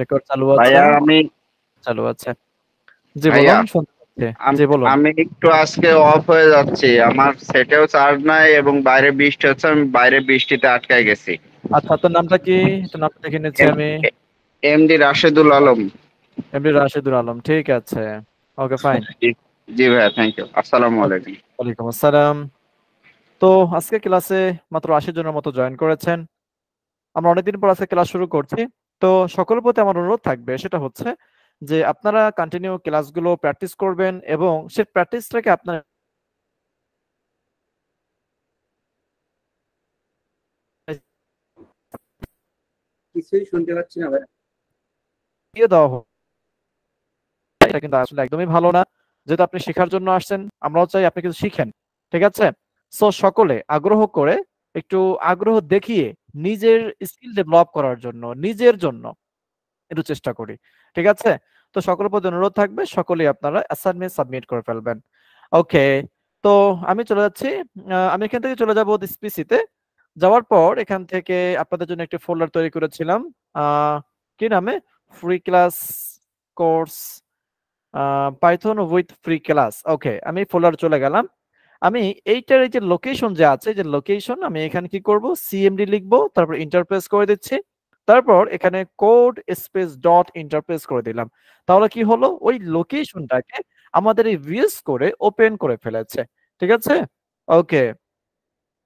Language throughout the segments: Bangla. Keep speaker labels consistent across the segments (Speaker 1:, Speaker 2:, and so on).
Speaker 1: রেকর্ড চালু আছে ভাইয়া আমি চালু আছে জি বলুন জি বলুন আমি একটু আজকে অফ হয়ে যাচ্ছি আমার সেটেও চার্জ নাই এবং বাইরে বৃষ্টি
Speaker 2: হচ্ছে আমি বাইরে বৃষ্টিতে গেছি
Speaker 1: আচ্ছা তোর নামটা কি তোর নামটা দেখে আমি এমডি
Speaker 2: রাশেদুল আলম
Speaker 1: এমডি রাশেদুল আলম ঠিক আছে ওকে ফাইন
Speaker 2: জি ভাইয়া থ্যাংক ইউ আসসালামু আলাইকুম
Speaker 1: ওয়ালাইকুম আসসালাম তো আজকে ক্লাসে মাত্র আশি জনের মতো জয়েন করেছেন আমরা অনেকদিন পর আজকে ক্লাস শুরু করছি তো সকলের প্রতি আমার অনুরোধ থাকবে সেটা হচ্ছে যে আপনারা কন্টিনিউ ক্লাসগুলো প্র্যাকটিস করবেন এবং সে প্র্যাকটিসটাকে আপনার আসলে একদমই ভালো না যেহেতু আপনি শেখার জন্য আসছেন আমরাও চাই আপনি কিছু শিখেন ঠিক আছে সো সকলে আগ্রহ করে একটু আগ্রহ দেখিয়ে নিজের স্কিল ডেভেলপ করার জন্য নিজের জন্য একটু চেষ্টা করি ঠিক আছে তো সকল প্রতি অনুরোধ থাকবে সকলেই আপনারা অ্যাসাইনমেন্ট সাবমিট করে ফেলবেন ওকে তো আমি চলে যাচ্ছি আমি এখান থেকে চলে যাবো স্পিসিতে যাওয়ার পর এখান থেকে আপনাদের জন্য একটি ফোল্ডার তৈরি করেছিলাম কি নামে free class course Python with free class okay আমি ফোল্ডার চলে গেলাম আমি এইটার এই যে লোকেশন যে আছে যে লোকেশন আমি এখানে কি করব সিএমডি লিখবো তারপর ইন্টারপ্রেস করে দিচ্ছি তারপর এখানে কোড স্পেস ডট ইন্টারপ্রেস করে দিলাম তাহলে কি হলো ওই লোকেশনটাকে আমাদের এই ভিউজ করে ওপেন করে ফেলেছে ঠিক আছে ওকে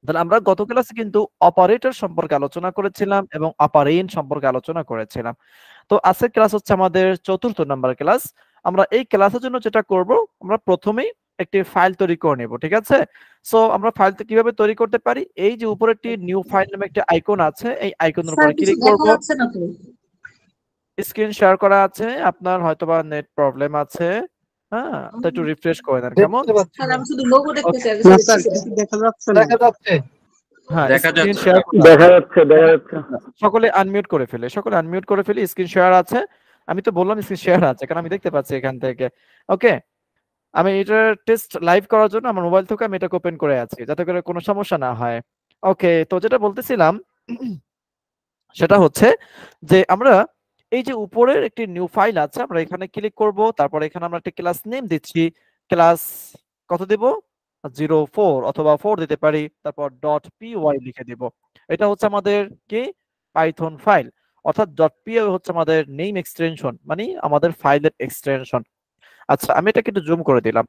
Speaker 1: তাহলে আমরা গত ক্লাসে কিন্তু অপারেটর সম্পর্কে আলোচনা করেছিলাম এবং অপারেন সম্পর্কে আলোচনা করেছিলাম তো আজকের ক্লাস হচ্ছে আমাদের চতুর্থ নাম্বার ক্লাস আমরা এই ক্লাসের জন্য যেটা করব আমরা প্রথমেই একটি ফাইল তৈরি করে নেব ঠিক আছে সো আমরা ফাইলটা কিভাবে তৈরি করতে পারি এই যে উপরে একটি নিউ ফাইল নামে একটা আইকন আছে এই আইকনের উপর ক্লিক করব স্ক্রিন শেয়ার করা আছে আপনার হয়তোবা নেট প্রবলেম আছে
Speaker 2: হ্যাঁ তো একটু
Speaker 1: রিফ্রেশ করে দেন কেমন
Speaker 2: আমি শুধু লোগো দেখতেছি হ্যাঁ, দেখা যাচ্ছে দেখা যাচ্ছে
Speaker 1: সকলে আনমিউট করে ফেলে সকলে আনমিউট করে ফেলে স্ক্রিন শেয়ার আছে আমি তো বললাম স্ক্রিন শেয়ার আছে কারণ আমি দেখতে পাচ্ছি এখান থেকে ওকে আমি এটা টেস্ট লাইভ করার জন্য আমার মোবাইল থেকে আমি এটা ওপেন করে আছি যাতে করে কোনো সমস্যা না হয় ওকে তো যেটা বলতেছিলাম সেটা হচ্ছে যে আমরা এই যে উপরের একটি নিউ ফাইল আছে আমরা এখানে ক্লিক করব তারপর এখানে আমরা একটা ক্লাস নেম দিচ্ছি ক্লাস কত দেব জিরো ফোর অথবা ফোর দিতে পারি তারপর ডট পি ওয়াই লিখে দিব এটা হচ্ছে আমাদের কি পাইথন ফাইল অর্থাৎ ডট পি হচ্ছে আমাদের নেম এক্সটেনশন মানে আমাদের ফাইলের এক্সটেনশন আচ্ছা আমি এটা কিন্তু জুম করে দিলাম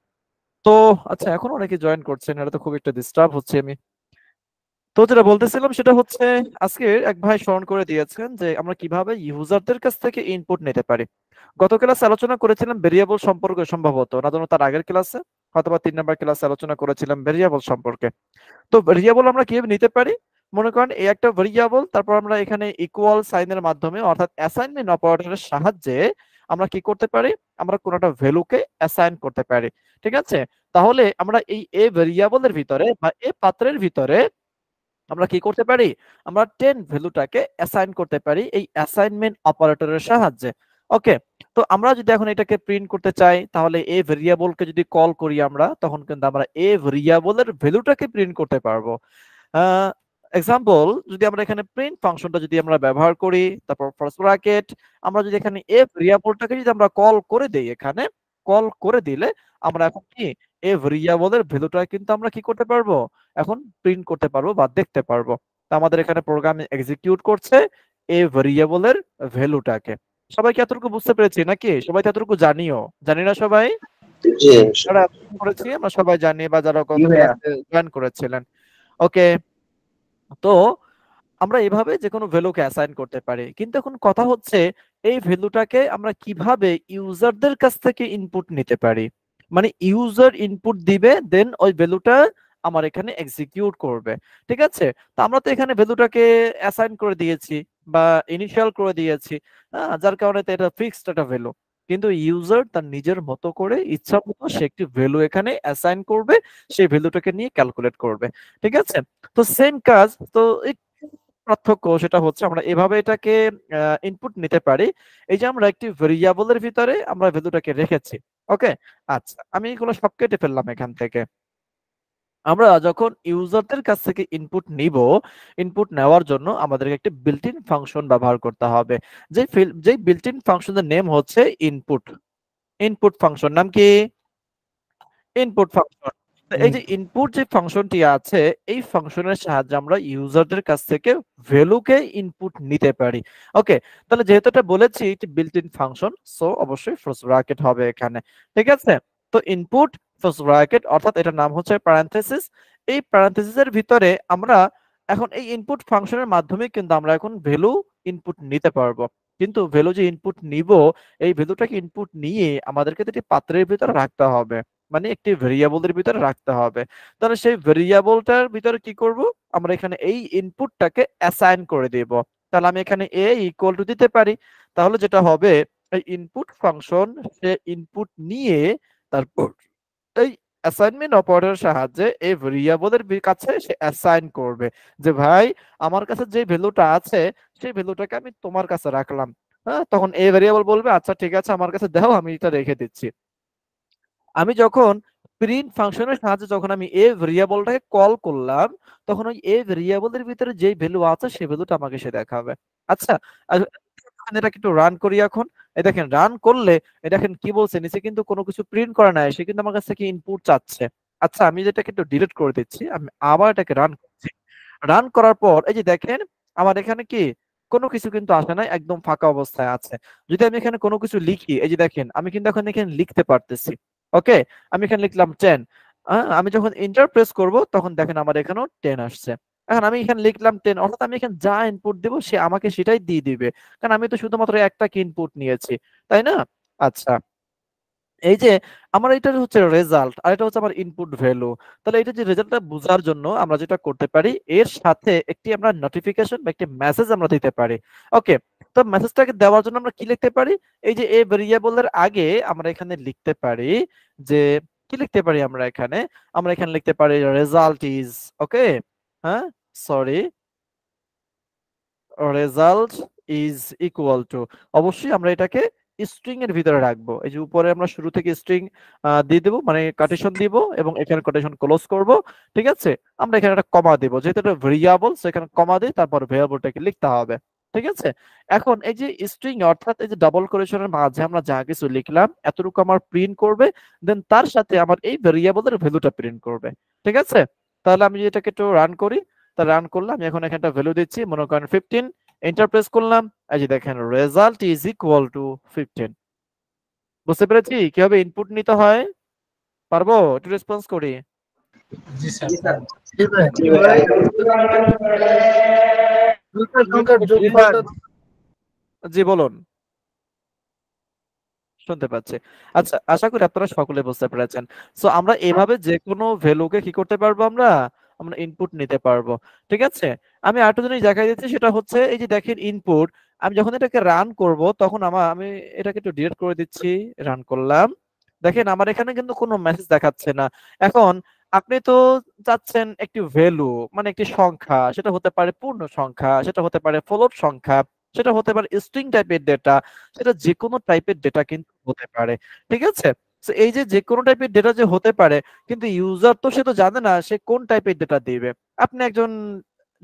Speaker 1: তো আচ্ছা এখন অনেকে জয়েন করছেন এটা তো খুব একটা ডিস্টার্ব হচ্ছে আমি তো যেটা বলতেছিলাম সেটা হচ্ছে আজকে এক ভাই স্মরণ করে দিয়েছেন যে আমরা কিভাবে ইউজারদের কাছ থেকে ইনপুট নিতে পারি গত ক্লাসে আলোচনা করেছিলাম ভেরিয়েবল সম্পর্কে সম্ভবত না যেন তার আগের ক্লাসে হয়তো বা তিন নম্বর ক্লাসে আলোচনা করেছিলাম ভেরিয়েবল সম্পর্কে তো ভেরিয়েবল আমরা কিভাবে নিতে পারি মনে করেন এই একটা ভেরিয়েবল তারপর আমরা এখানে ইকুয়াল সাইনের মাধ্যমে অর্থাৎ অ্যাসাইনমেন্ট অপারেটরের সাহায্যে আমরা কি করতে পারি আমরা কোনো একটা ভ্যালুকে অ্যাসাইন করতে পারি ঠিক আছে তাহলে আমরা এই এ ভেরিয়েবলের ভিতরে বা এ পাত্রের ভিতরে আমরা কি করতে পারি আমরা টেন ভ্যালুটাকে অ্যাসাইন করতে পারি এই অ্যাসাইনমেন্ট অপারেটরের সাহায্যে ওকে তো আমরা যদি এখন এটাকে প্রিন্ট করতে চাই তাহলে এ ভেরিয়েবলকে যদি কল করি আমরা তখন কিন্তু আমরা এ ভেরিয়েবলের ভ্যালুটাকে প্রিন্ট করতে পারবো এক্সাম্পল যদি আমরা এখানে প্রিন্ট ফাংশনটা যদি আমরা ব্যবহার করি তারপর ফার্স্ট ব্র্যাকেট আমরা যদি এখানে এফ রিয়াবলটাকে যদি আমরা কল করে দেই এখানে কল করে দিলে আমরা এখন কি এফ রিয়াবলের ভ্যালুটা কিন্তু আমরা কি করতে পারবো এখন প্রিন্ট করতে পারবো বা দেখতে পারবো তা আমাদের এখানে প্রোগ্রাম এক্সিকিউট করছে এ রিয়াবলের ভ্যালুটাকে সবাইকে এতটুকু বুঝতে পেরেছি নাকি সবাই তো এতটুকু জানিও জানি না সবাই করেছি আমরা সবাই জানি বা যারা জয়েন করেছিলেন ওকে তো আমরা এভাবে যে কোনো ভ্যালুকে অ্যাসাইন করতে পারি কিন্তু এখন কথা হচ্ছে এই ভ্যালুটাকে আমরা কিভাবে ইউজারদের কাছ থেকে ইনপুট নিতে পারি মানে ইউজার ইনপুট দিবে দেন ওই ভ্যালুটা আমার এখানে এক্সিকিউট করবে ঠিক আছে তো আমরা তো এখানে ভ্যালুটাকে অ্যাসাইন করে দিয়েছি বা ইনিশিয়াল করে দিয়েছি হ্যাঁ, যার কারণে তো এটা ফিক্সড একটা ভ্যালু কিন্তু ইউজার তার নিজের মতো করে ইচ্ছা মতো সে একটি ভ্যালু এখানে অ্যাসাইন করবে সেই ভ্যালুটাকে নিয়ে ক্যালকুলেট করবে ঠিক আছে তো সেম কাজ তো পার্থক্য সেটা হচ্ছে আমরা এভাবে এটাকে ইনপুট নিতে পারি এই যে আমরা একটি ভেরিয়াবলের ভিতরে আমরা ভ্যালুটাকে রেখেছি ওকে আচ্ছা আমি এগুলো সব কেটে ফেললাম এখান থেকে আমরা যখন ইউজারদের কাছ থেকে ইনপুট নিব ইনপুট নেওয়ার জন্য আমাদেরকে একটি বিল্ট ইন ফাংশন ব্যবহার করতে হবে যে যে বিল্ট ইন ফাংশনের নেম হচ্ছে ইনপুট ইনপুট ফাংশন নাম কি ইনপুট ফাংশন এই যে ইনপুট যে ফাংশনটি আছে এই ফাংশনের সাহায্যে আমরা ইউজারদের কাছ থেকে ভ্যালুকে ইনপুট নিতে পারি ওকে তাহলে যেহেতু এটা বলেছি এটি বিল্ট ইন ফাংশন সো অবশ্যই ব্র্যাকেট হবে এখানে ঠিক আছে তো ইনপুট ফার্স্ট ব্র্যাকেট অর্থাৎ এটার নাম হচ্ছে প্যারান্থেসিস এই প্যারান্থেসিসের ভিতরে আমরা এখন এই ইনপুট ফাংশনের মাধ্যমে কিন্তু আমরা এখন ভ্যালু ইনপুট নিতে পারবো কিন্তু ভ্যালু যে ইনপুট নিব এই ভ্যালুটাকে ইনপুট নিয়ে আমাদেরকে একটি পাত্রের ভিতরে রাখতে হবে মানে একটি ভেরিয়েবলের ভিতরে রাখতে হবে তাহলে সেই ভেরিয়েবলটার ভিতরে কি করব আমরা এখানে এই ইনপুটটাকে অ্যাসাইন করে দেব তাহলে আমি এখানে এ ইকুয়াল টু দিতে পারি তাহলে যেটা হবে এই ইনপুট ফাংশন সে ইনপুট নিয়ে তারপর এই অ্যাসাইনমেন্ট অপারেটরের সাহায্যে এই ভেরিয়েবলের কাছে সে অ্যাসাইন করবে যে ভাই আমার কাছে যে ভ্যালুটা আছে সেই ভ্যালুটাকে আমি তোমার কাছে রাখলাম হ্যাঁ তখন এই ভেরিয়েবল বলবে আচ্ছা ঠিক আছে আমার কাছে দাও আমি এটা রেখে দিচ্ছি আমি যখন প্রিন্ট ফাংশনের সাহায্যে যখন আমি এ ভেরিয়েবলটাকে কল করলাম তখন ওই এ ভেরিয়েবলের ভিতরে যে ভ্যালু আছে সেই ভ্যালুটা আমাকে সে দেখাবে আচ্ছা এখন এটা কিন্তু রান করি এখন এই দেখেন রান করলে এই দেখেন কি বলছে নিচে কিন্তু কোনো কিছু প্রিন্ট করা নাই সে কিন্তু আমার কাছ থেকে ইনপুট চাচ্ছে আচ্ছা আমি যেটা কিন্তু ডিলিট করে দিচ্ছি আমি আবার এটাকে রান করছি রান করার পর এই যে দেখেন আমার এখানে কি কোনো কিছু কিন্তু আসে নাই একদম ফাঁকা অবস্থায় আছে যদি আমি এখানে কোনো কিছু লিখি এই যে দেখেন আমি কিন্তু এখন এখানে লিখতে পারতেছি ওকে আমি এখানে লিখলাম টেন আমি যখন ইন্টার প্রেস করবো তখন দেখেন আমার এখানেও টেন আসছে এখন আমি এখানে লিখলাম টেন অর্থাৎ আমি এখানে যা ইনপুট দেবো সে আমাকে সেটাই দিয়ে দিবে কারণ আমি তো শুধুমাত্র একটা কি ইনপুট নিয়েছি তাই না আচ্ছা এই যে আমার এটা হচ্ছে রেজাল্ট আর এটা হচ্ছে আমার ইনপুট ভ্যালু তাহলে এটা যে রেজাল্টটা বোঝার জন্য আমরা যেটা করতে পারি এর সাথে একটি আমরা নোটিফিকেশন বা একটি মেসেজ আমরা দিতে পারি ওকে তো মেসেজটাকে দেওয়ার জন্য আমরা কি লিখতে পারি এই যে এ ভেরিয়েবলের আগে আমরা এখানে লিখতে পারি যে কি লিখতে পারি আমরা এখানে আমরা এখানে লিখতে পারি রেজাল্ট ইজ ওকে হ্যাঁ sorry result is equal to অবশ্যই আমরা এটাকে স্ট্রিং এর ভিতরে রাখবো এই যে উপরে আমরা শুরু থেকে স্ট্রিং দিয়ে দেবো মানে কাটেশন দিব এবং এখানে কাটেশন ক্লোজ করব ঠিক আছে আমরা এখানে একটা কমা দেবো যেহেতু এটা ভেরিয়েবল সেখানে কমা দিই তারপর ভেরিয়েবলটাকে লিখতে হবে ঠিক আছে এখন এই যে স্ট্রিং অর্থাৎ এই যে ডাবল কোটেশনের মাঝে আমরা যা কিছু লিখলাম এতটুকু আমার প্রিন্ট করবে দেন তার সাথে আমার এই ভেরিয়েবলের ভ্যালুটা প্রিন্ট করবে ঠিক আছে তাহলে আমি এটাকে একটু রান করি তা রান করলাম এখন এখন এখানটা ভ্যালু দিচ্ছি মনে করেন ফিফটিন ইন্টারপ্রেস করলাম এই যে দেখেন result is equal to fifteen বুঝতে পেরেছি কিভাবে ইনপুট নিতে হয় পারবো একটু রেসপন্স করি জি বলুন শুনতে পাচ্ছি আচ্ছা আশা করি আপনারা সকলে বুঝতে পেরেছেন সো আমরা এভাবে যে কোনো ভ্যালুকে কি করতে পারবো আমরা আমরা ইনপুট নিতে পারবো ঠিক আছে আমি আরেকটা জিনিস দেখাই দিচ্ছি সেটা হচ্ছে এই যে দেখেন ইনপুট আমি যখন এটাকে রান করব তখন আমার আমি এটাকে একটু ডিলিট করে দিচ্ছি রান করলাম দেখেন আমার এখানে কিন্তু কোনো মেসেজ দেখাচ্ছে না এখন আপনি তো চাচ্ছেন একটি ভ্যালু মানে একটি সংখ্যা সেটা হতে পারে পূর্ণ সংখ্যা সেটা হতে পারে ফলোট সংখ্যা সেটা হতে পারে স্ট্রিং টাইপের ডেটা সেটা যে কোনো টাইপের ডেটা কিন্তু হতে পারে ঠিক আছে এই যে যে কোনো টাইপের ডেটা যে হতে পারে কিন্তু ইউজার তো সে তো জানে না সে কোন টাইপের ডেটা দিবে আপনি একজন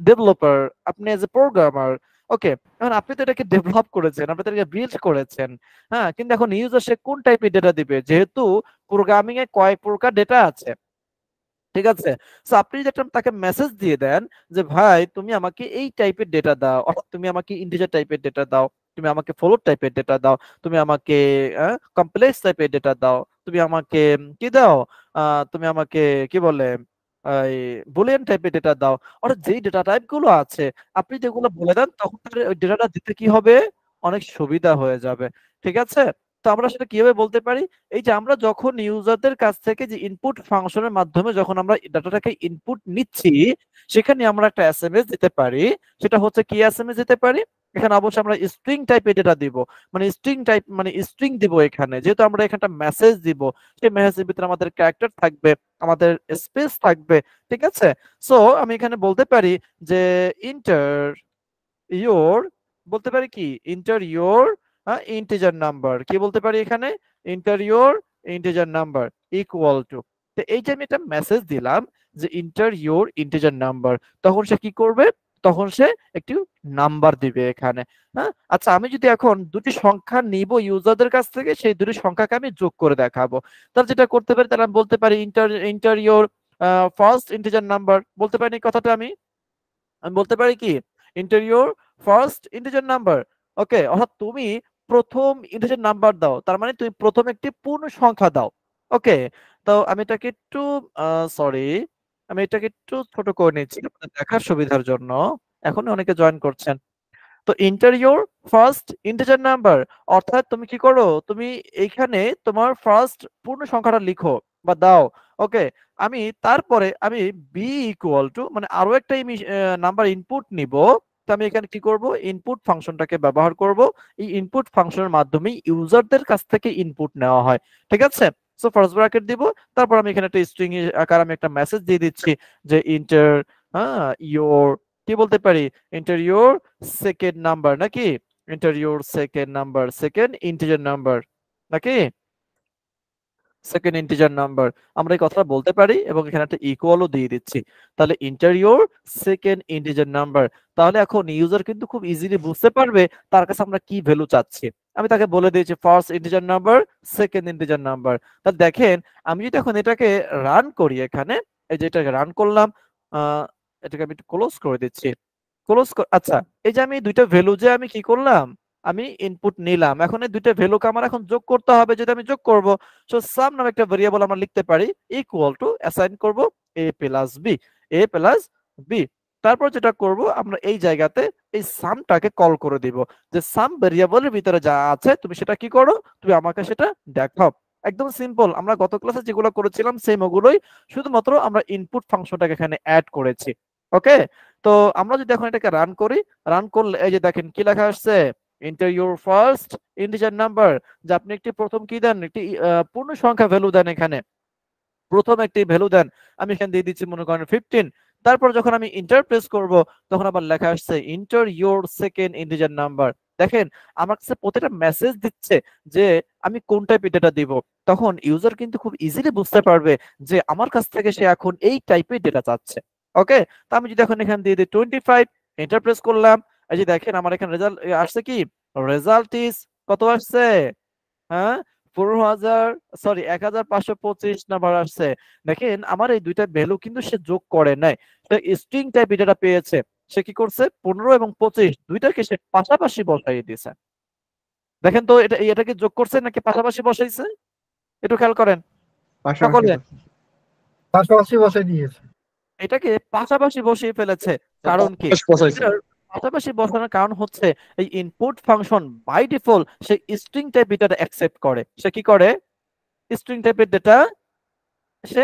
Speaker 1: ডেভেলপার আপনি এজ এ প্রোগ্রামার ওকে এখন আপনি তো এটাকে ডেভেলপ করেছেন আপনি তো এটাকে বিল্ড করেছেন হ্যাঁ কিন্তু এখন ইউজার সে কোন টাইপের ডেটা দিবে যেহেতু প্রোগ্রামিং এ কয়েক প্রকার ডেটা আছে ঠিক আছে সো আপনি যদি একটা তাকে মেসেজ দিয়ে দেন যে ভাই তুমি আমাকে এই টাইপের ডেটা দাও অর্থাৎ তুমি আমাকে ইন্টিজার টাইপের ডেটা দাও তুমি আমাকে ফ্লোট টাইপের ডেটা দাও তুমি আমাকে কমপ্লেক্স টাইপের ডেটা দাও তুমি আমাকে কি দাও তুমি আমাকে কি বলে বুলিয়ান টাইপের ডেটা দাও আর যেই ডেটা টাইপ গুলো আছে আপনি যেগুলো বলে দেন তখন ডেটাটা দিতে কি হবে অনেক সুবিধা হয়ে যাবে ঠিক আছে তো আমরা সেটা কিভাবে বলতে পারি এই যে আমরা যখন ইউজারদের কাছ থেকে যে ইনপুট ফাংশনের মাধ্যমে যখন আমরা ডাটাটাকে ইনপুট নিচ্ছি সেখানে আমরা একটা এস এম এস দিতে পারি সেটা হচ্ছে কি এস এম এস দিতে পারি এখানে অবশ্যই আমরা স্ট্রিং টাইপ ডেটা দিব মানে স্ট্রিং টাইপ মানে স্ট্রিং দিব এখানে যেহেতু আমরা এখানে একটা মেসেজ দিব সেই মেসেজের ভিতরে আমাদের ক্যারেক্টার থাকবে আমাদের স্পেস থাকবে ঠিক আছে সো আমি এখানে বলতে পারি যে ইন্টার ইয়োর বলতে পারি কি ইন্টার ইয়োর ইন্টিজার হ্যাঁ, নাম্বার কি বলতে পারি এখানে enter your integer number equal to তো এই যে আমি একটা মেসেজ দিলাম যে ইন্টারিওর ইন্টিজার নাম্বার তখন সে কি করবে তখন সে একটি নাম্বার দিবে এখানে হ্যাঁ আচ্ছা আমি যদি এখন দুটি সংখ্যা নিব ইউজারদের কাছ থেকে সেই দুটি সংখ্যাকে আমি যোগ করে দেখাবো তাহলে যেটা করতে পারি তাহলে আমি বলতে পারি enter enter your first integer number বলতে পারি কথাটা আমি আমি বলতে পারি কি enter your first integer number okay অর্থাৎ তুমি প্রথম ইন্টিজার নাম্বার দাও তার মানে তুমি প্রথম একটি পূর্ণ সংখ্যা দাও ওকে তো আমি এটাকে একটু সরি আমি এটাকে একটু ছোট করে নিচ্ছি মানে দেখার সুবিধার জন্য এখন অনেকে জয়েন করছেন তো ইন্টারিয়র ফার্স্ট ইন্টিজার নাম্বার অর্থাৎ তুমি কি করো তুমি এইখানে তোমার ফার্স্ট পূর্ণ সংখ্যাটা লিখো বা দাও ওকে আমি তারপরে আমি বি ইকুয়াল টু মানে আরো একটা নাম্বার ইনপুট নিব তো আমি এখানে কি করব ইনপুট ফাংশনটাকে ব্যবহার করব এই ইনপুট ফাংশনের মাধ্যমে ইউজারদের কাছ থেকে ইনপুট নেওয়া হয় ঠিক আছে সো ফার্স্ট ব্র্যাকেট দিব তারপর আমি এখানে একটা স্ট্রিং আকার আমি একটা মেসেজ দিয়ে দিচ্ছি যে ইন্টার হ্যাঁ কি বলতে পারি ইন্টার ইয়োর সেকেন্ড নাম্বার নাকি enter your second number second integer number নাকি সেকেন্ড ইন্টিজার নাম্বার আমরা এই কথাটা বলতে পারি এবং এখানে একটা ইকুয়ালও দিয়ে দিচ্ছি তাহলে ইন্টারিওর সেকেন্ড ইন্টিজার নাম্বার তাহলে এখন ইউজার কিন্তু খুব ইজিলি বুঝতে পারবে তার কাছে আমরা কি ভ্যালু চাচ্ছি আমি তাকে বলে দিয়েছি first integer number second integer number তাহলে দেখেন আমি যদি এখন এটাকে রান করি এখানে এই যে এটাকে রান করলাম এটাকে আমি একটু ক্লোজ করে দিচ্ছি ক্লোজ আচ্ছা এই যে আমি দুইটা ভ্যালু যে আমি কি করলাম আমি ইনপুট নিলাম এখন এই দুইটা ভ্যালুকে আমার এখন যোগ করতে হবে যদি আমি যোগ করব সো সাম নামে একটা ভেরিয়েবল আমরা লিখতে পারি ইকুয়াল টু অ্যাসাইন করব A plus B A plus B তারপর যেটা করব আমরা এই জায়গাতে এই সামটাকে কল করে দিব যে সাম ভেরিয়েবলের ভিতরে যা আছে তুমি সেটা কি করো তুমি আমাকে সেটা দেখাও একদম সিম্পল আমরা গত ক্লাসে যেগুলো করেছিলাম সেম ওগুলোই শুধুমাত্র আমরা ইনপুট ফাংশনটাকে এখানে অ্যাড করেছি ওকে তো আমরা যদি এখন এটাকে রান করি রান করলে এই যে দেখেন কি লেখা আসছে enter your first integer number যে আপনি একটি প্রথম কি দেন একটি পূর্ণ সংখ্যা ভ্যালু দেন এখানে প্রথম একটি ভ্যালু দেন আমি এখানে দিয়ে দিচ্ছি মনে করেন ফিফটিন তারপর যখন আমি ইন্টার প্রেস করব তখন আবার লেখা আসছে enter your second integer number দেখেন আমার কাছে প্রতিটা মেসেজ দিচ্ছে যে আমি কোন টাইপ ডেটা দিব তখন ইউজার কিন্তু খুব ইজিলি বুঝতে পারবে যে আমার কাছ থেকে সে এখন এই টাইপের ডেটা চাচ্ছে ওকে তো আমি যদি এখন এখানে দিয়ে দিই টোয়েন্টি ফাইভ এন্টারপ্রেস করলাম এই যে দেখেন আমার এখানে রেজাল্ট আসছে কি রেজাল্ট ইস কত আসছে হ্যাঁ পনেরো হাজার সরি এক হাজার পাঁচশো পঁচিশ নাম্বার দেখেন আমার এই দুইটা কিন্তু সে যোগ করে নাই স্ট্রিং টাইপ এটা পেয়েছে সে কি করছে পনেরো এবং পঁচিশ দুইটাকে সে পাশাপাশি বসাই দিয়েছে দেখেন তো এটা এটাকে যোগ করছে নাকি পাশাপাশি বসাইছে একটু খেয়াল করেন
Speaker 2: পাশাপাশি বসাই
Speaker 1: এটাকে পাশাপাশি বসিয়ে ফেলেছে কারণ কি পাশাপাশি বসানোর কারণ হচ্ছে এই ইনপুট ফাংশন বাই ডিফল্ট সে স্ট্রিং টাইপ ডেটা অ্যাকসেপ্ট করে সে কি করে স্ট্রিং টাইপের ডেটা সে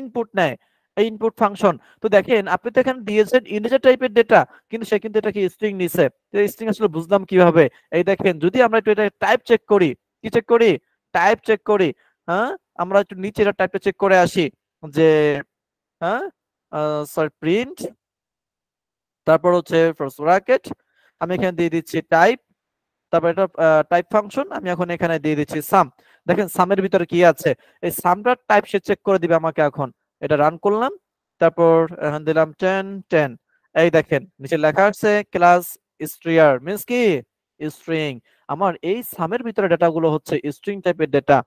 Speaker 1: ইনপুট নেয় এই ইনপুট ফাংশন তো দেখেন আপনি তো এখানে দিয়েছেন ইন্টিজার টাইপের ডেটা কিন্তু সে কিন্তু এটা কি স্ট্রিং নিছে তো স্ট্রিং আসলে বুঝলাম কিভাবে এই দেখেন যদি আমরা একটু এটা টাইপ চেক করি কি চেক করি টাইপ চেক করি হ্যাঁ আমরা একটু নিচে এটা টাইপটা চেক করে আসি যে হ্যাঁ সরি প্রিন্ট তারপর হচ্ছে ব্র্যাকেট আমি এখানে দিয়ে দিচ্ছি টাইপ তারপর এটা টাইপ ফাংশন আমি এখন এখানে দিয়ে দিচ্ছি সাম দেখেন সামের ভিতরে কি আছে এই সামটা টাইপ সে চেক করে দিবে আমাকে এখন এটা রান করলাম তারপর এখন দিলাম টেন টেন এই দেখেন নিচে লেখা আছে ক্লাস স্ট্রিয়ার মিনস কি স্ট্রিং আমার এই সামের ভিতরে ডেটা গুলো হচ্ছে স্ট্রিং টাইপের ডেটা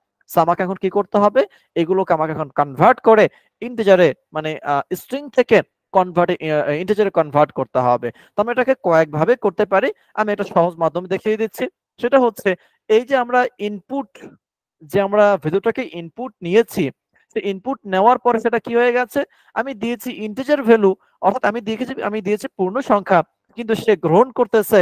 Speaker 1: আমাকে এখন কি করতে হবে এগুলোকে আমাকে এখন কনভার্ট করে ইন্টিজারে মানে স্ট্রিং থেকে কনভার্ট ইন্টিজারে কনভার্ট করতে হবে তো আমরা এটাকে কয়েকভাবে করতে পারি আমি এটা সহজ মাধ্যমে দেখিয়ে দিচ্ছি সেটা হচ্ছে এই যে আমরা ইনপুট যে আমরা ভ্যালুটাকে ইনপুট নিয়েছি ইনপুট নেওয়ার পরে সেটা কি হয়ে গেছে আমি দিয়েছি ইন্টিজার ভ্যালু অর্থাৎ আমি দিয়েছি আমি দিয়েছি পূর্ণ সংখ্যা কিন্তু সে গ্রহণ করতেছে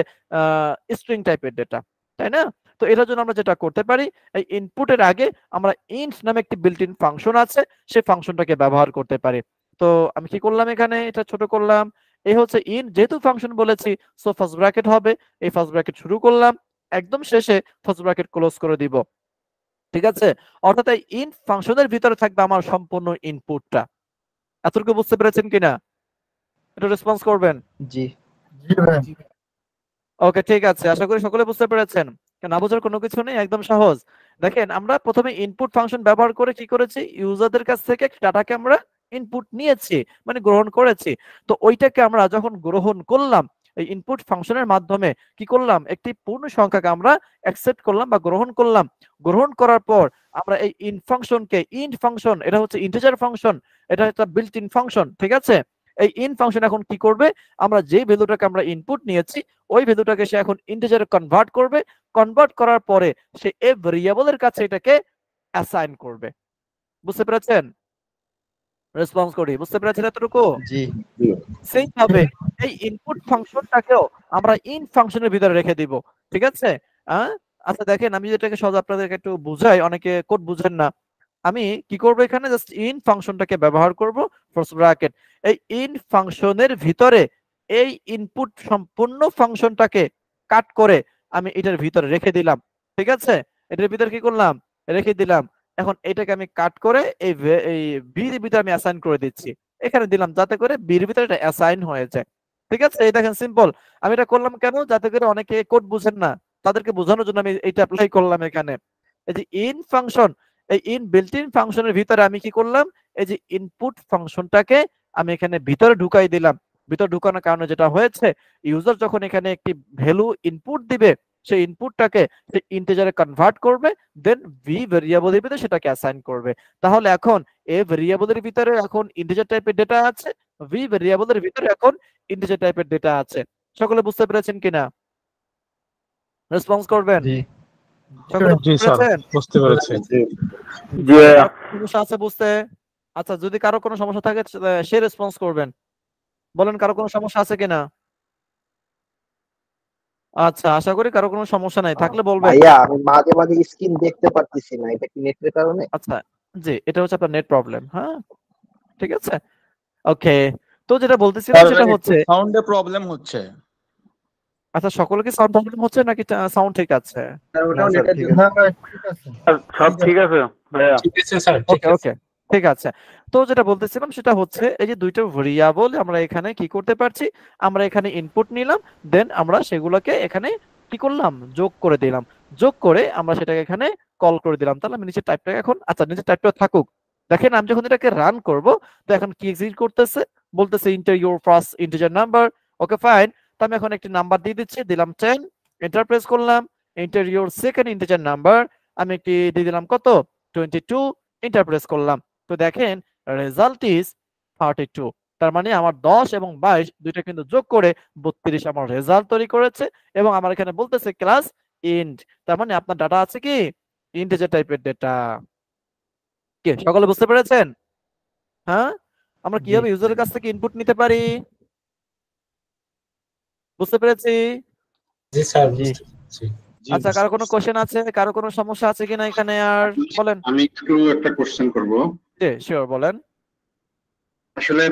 Speaker 1: স্ট্রিং টাইপের ডেটা তাই না তো এটার জন্য আমরা যেটা করতে পারি এই ইনপুটের আগে আমরা ইন্ট নামে একটি বিল্ট ইন ফাংশন আছে সেই ফাংশনটাকে ব্যবহার করতে পারি তো আমি কি করলাম এখানে এটা ছোট করলাম এই হচ্ছে ইন যেহেতু ফাংশন বলেছি সো ফার্স্ট ব্র্যাকেট হবে এই ফার্স্ট ব্র্যাকেট শুরু করলাম একদম শেষে ফার্স্ট ব্র্যাকেট ক্লোজ করে দিব ঠিক আছে অর্থাৎ ইন ফাংশনের ভিতরে থাকবে আমার সম্পূর্ণ ইনপুটটা এতটুকু বুঝতে পেরেছেন কিনা এটা রেসপন্স করবেন জি ওকে ঠিক আছে আশা করি সকলে বুঝতে পেরেছেন না বোঝার কোনো কিছু নেই একদম সহজ দেখেন আমরা প্রথমে ইনপুট ফাংশন ব্যবহার করে কি করেছি ইউজারদের কাছ থেকে ডাটাকে আমরা ইনপুট নিয়েছে মানে গ্রহণ করেছে তো ওইটাকে আমরা যখন গ্রহণ করলাম এই ইনপুট ফাংশনের মাধ্যমে কি করলাম একটি পূর্ণ সংখ্যাকে আমরা অ্যাকসেপ্ট করলাম বা গ্রহণ করলাম গ্রহণ করার পর আমরা এই ইন ফাংশনকে ইন ফাংশন এটা হচ্ছে ইন্টেজার ফাংশন এটা একটা বিল্ট ইন ফাংশন ঠিক আছে এই ইন ফাংশন এখন কি করবে আমরা যে ভ্যালুটাকে আমরা ইনপুট নিয়েছি ওই ভ্যালুটাকে সে এখন ইন্টেজারে কনভার্ট করবে কনভার্ট করার পরে সে এ ভেরিয়েবলের কাছে এটাকে অ্যাসাইন করবে বুঝতে পেরেছেন রেসপন্স করি বুঝতে পেরেছেন এতটুকু জি সেই ভাবে এই ইনপুট ফাংশনটাকেও আমরা ইন ফাংশনের ভিতরে রেখে দিব ঠিক আছে আচ্ছা দেখেন আমি যেটাকে সহজ আপনাদেরকে একটু বুঝাই অনেকে কোড বুঝেন না আমি কি করব এখানে জাস্ট ইন ফাংশনটাকে ব্যবহার করব ফোর্স ব্র্যাকেট এই ইন ফাংশনের ভিতরে এই ইনপুট সম্পূর্ণ ফাংশনটাকে কাট করে আমি এটার ভিতরে রেখে দিলাম ঠিক আছে এটার ভিতরে কি করলাম রেখে দিলাম এখন এটাকে আমি কাট করে এই বির ভিতরে আমি অ্যাসাইন করে দিচ্ছি এখানে দিলাম যাতে করে বির ভিতরে এটা অ্যাসাইন হয়ে যায় ঠিক আছে এই দেখেন সিম্পল আমি এটা করলাম কেন যাতে করে অনেকে কোড বুঝেন না তাদেরকে বোঝানোর জন্য আমি এটা অ্যাপ্লাই করলাম এখানে এই যে ইন ফাংশন এই ইন বিল্ট ইন ফাংশনের ভিতরে আমি কি করলাম এই যে ইনপুট ফাংশনটাকে আমি এখানে ভিতরে ঢুকাই দিলাম ভিতরে ঢুকানোর কারণে যেটা হয়েছে ইউজার যখন এখানে একটি ভ্যালু ইনপুট দিবে সেই ইনপুটটাকে সেই ইন্টিজারে কনভার্ট করবে দেন ভি ভেরিয়েবলের ভিতরে সেটাকে অ্যাসাইন করবে তাহলে এখন এ ভেরিয়েবলের ভিতরে এখন ইন্টিজার টাইপের ডেটা আছে ভি ভেরিয়েবলের ভিতরে এখন ইন্টিজার টাইপের ডেটা আছে সকলে বুঝতে পেরেছেন কিনা রেসপন্স করবেন সমস্যা আচ্ছা যদি কারো কোনো সমস্যা থাকে সে রেসপন্স করবেন বলেন কারো কোনো সমস্যা আছে কিনা আচ্ছা আশা করি কারো কোনো সমস্যা নাই থাকলে বলবেন ভাইয়া আমি মাঝে মাঝে স্ক্রিন দেখতে পারতেছি না এটা কি নেটের কারণে আচ্ছা জি এটা হচ্ছে আপনার নেট প্রবলেম হ্যাঁ ঠিক আছে ওকে তো যেটা বলতেছিলাম সেটা হচ্ছে সাউন্ডে প্রবলেম হচ্ছে আচ্ছা সকলে কি সাউন্ড প্রবলেম হচ্ছে নাকি সাউন্ড ঠিক আছে ওটাও নেটের হ্যাঁ,
Speaker 2: ঠিক আছে সব ঠিক আছে ভাইয়া ঠিক আছে স্যার ওকে ওকে
Speaker 1: ঠিক আছে তো যেটা বলতেছিলাম সেটা হচ্ছে এই যে দুইটা ভেরিয়েবল আমরা এখানে কি করতে পারছি আমরা এখানে ইনপুট নিলাম দেন আমরা সেগুলোকে এখানে কি করলাম যোগ করে দিলাম যোগ করে আমরা সেটাকে এখানে কল করে দিলাম তাহলে আমি নিচের টাইপটাকে এখন আচ্ছা নিচের টাইপটা থাকুক দেখেন আমি যখন এটাকে রান করব তো এখন কি এক্সিট করতেছে বলতেছে enter your first integer number okay fine তো আমি এখন একটি নাম্বার দিয়ে দিচ্ছি দিলাম টেন এন্টার প্রেস করলাম enter your second integer number আমি একটি দিয়ে দিলাম কত টোয়েন্টি টু এন্টার প্রেস করলাম তো দেখেন রেজাল্ট ইজ থার্টি টু তার মানে আমার দশ এবং বাইশ দুইটা কিন্তু যোগ করে বত্রিশ আমার রেজাল্ট তৈরি করেছে এবং আমার এখানে বলতেছে ক্লাস ইন্ট তার মানে আপনার ডাটা আছে কি ইন্টেজার টাইপের ডেটা কে সকলে বুঝতে পেরেছেন হ্যাঁ আমরা কিভাবে ইউজারের কাছ থেকে ইনপুট নিতে পারি বুঝতে পেরেছি জি স্যার আচ্ছা কারো কোনো কোশ্চেন আছে কারো কোনো সমস্যা আছে কিনা এখানে আর বলেন আমি
Speaker 2: একটু একটা কোশ্চেন করব বলেন আসলে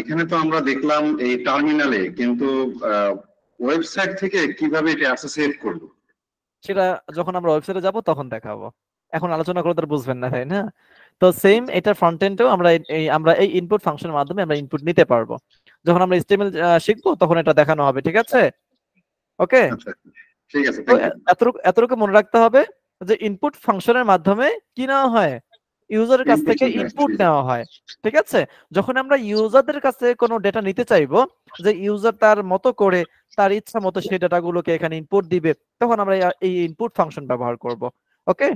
Speaker 2: এখানে তো আমরা দেখলাম এই টার্মিনালে কিন্তু ওয়েবসাইট থেকে কিভাবে এটা অ্যাসোসিয়েট করব
Speaker 1: সেটা যখন আমরা ওয়েবসাইটে যাব তখন দেখাবো এখন আলোচনা করলে বুঝবেন না তাই না তো সেম এটা ফ্রন্ট আমরা এই আমরা এই ইনপুট ফাংশনের মাধ্যমে আমরা ইনপুট নিতে পারবো যখন আমরা HTML শিখবো তখন এটা দেখানো হবে ঠিক আছে ওকে আচ্ছা, ঠিক আছে এতটুকু এতটুকু মনে রাখতে হবে যে ইনপুট ফাংশনের মাধ্যমে কি নেওয়া হয় ইউজারের কাছ থেকে ইনপুট নেওয়া হয় ঠিক আছে যখন আমরা ইউজারদের কাছ থেকে কোনো ডেটা নিতে চাইবো যে ইউজার তার মতো করে তার ইচ্ছা মতো সেই ডেটাগুলোকে এখানে ইনপুট দিবে তখন আমরা এই ইনপুট ফাংশন ব্যবহার করব ওকে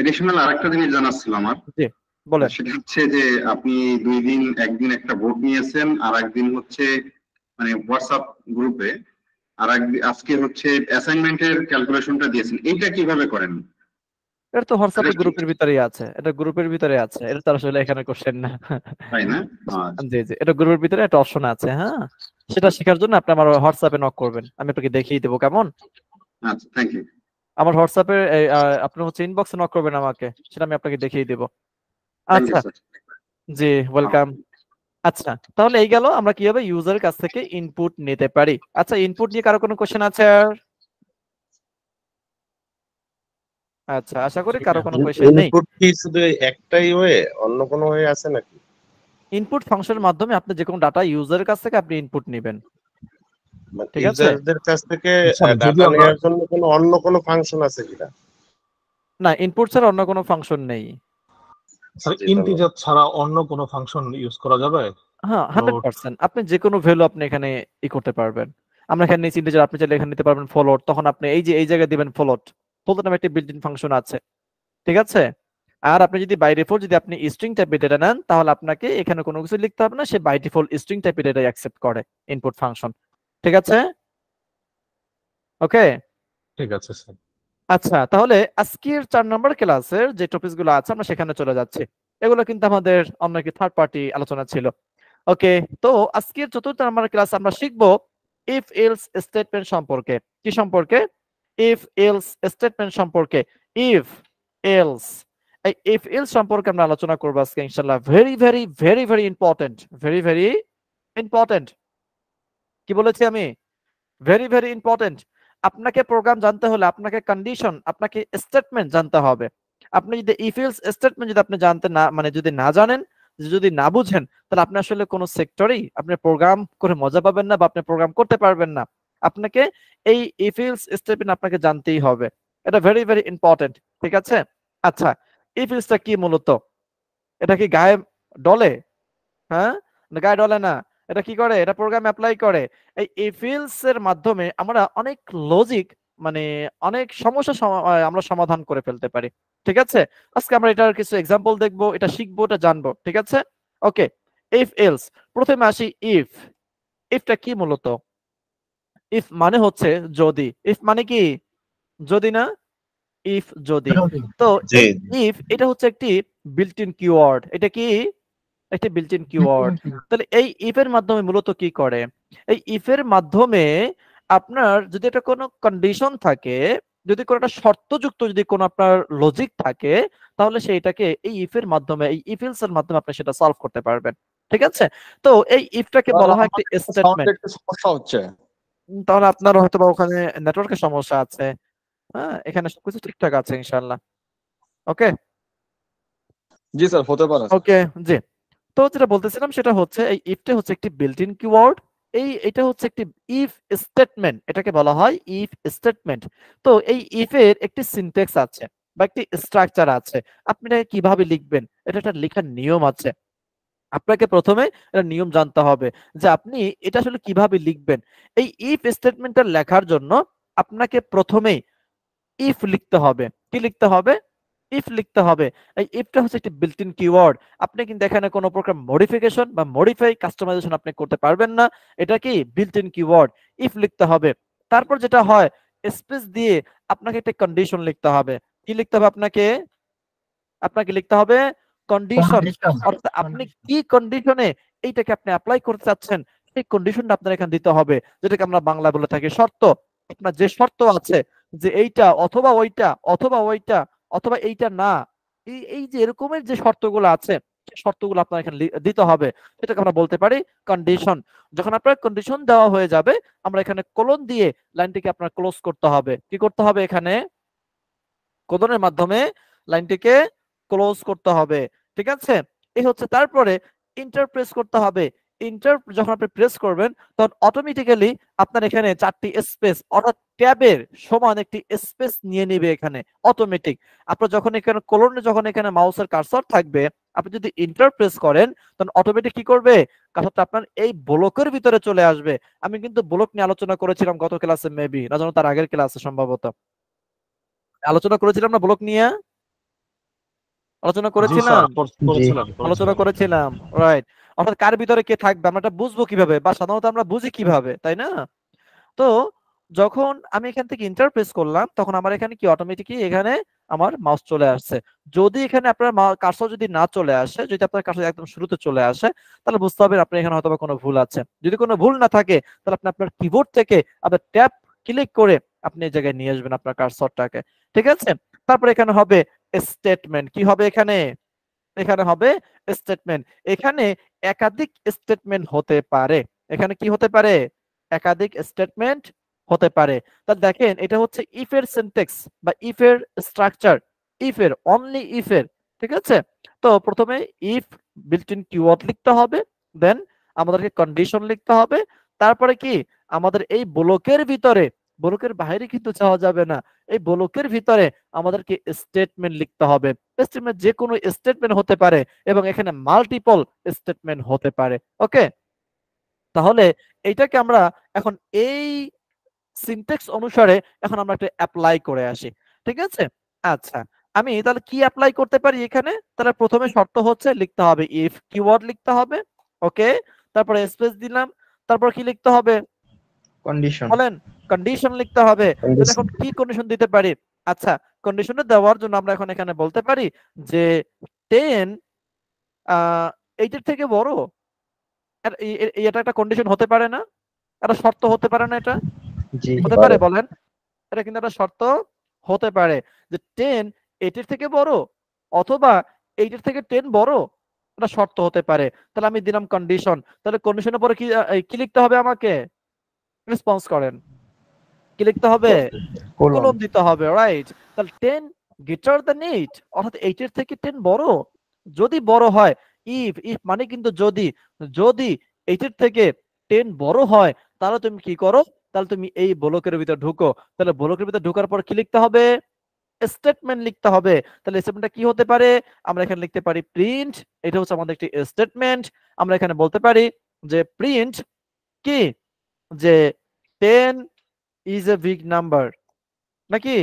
Speaker 1: এডিশনাল আরেকটা জিনিস জানার ছিল আমার
Speaker 2: জি বলে সেটা হচ্ছে যে আপনি দুই দিন একদিন একটা ভোট নিয়েছেন আর একদিন হচ্ছে মানে হোয়াটসঅ্যাপ গ্রুপে আর আজকে হচ্ছে অ্যাসাইনমেন্টের ক্যালকুলেশনটা দিয়েছেন এইটা কিভাবে করেন
Speaker 1: এটা তো হোয়াটসঅ্যাপ গ্রুপের ভিতরেই আছে এটা গ্রুপের ভিতরে আছে এটা তো আসলে এখানে কোশ্চেন না তাই না আচ্ছা। জি জি এটা গ্রুপের ভিতরে একটা অপশন আছে হ্যাঁ সেটা শেখার জন্য আপনি আমার হোয়াটসঅ্যাপে নক করবেন আমি আপনাকে দেখিয়ে দেবো কেমন আচ্ছা থ্যাংক ইউ আমার হোয়াটসঅ্যাপে আপনি হচ্ছে ইনবক্সে নক করবেন আমাকে সেটা আমি আপনাকে দেখিয়ে দেবো আচ্ছা জি ওয়েলকাম আচ্ছা তাহলে এই গেল আমরা কিভাবে ইউজার কাছ থেকে ইনপুট নিতে পারি আচ্ছা ইনপুট নিয়ে কারো কোনো কোশ্চেন আছে আর আচ্ছা আশা করি কারো কোনো কোয়েশ্চেন নেই ইনপুট কি শুধু একটাই হয় অন্য কোনো হয় আছে নাকি ইনপুট ফাংশনের মাধ্যমে আপনি যে কোনো ডাটা ইউজারের কাছ থেকে আপনি ইনপুট নেবেন মানে ঠিক আছে ইউজারদের কাছ থেকে ডাটা আচ্ছা, নেওয়ার
Speaker 2: জন্য কোনো অন্য কোনো ফাংশন
Speaker 1: আছে কিনা না ইনপুট ছাড়া অন্য কোনো ফাংশন নেই স্যার ইন্টিজার ছাড়া অন্য কোনো ফাংশন ইউজ করা যাবে হ্যাঁ 100% আপনি যে কোনো ভ্যালু আপনি এখানে ই করতে পারবেন আমরা এখানে নিচে ইন্টিজার আপনি চাইলে এখানে নিতে পারবেন ফলোট তখন আপনি এই যে এই জায়গায় দিবেন ফলোট ফোল্ডার নামে একটি ফাংশন আছে ঠিক আছে আর আপনি যদি বাই ডিফল্ট যদি আপনি স্ট্রিং টাইপের ডেটা নেন তাহলে আপনাকে এখানে কোনো কিছু লিখতে হবে না সে বাই ডিফল্ট স্ট্রিং টাইপের ডেটা অ্যাকসেপ্ট করে ইনপুট ফাংশন ঠিক আছে ওকে ঠিক আছে আচ্ছা তাহলে আজকের চার নম্বর ক্লাসের যে টপিকস গুলো আছে আমরা সেখানে চলে যাচ্ছি এগুলো কিন্তু আমাদের অন্য কি থার্ড পার্টি আলোচনা ছিল ওকে তো আজকের চতুর্থ নম্বর ক্লাস আমরা শিখবো ইফ এলস স্টেটমেন্ট সম্পর্কে কি সম্পর্কে ইফ এলস স্টেটমেন্ট সম্পর্কে ইফ এলস এই ইফ এলস সম্পর্কে আমরা আলোচনা করব আজকে ইনশাআল্লাহ very very very very important very very important কি বলেছি আমি ভেরি ভেরি ইম্পর্টেন্ট আপনাকে প্রোগ্রাম জানতে হলে আপনাকে কন্ডিশন আপনাকে স্টেটমেন্ট জানতে হবে আপনি যদি ইফ এলস স্টেটমেন্ট যদি আপনি জানতে না মানে যদি না জানেন যদি না বুঝেন তাহলে আপনি আসলে কোনো সেক্টরেই আপনি প্রোগ্রাম করে মজা পাবেন না বা আপনি প্রোগ্রাম করতে পারবেন না আপনাকে এই ইফিলস স্টেটমেন্ট আপনাকে জানতেই হবে এটা ভেরি ভেরি ইম্পর্টেন্ট ঠিক আছে আচ্ছা ইফিলসটা কি মূলত এটা কি গায়ে ডলে হ্যাঁ গায়ে ডলে না এটা কি করে এটা প্রোগ্রাম অ্যাপ্লাই করে এই ইফিলস এর মাধ্যমে আমরা অনেক লজিক মানে অনেক সমস্যা আমরা সমাধান করে ফেলতে পারি ঠিক আছে আজকে আমরা এটার কিছু এক্সাম্পল দেখবো এটা শিখবো এটা জানবো ঠিক আছে ওকে ইফ এলস প্রথমে আসি ইফ ইফটা কি মূলত ইফ মানে হচ্ছে যদি ইফ মানে কি যদি না ইফ যদি তো ইফ এটা হচ্ছে একটি বিল্ট ইন কিওয়ার্ড এটা কি একটি বিল্ট ইন কিওয়ার্ড তাহলে এই ইফ এর মাধ্যমে মূলত কি করে এই ইফ এর মাধ্যমে আপনার যদি এটা কোনো কন্ডিশন থাকে যদি কোনো একটা শর্তযুক্ত যদি কোনো আপনার লজিক থাকে তাহলে সেইটাকে এই ইফ এর মাধ্যমে এই ইফ এর মাধ্যমে আপনি সেটা সলভ করতে পারবেন ঠিক আছে তো এই ইফটাকে বলা হয় একটা স্টেটমেন্ট সমস্যা হচ্ছে তাহলে আপনার হয়তো বা ওখানে নেটওয়ার্কের সমস্যা আছে হ্যাঁ এখানে সবকিছু ঠিকঠাক আছে ইনশাল্লাহ ওকে জি স্যার হতে পারে ওকে জি তো যেটা বলতেছিলাম সেটা হচ্ছে এই ইফটা হচ্ছে একটি বিল্ট ইন কিওয়ার্ড এই এটা হচ্ছে একটি ইফ স্টেটমেন্ট এটাকে বলা হয় ইফ স্টেটমেন্ট তো এই ইফ এর একটি সিনট্যাক্স আছে বা একটি স্ট্রাকচার আছে আপনি এটাকে কিভাবে লিখবেন এটা একটা লেখার নিয়ম আছে আপনাকে প্রথমে এটা নিয়ম জানতে হবে যে আপনি এটা আসলে কিভাবে লিখবেন এই ইফ স্টেটমেন্টটা লেখার জন্য আপনাকে প্রথমেই ইফ লিখতে হবে কি লিখতে হবে ইফ লিখতে হবে এই ইফটা হচ্ছে একটি বিল্ট ইন কিওয়ার্ড আপনি কিন্তু এখানে কোনো প্রকার মডিফিকেশন বা মডিফাই কাস্টমাইজেশন আপনি করতে পারবেন না এটা কি বিল্ট ইন কিওয়ার্ড ইফ লিখতে হবে তারপর যেটা হয় স্পেস দিয়ে আপনাকে একটা কন্ডিশন লিখতে হবে কি লিখতে হবে আপনাকে আপনাকে লিখতে হবে কন্ডিশন অর্থাৎ আপনি কি কন্ডিশনে এইটাকে আপনি অ্যাপ্লাই করতে চাচ্ছেন সেই কন্ডিশনটা আপনার এখানে দিতে হবে যেটাকে আমরা বাংলা বলে থাকি শর্ত আপনার যে শর্ত আছে যে এইটা অথবা ওইটা অথবা ওইটা অথবা এইটা না এই যে এরকমের যে শর্তগুলো আছে শর্তগুলো আপনার এখানে দিতে হবে সেটাকে আমরা বলতে পারি কন্ডিশন যখন আপনার কন্ডিশন দেওয়া হয়ে যাবে আমরা এখানে কোলন দিয়ে লাইনটিকে আপনার ক্লোজ করতে হবে কি করতে হবে এখানে কোদনের মাধ্যমে লাইনটিকে ক্লোজ করতে হবে ঠিক আছে এই হচ্ছে তারপরে ইন্টার প্রেস করতে হবে ইন্টার যখন আপনি প্রেস করবেন তখন অটোমেটিক্যালি আপনার এখানে চারটি স্পেস অর্থাৎ ট্যাবের সমান একটি স্পেস নিয়ে নেবে এখানে অটোমেটিক আপনার যখন এখানে কলোনে যখন এখানে মাউসের কারসর থাকবে আপনি যদি ইন্টার প্রেস করেন তখন অটোমেটিক কি করবে কারসরটা আপনার এই ব্লকের ভিতরে চলে আসবে আমি কিন্তু ব্লক নিয়ে আলোচনা করেছিলাম গত ক্লাসে মেবি না জানো তার আগের ক্লাসে সম্ভবত আলোচনা করেছিলাম না ব্লক নিয়ে আলোচনা করেছিলাম আলোচনা করেছিলাম রাইট অর্থাৎ কার ভিতরে কে থাকবে আমরা এটা বুঝবো কিভাবে বা সাধারণত আমরা বুঝি কিভাবে তাই না তো যখন আমি এখান থেকে ইন্টারপ্রেস করলাম তখন আমার এখানে কি অটোমেটিক এখানে আমার মাউস চলে আসছে যদি এখানে আপনার কার্সর যদি না চলে আসে যদি আপনার কার্সর একদম শুরুতে চলে আসে তাহলে বুঝতে হবে আপনার এখানে হয়তো কোনো ভুল আছে যদি কোনো ভুল না থাকে তাহলে আপনি আপনার কিবোর্ড থেকে আপনার ট্যাপ ক্লিক করে আপনি এই জায়গায় নিয়ে আসবেন আপনার কার্সরটাকে ঠিক আছে তারপর এখানে হবে স্টেটমেন্ট কি হবে এখানে এখানে হবে স্টেটমেন্ট এখানে একাধিক স্টেটমেন্ট হতে পারে এখানে কি হতে পারে একাধিক স্টেটমেন্ট হতে পারে তা দেখেন এটা হচ্ছে ইফের সেন্টেক্স বা ইফের স্ট্রাকচার ইফের অনলি ইফের ঠিক আছে তো প্রথমে ইফ বিল্টিন কিওয়ার্ড লিখতে হবে দেন আমাদেরকে কন্ডিশন লিখতে হবে তারপরে কি আমাদের এই ব্লকের ভিতরে ব্লকের বাইরে কিন্তু চাওয়া যাবে না এই ব্লকের ভিতরে আমাদেরকে স্টেটমেন্ট লিখতে হবে স্টেটমেন্ট যে কোনো স্টেটমেন্ট হতে পারে এবং এখানে মাল্টিপল স্টেটমেন্ট হতে পারে ওকে তাহলে এইটাকে আমরা এখন এই সিনটেক্স অনুসারে এখন আমরা একটা অ্যাপ্লাই করে আসি ঠিক আছে আচ্ছা আমি তাহলে কি অ্যাপ্লাই করতে পারি এখানে তাহলে প্রথমে শর্ত হচ্ছে লিখতে হবে ইফ কিওয়ার্ড লিখতে হবে ওকে তারপরে স্পেস দিলাম তারপর কি লিখতে হবে কন্ডিশন বলেন কন্ডিশন লিখতে হবে এখন কি কন্ডিশন দিতে পারি আচ্ছা কন্ডিশন দেওয়ার জন্য আমরা এখন এখানে বলতে পারি যে টেন এইটার থেকে বড় এটা একটা কন্ডিশন হতে পারে না এটা শর্ত হতে পারে না এটা হতে পারে বলেন এটা কিন্তু একটা শর্ত হতে পারে যে টেন এটির থেকে বড় অথবা এইটির থেকে 10 বড় এটা শর্ত হতে পারে তাহলে আমি দিলাম কন্ডিশন তাহলে কন্ডিশনের পরে কি কি লিখতে হবে আমাকে রেসপন্স করেন কি লিখতে হবে কলম দিতে হবে রাইট তাহলে টেন গিটার দ্যান এইট অর্থাৎ এর থেকে টেন বড় যদি বড় হয় ইফ ইফ মানে কিন্তু যদি যদি এর থেকে টেন বড় হয় তাহলে তুমি কি করো তাহলে তুমি এই ব্লকের ভিতরে ঢুকো তাহলে ব্লকের ভিতরে ঢোকার পর কি লিখতে হবে স্টেটমেন্ট লিখতে হবে তাহলে স্টেটমেন্টটা কি হতে পারে আমরা এখানে লিখতে পারি প্রিন্ট এটা হচ্ছে আমাদের একটি স্টেটমেন্ট আমরা এখানে বলতে পারি যে প্রিন্ট কি যে ten is a big number নাকি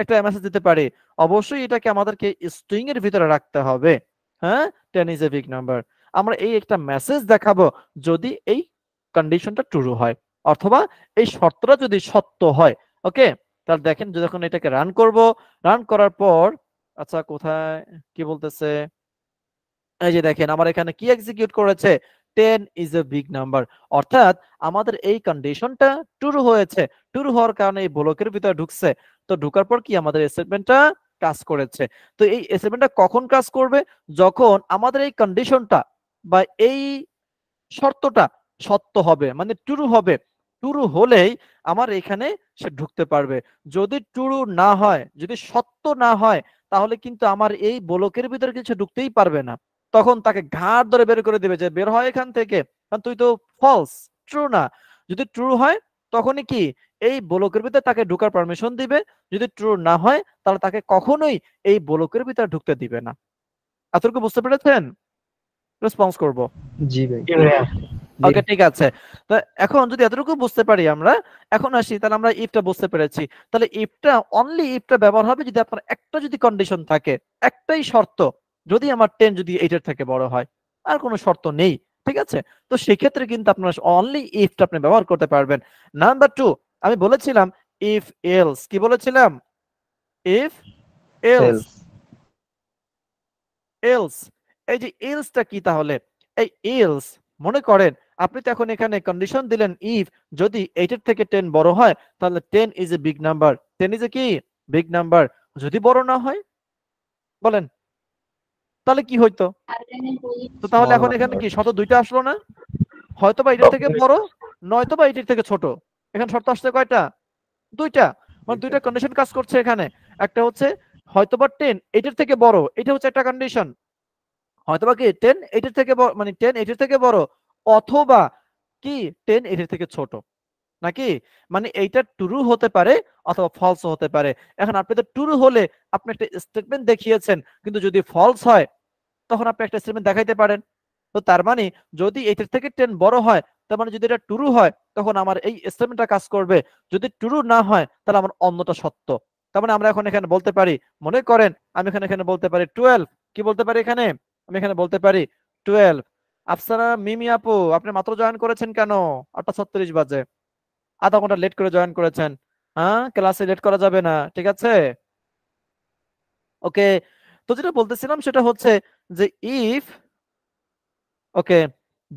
Speaker 1: একটা মেসেজ দিতে পারি অবশ্যই এটাকে আমাদেরকে স্ট্রিং এর ভিতরে রাখতে হবে হ্যাঁ ten is a big number আমরা এই একটা মেসেজ দেখাবো যদি এই কন্ডিশনটা ট্রু হয় অথবা এই শর্তটা যদি সত্য হয় ওকে তাহলে দেখেন যখন এটাকে রান করব রান করার পর আচ্ছা কোথায় কি বলতেছে এই যে দেখেন আমার এখানে কি এক্সিকিউট করেছে ten is a big number অর্থাৎ আমাদের এই কন্ডিশনটা ট্রু হয়েছে ট্রু হওয়ার কারণে এই ব্লকের ভিতরে ঢুকছে তো ঢোকার পর কি আমাদের স্টেটমেন্টটা কাজ করেছে তো এই স্টেটমেন্টটা কখন কাজ করবে যখন আমাদের এই কন্ডিশনটা বা এই শর্তটা সত্য হবে মানে ট্রু হবে ট্রু হলেই আমার এখানে সে ঢুকতে পারবে যদি ট্রু না হয় যদি সত্য না হয় তাহলে কিন্তু আমার এই ব্লকের ভিতরে কিছু ঢুকতেই পারবে না তখন তাকে ঘাড় ধরে বের করে দেবে যে বের হয় এখান থেকে কারণ তুই তো ফলস ট্রু না যদি ট্রু হয় তখনই কি এই বলকের ভিতরে তাকে ঢুকার পারমিশন দিবে যদি ট্রু না হয় তাহলে তাকে কখনোই এই বলকের ভিতরে ঢুকতে দিবে না এতটুকু বুঝতে পেরেছেন রেসপন্স করব জি ভাই ওকে ঠিক আছে তো এখন যদি এতটুকু বুঝতে পারি আমরা এখন আসি তাহলে আমরা ইফটা বুঝতে পেরেছি তাহলে ইফটা অনলি ইফটা ব্যবহার হবে যদি আপনার একটা যদি কন্ডিশন থাকে একটাই শর্ত যদি আমার টেন যদি এইটের থেকে বড় হয় আর কোনো শর্ত নেই ঠিক আছে তো সেক্ষেত্রে কিন্তু আপনার অনলি ইফটা আপনি ব্যবহার করতে পারবেন নাম্বার টু আমি বলেছিলাম ইফ এলস কি বলেছিলাম ইফ এলস এলস এই যে এলসটা কি তাহলে এই এলস মনে করেন আপনি তো এখন এখানে কন্ডিশন দিলেন ইফ যদি এইটের থেকে টেন বড় হয় তাহলে ten is a big number ten is a কি বিগ নাম্বার যদি বড় না হয় বলেন তাহলে কি হইতো
Speaker 2: তো তাহলে এখন এখানে কি
Speaker 1: শত দুইটা আসলো না হয়তো বা এটার থেকে বড় নয়তো বা এটির থেকে ছোট এখানে শর্ত আসছে কয়টা দুইটা মানে দুইটা কন্ডিশন কাজ করছে এখানে একটা হচ্ছে হয়তোবা টেন এটার থেকে বড় এটা হচ্ছে একটা কন্ডিশন হয়তোবা কি টেন এটির থেকে মানে টেন এটির থেকে বড় অথবা কি টেন এটির থেকে ছোট নাকি মানে এইটা ট্রু হতে পারে অথবা ফলস হতে পারে এখন আপনি তো ট্রু হলে আপনি একটা স্টেটমেন্ট দেখিয়েছেন কিন্তু যদি ফলস হয় তখন আপনি একটা স্টেটমেন্ট দেখাইতে পারেন তো তার মানে যদি এইটার থেকে টেন বড় হয় তার মানে যদি এটা ট্রু হয় তখন আমার এই স্টেটমেন্টটা কাজ করবে যদি ট্রু না হয় তাহলে আমার অন্যটা সত্য তার মানে আমরা এখন এখানে বলতে পারি মনে করেন আমি এখানে এখানে বলতে পারি টুয়েলভ কি বলতে পারি এখানে আমি এখানে বলতে পারি টুয়েলভ আফসারা মিমি আপু আপনি মাত্র জয়েন করেছেন কেন আটটা ছত্রিশ বাজে আধা ঘন্টা লেট করে জয়েন করেছেন হ্যাঁ ক্লাসে লেট করা যাবে না ঠিক আছে ওকে তো যেটা বলতেছিলাম সেটা হচ্ছে যে ইফ ওকে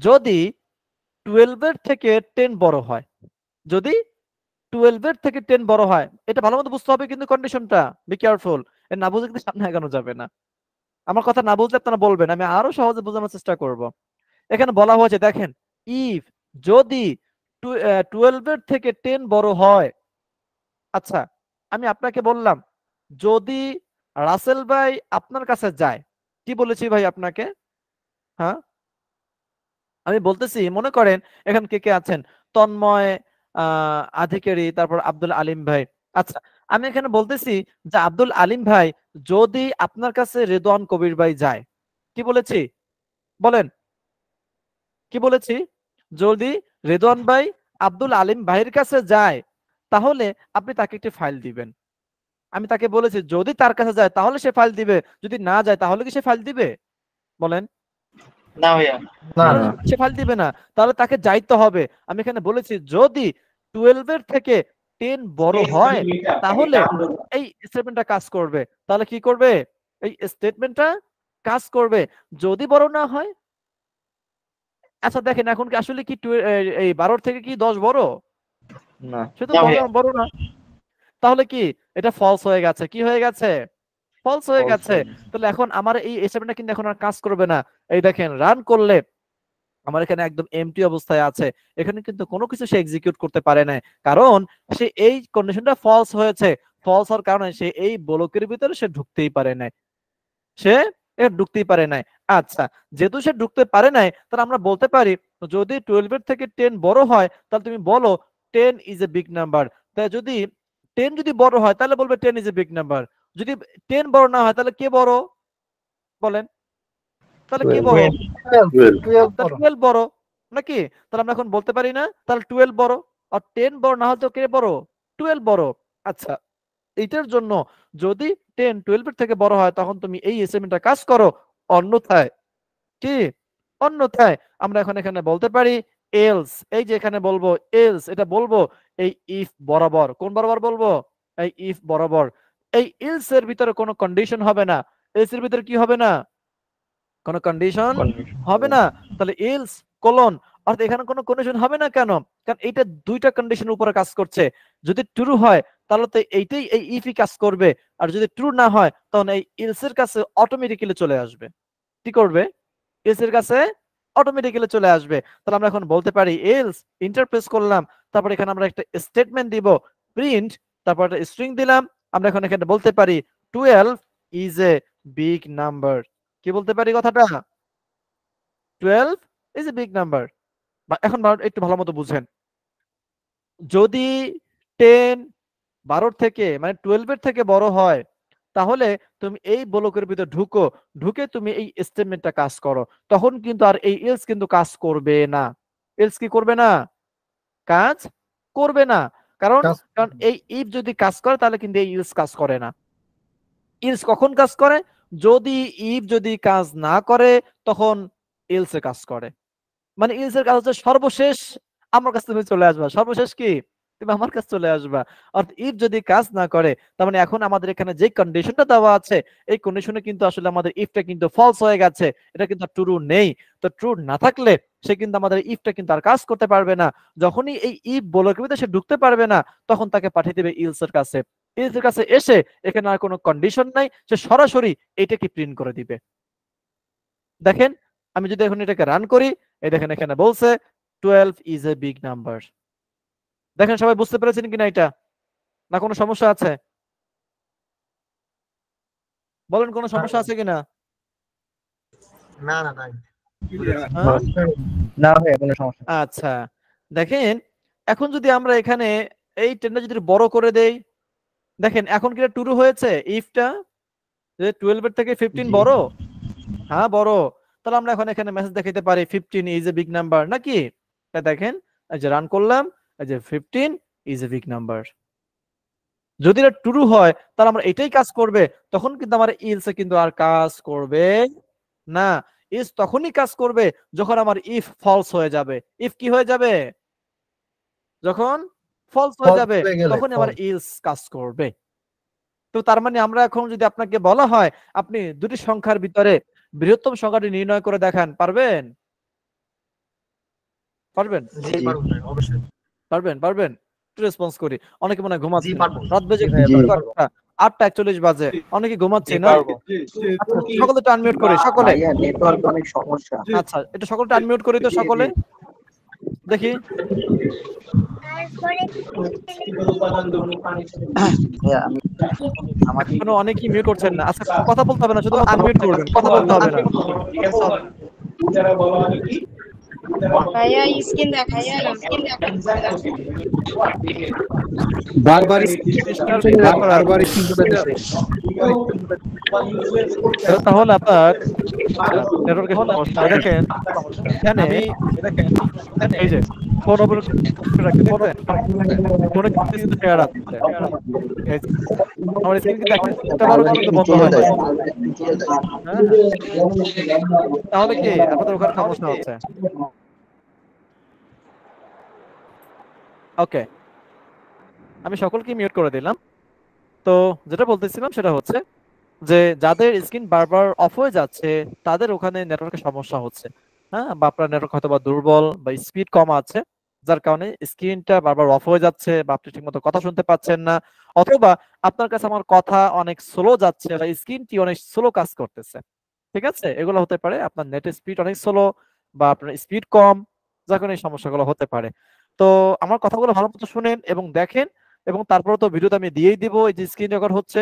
Speaker 1: যদি টুয়েলভের থেকে টেন বড় হয় যদি টুয়েলভের থেকে টেন বড় হয় এটা ভালো মতো বুঝতে হবে কিন্তু কন্ডিশনটা বি কেয়ারফুল এর না বুঝে কিন্তু সামনে আগানো যাবে না আমার কথা না বুঝলে আপনারা বলবেন আমি আরো সহজে বোঝানোর চেষ্টা করব এখানে বলা হয়েছে দেখেন ইফ যদি টুয়েলভের থেকে টেন বড় হয় আচ্ছা আমি আপনাকে বললাম যদি রাসেল ভাই আপনার কাছে যায় কি বলেছি ভাই আপনাকে হ্যাঁ আমি বলতেছি মনে করেন এখান কে কে আছেন তন্ময় আধিকারী তারপর আব্দুল আলিম ভাই আচ্ছা আমি এখানে বলতেছি যে আব্দুল আলিম ভাই যদি আপনার কাছে রেদওয়ান কবির ভাই যায় কি বলেছি বলেন কি বলেছি যদি রেদওয়ান ভাই আব্দুল আলিম ভাইয়ের কাছে যায় তাহলে আপনি তাকে একটি ফাইল দিবেন আমি তাকে বলেছি যদি তার কাছে যায় তাহলে সে ফাইল দিবে যদি না যায় তাহলে কি সে ফাইল দিবে বলেন সে ফাইল দিবে না তাহলে তাকে যাইতে হবে আমি এখানে বলেছি যদি টুয়েলভ এর থেকে টেন বড় হয় তাহলে এই স্টেটমেন্টটা কাজ করবে তাহলে কি করবে এই স্টেটমেন্টটা কাজ করবে যদি বড় না হয় আচ্ছা দেখেন এখন কি আসলে কি এই বারোর থেকে কি দশ বড় না সে তো বড় না তাহলে কি এটা ফলস হয়ে গেছে কি হয়ে গেছে ফলস হয়ে গেছে তাহলে এখন আমার এই কিন্তু এখন আর কাজ করবে না এই দেখেন রান করলে আমার এখানে একদম এমটি অবস্থায় আছে এখানে কিন্তু কোনো কিছু সে এক্সিকিউট করতে পারে না কারণ সে এই কন্ডিশনটা ফলস হয়েছে ফলস হওয়ার কারণে সে এই ব্লকের ভিতরে সে ঢুকতেই পারে না সে এ ঢুকতেই পারে নাই আচ্ছা যেহেতু সে ঢুকতে পারে নাই তাহলে আমরা বলতে পারি যদি টুয়েলভের থেকে টেন বড় হয় তাহলে তুমি বলো ten is a big number তাই যদি টেন যদি বড় হয় তাহলে বলবে ten is a big number যদি টেন বড় না হয় তাহলে কে বড় বলেন তাহলে কে বড় টুয়েলভ বড় নাকি তাহলে আমরা এখন বলতে পারি না তাহলে টুয়েলভ বড় আর টেন বড় না হলে তো কে বড় টুয়েলভ বড় আচ্ছা এইটার জন্য যদি টেন টুয়েলভ এর থেকে বড় হয় তখন তুমি এই এসএমএটা কাজ করো অন্যথায় কি অন্যথায় আমরা এখন এখানে বলতে পারি এলস এই যে এখানে বলবো এলস এটা বলবো এই ইফ বরাবর কোন বরাবর বলবো এই ইফ বরাবর এই এলস এর ভিতরে কোনো কন্ডিশন হবে না এলস এর ভিতরে কি হবে না কোনো কন্ডিশন হবে না তাহলে এলস কলন অর্থাৎ এখানে কোনো কন্ডিশন হবে না কেন কারণ এটা দুইটা কন্ডিশনের উপরে কাজ করছে যদি ট্রু হয় তাহলে তো এইটাই এই ইফি কাজ করবে আর যদি ট্রু না হয় তখন এই ইলসের কাছে অটোমেটিক্যালি চলে আসবে কি করবে ইলসের কাছে অটোমেটিক্যালি চলে আসবে তাহলে আমরা এখন বলতে পারি ইলস ইন্টারপ্রেস করলাম তারপর এখানে আমরা একটা স্টেটমেন্ট দিব প্রিন্ট তারপর একটা স্ট্রিং দিলাম আমরা এখন এখানে বলতে পারি twelve is a big number কি বলতে পারি কথাটা twelve is a big number এখন একটু ভালো মতো বুঝেন যদি টেন বারোর থেকে মানে টুয়েলভের থেকে বড় হয় তাহলে তুমি এই ব্লকের ভিতরে ঢুকো ঢুকে তুমি এই স্টেটমেন্টটা কাজ করো তখন কিন্তু আর এই এলস কিন্তু কাজ করবে না এলস কি করবে না কাজ করবে না কারণ কারণ এই ইফ যদি কাজ করে তাহলে কিন্তু এই ইলস কাজ করে না ইলস কখন কাজ করে যদি ইফ যদি কাজ না করে তখন ইলসে কাজ করে মানে ইলসের কাজ হচ্ছে সর্বশেষ আমার কাছে তুমি চলে আসবা সর্বশেষ কি তুমি আমার কাছে চলে আসবা অর্থাৎ ইফ যদি কাজ না করে তার মানে এখন আমাদের এখানে যে কন্ডিশনটা দেওয়া আছে এই কন্ডিশনে কিন্তু আসলে আমাদের ইফটা কিন্তু ফলস হয়ে গেছে এটা কিন্তু ট্রু নেই তো ট্রু না থাকলে সে কিন্তু আমাদের ইফটা কিন্তু আর কাজ করতে পারবে না যখনই এই ইফ বলকের কবিতা সে ঢুকতে পারবে না তখন তাকে পাঠিয়ে দেবে ইলসের কাছে ইলসের কাছে এসে এখানে আর কোনো কন্ডিশন নাই সে সরাসরি এটাকে প্রিন্ট করে দিবে দেখেন আমি যদি এখন এটাকে রান করি এই দেখেন এখানে বলছে twelve is a big number দেখেন সবাই বুঝতে পেরেছেন কিনা এটা না কোনো সমস্যা আছে বলেন কোনো সমস্যা আছে কিনা আচ্ছা দেখেন এখন যদি আমরা এখানে এই টেনটা যদি বড় করে দেই দেখেন এখন কি টুরু হয়েছে ইফটা যে এর থেকে ফিফটিন বড় হ্যাঁ বড় তাহলে আমরা এখন এখানে মেসেজ দেখাতে পারি fifteen is a big number নাকি দেখেন যে রান করলাম যে fifteen is a big number যদি এটা ট্রু হয় তাহলে আমরা এটাই কাজ করবে তখন কিন্তু আমার কিন্তু আর কাজ করবে না ইজ তখনই কাজ করবে যখন আমার ইফ ফলস হয়ে যাবে ইফ কি হয়ে যাবে যখন ফলস হয়ে যাবে তখন আমার ইলস কাজ করবে তো তার মানে আমরা এখন যদি আপনাকে বলা হয় আপনি দুটি সংখ্যার ভিতরে বৃহত্তম সংখ্যাটি নির্ণয় করে দেখান পারবেন পারবেন অবশ্যই পারবেন পারবেন রেসপন্স করি অনেকে মনে হয় ঘুমাচ্ছে রাত বেজে আটটা একচল্লিশ বাজে অনেকে ঘুমাচ্ছে না আচ্ছা, সকলে তো করে সকলে আচ্ছা এটা সকলে আনমিউট করি তো সকলে দেখি অনেকেই মিউট করছেন না আচ্ছা কথা বলতে হবে না শুধু আনমিউট করবেন কথা বলতে হবে না আচ্ছা, তাহলে আপনার দেখেন হ্যাঁ?
Speaker 2: তাহলে কি আপনাদের ওখানে সমস্যা হচ্ছে
Speaker 1: ওকে আমি সকলকে মিউট করে দিলাম তো যেটা বলতেছিলাম সেটা হচ্ছে যে যাদের স্ক্রিন বারবার অফ হয়ে যাচ্ছে তাদের ওখানে নেটওয়ার্কের সমস্যা হচ্ছে হ্যাঁ বা আপনার নেটওয়ার্ক হয়তো বা দুর্বল বা স্পিড কম আছে যার কারণে স্ক্রিনটা বারবার অফ হয়ে যাচ্ছে বা আপনি ঠিকমতো কথা শুনতে পাচ্ছেন না অথবা আপনার কাছে আমার কথা অনেক স্লো যাচ্ছে বা স্ক্রিনটি অনেক স্লো কাজ করতেছে ঠিক আছে এগুলো হতে পারে আপনার নেটের স্পিড অনেক স্লো বা আপনার স্পিড কম যার কারণে এই সমস্যাগুলো হতে পারে তো আমার কথাগুলো ভালো মতো শুনেন এবং দেখেন এবং তারপরে তো ভিডিওতে আমি দিয়েই দিব এই যে স্ক্রিন রেকর্ড হচ্ছে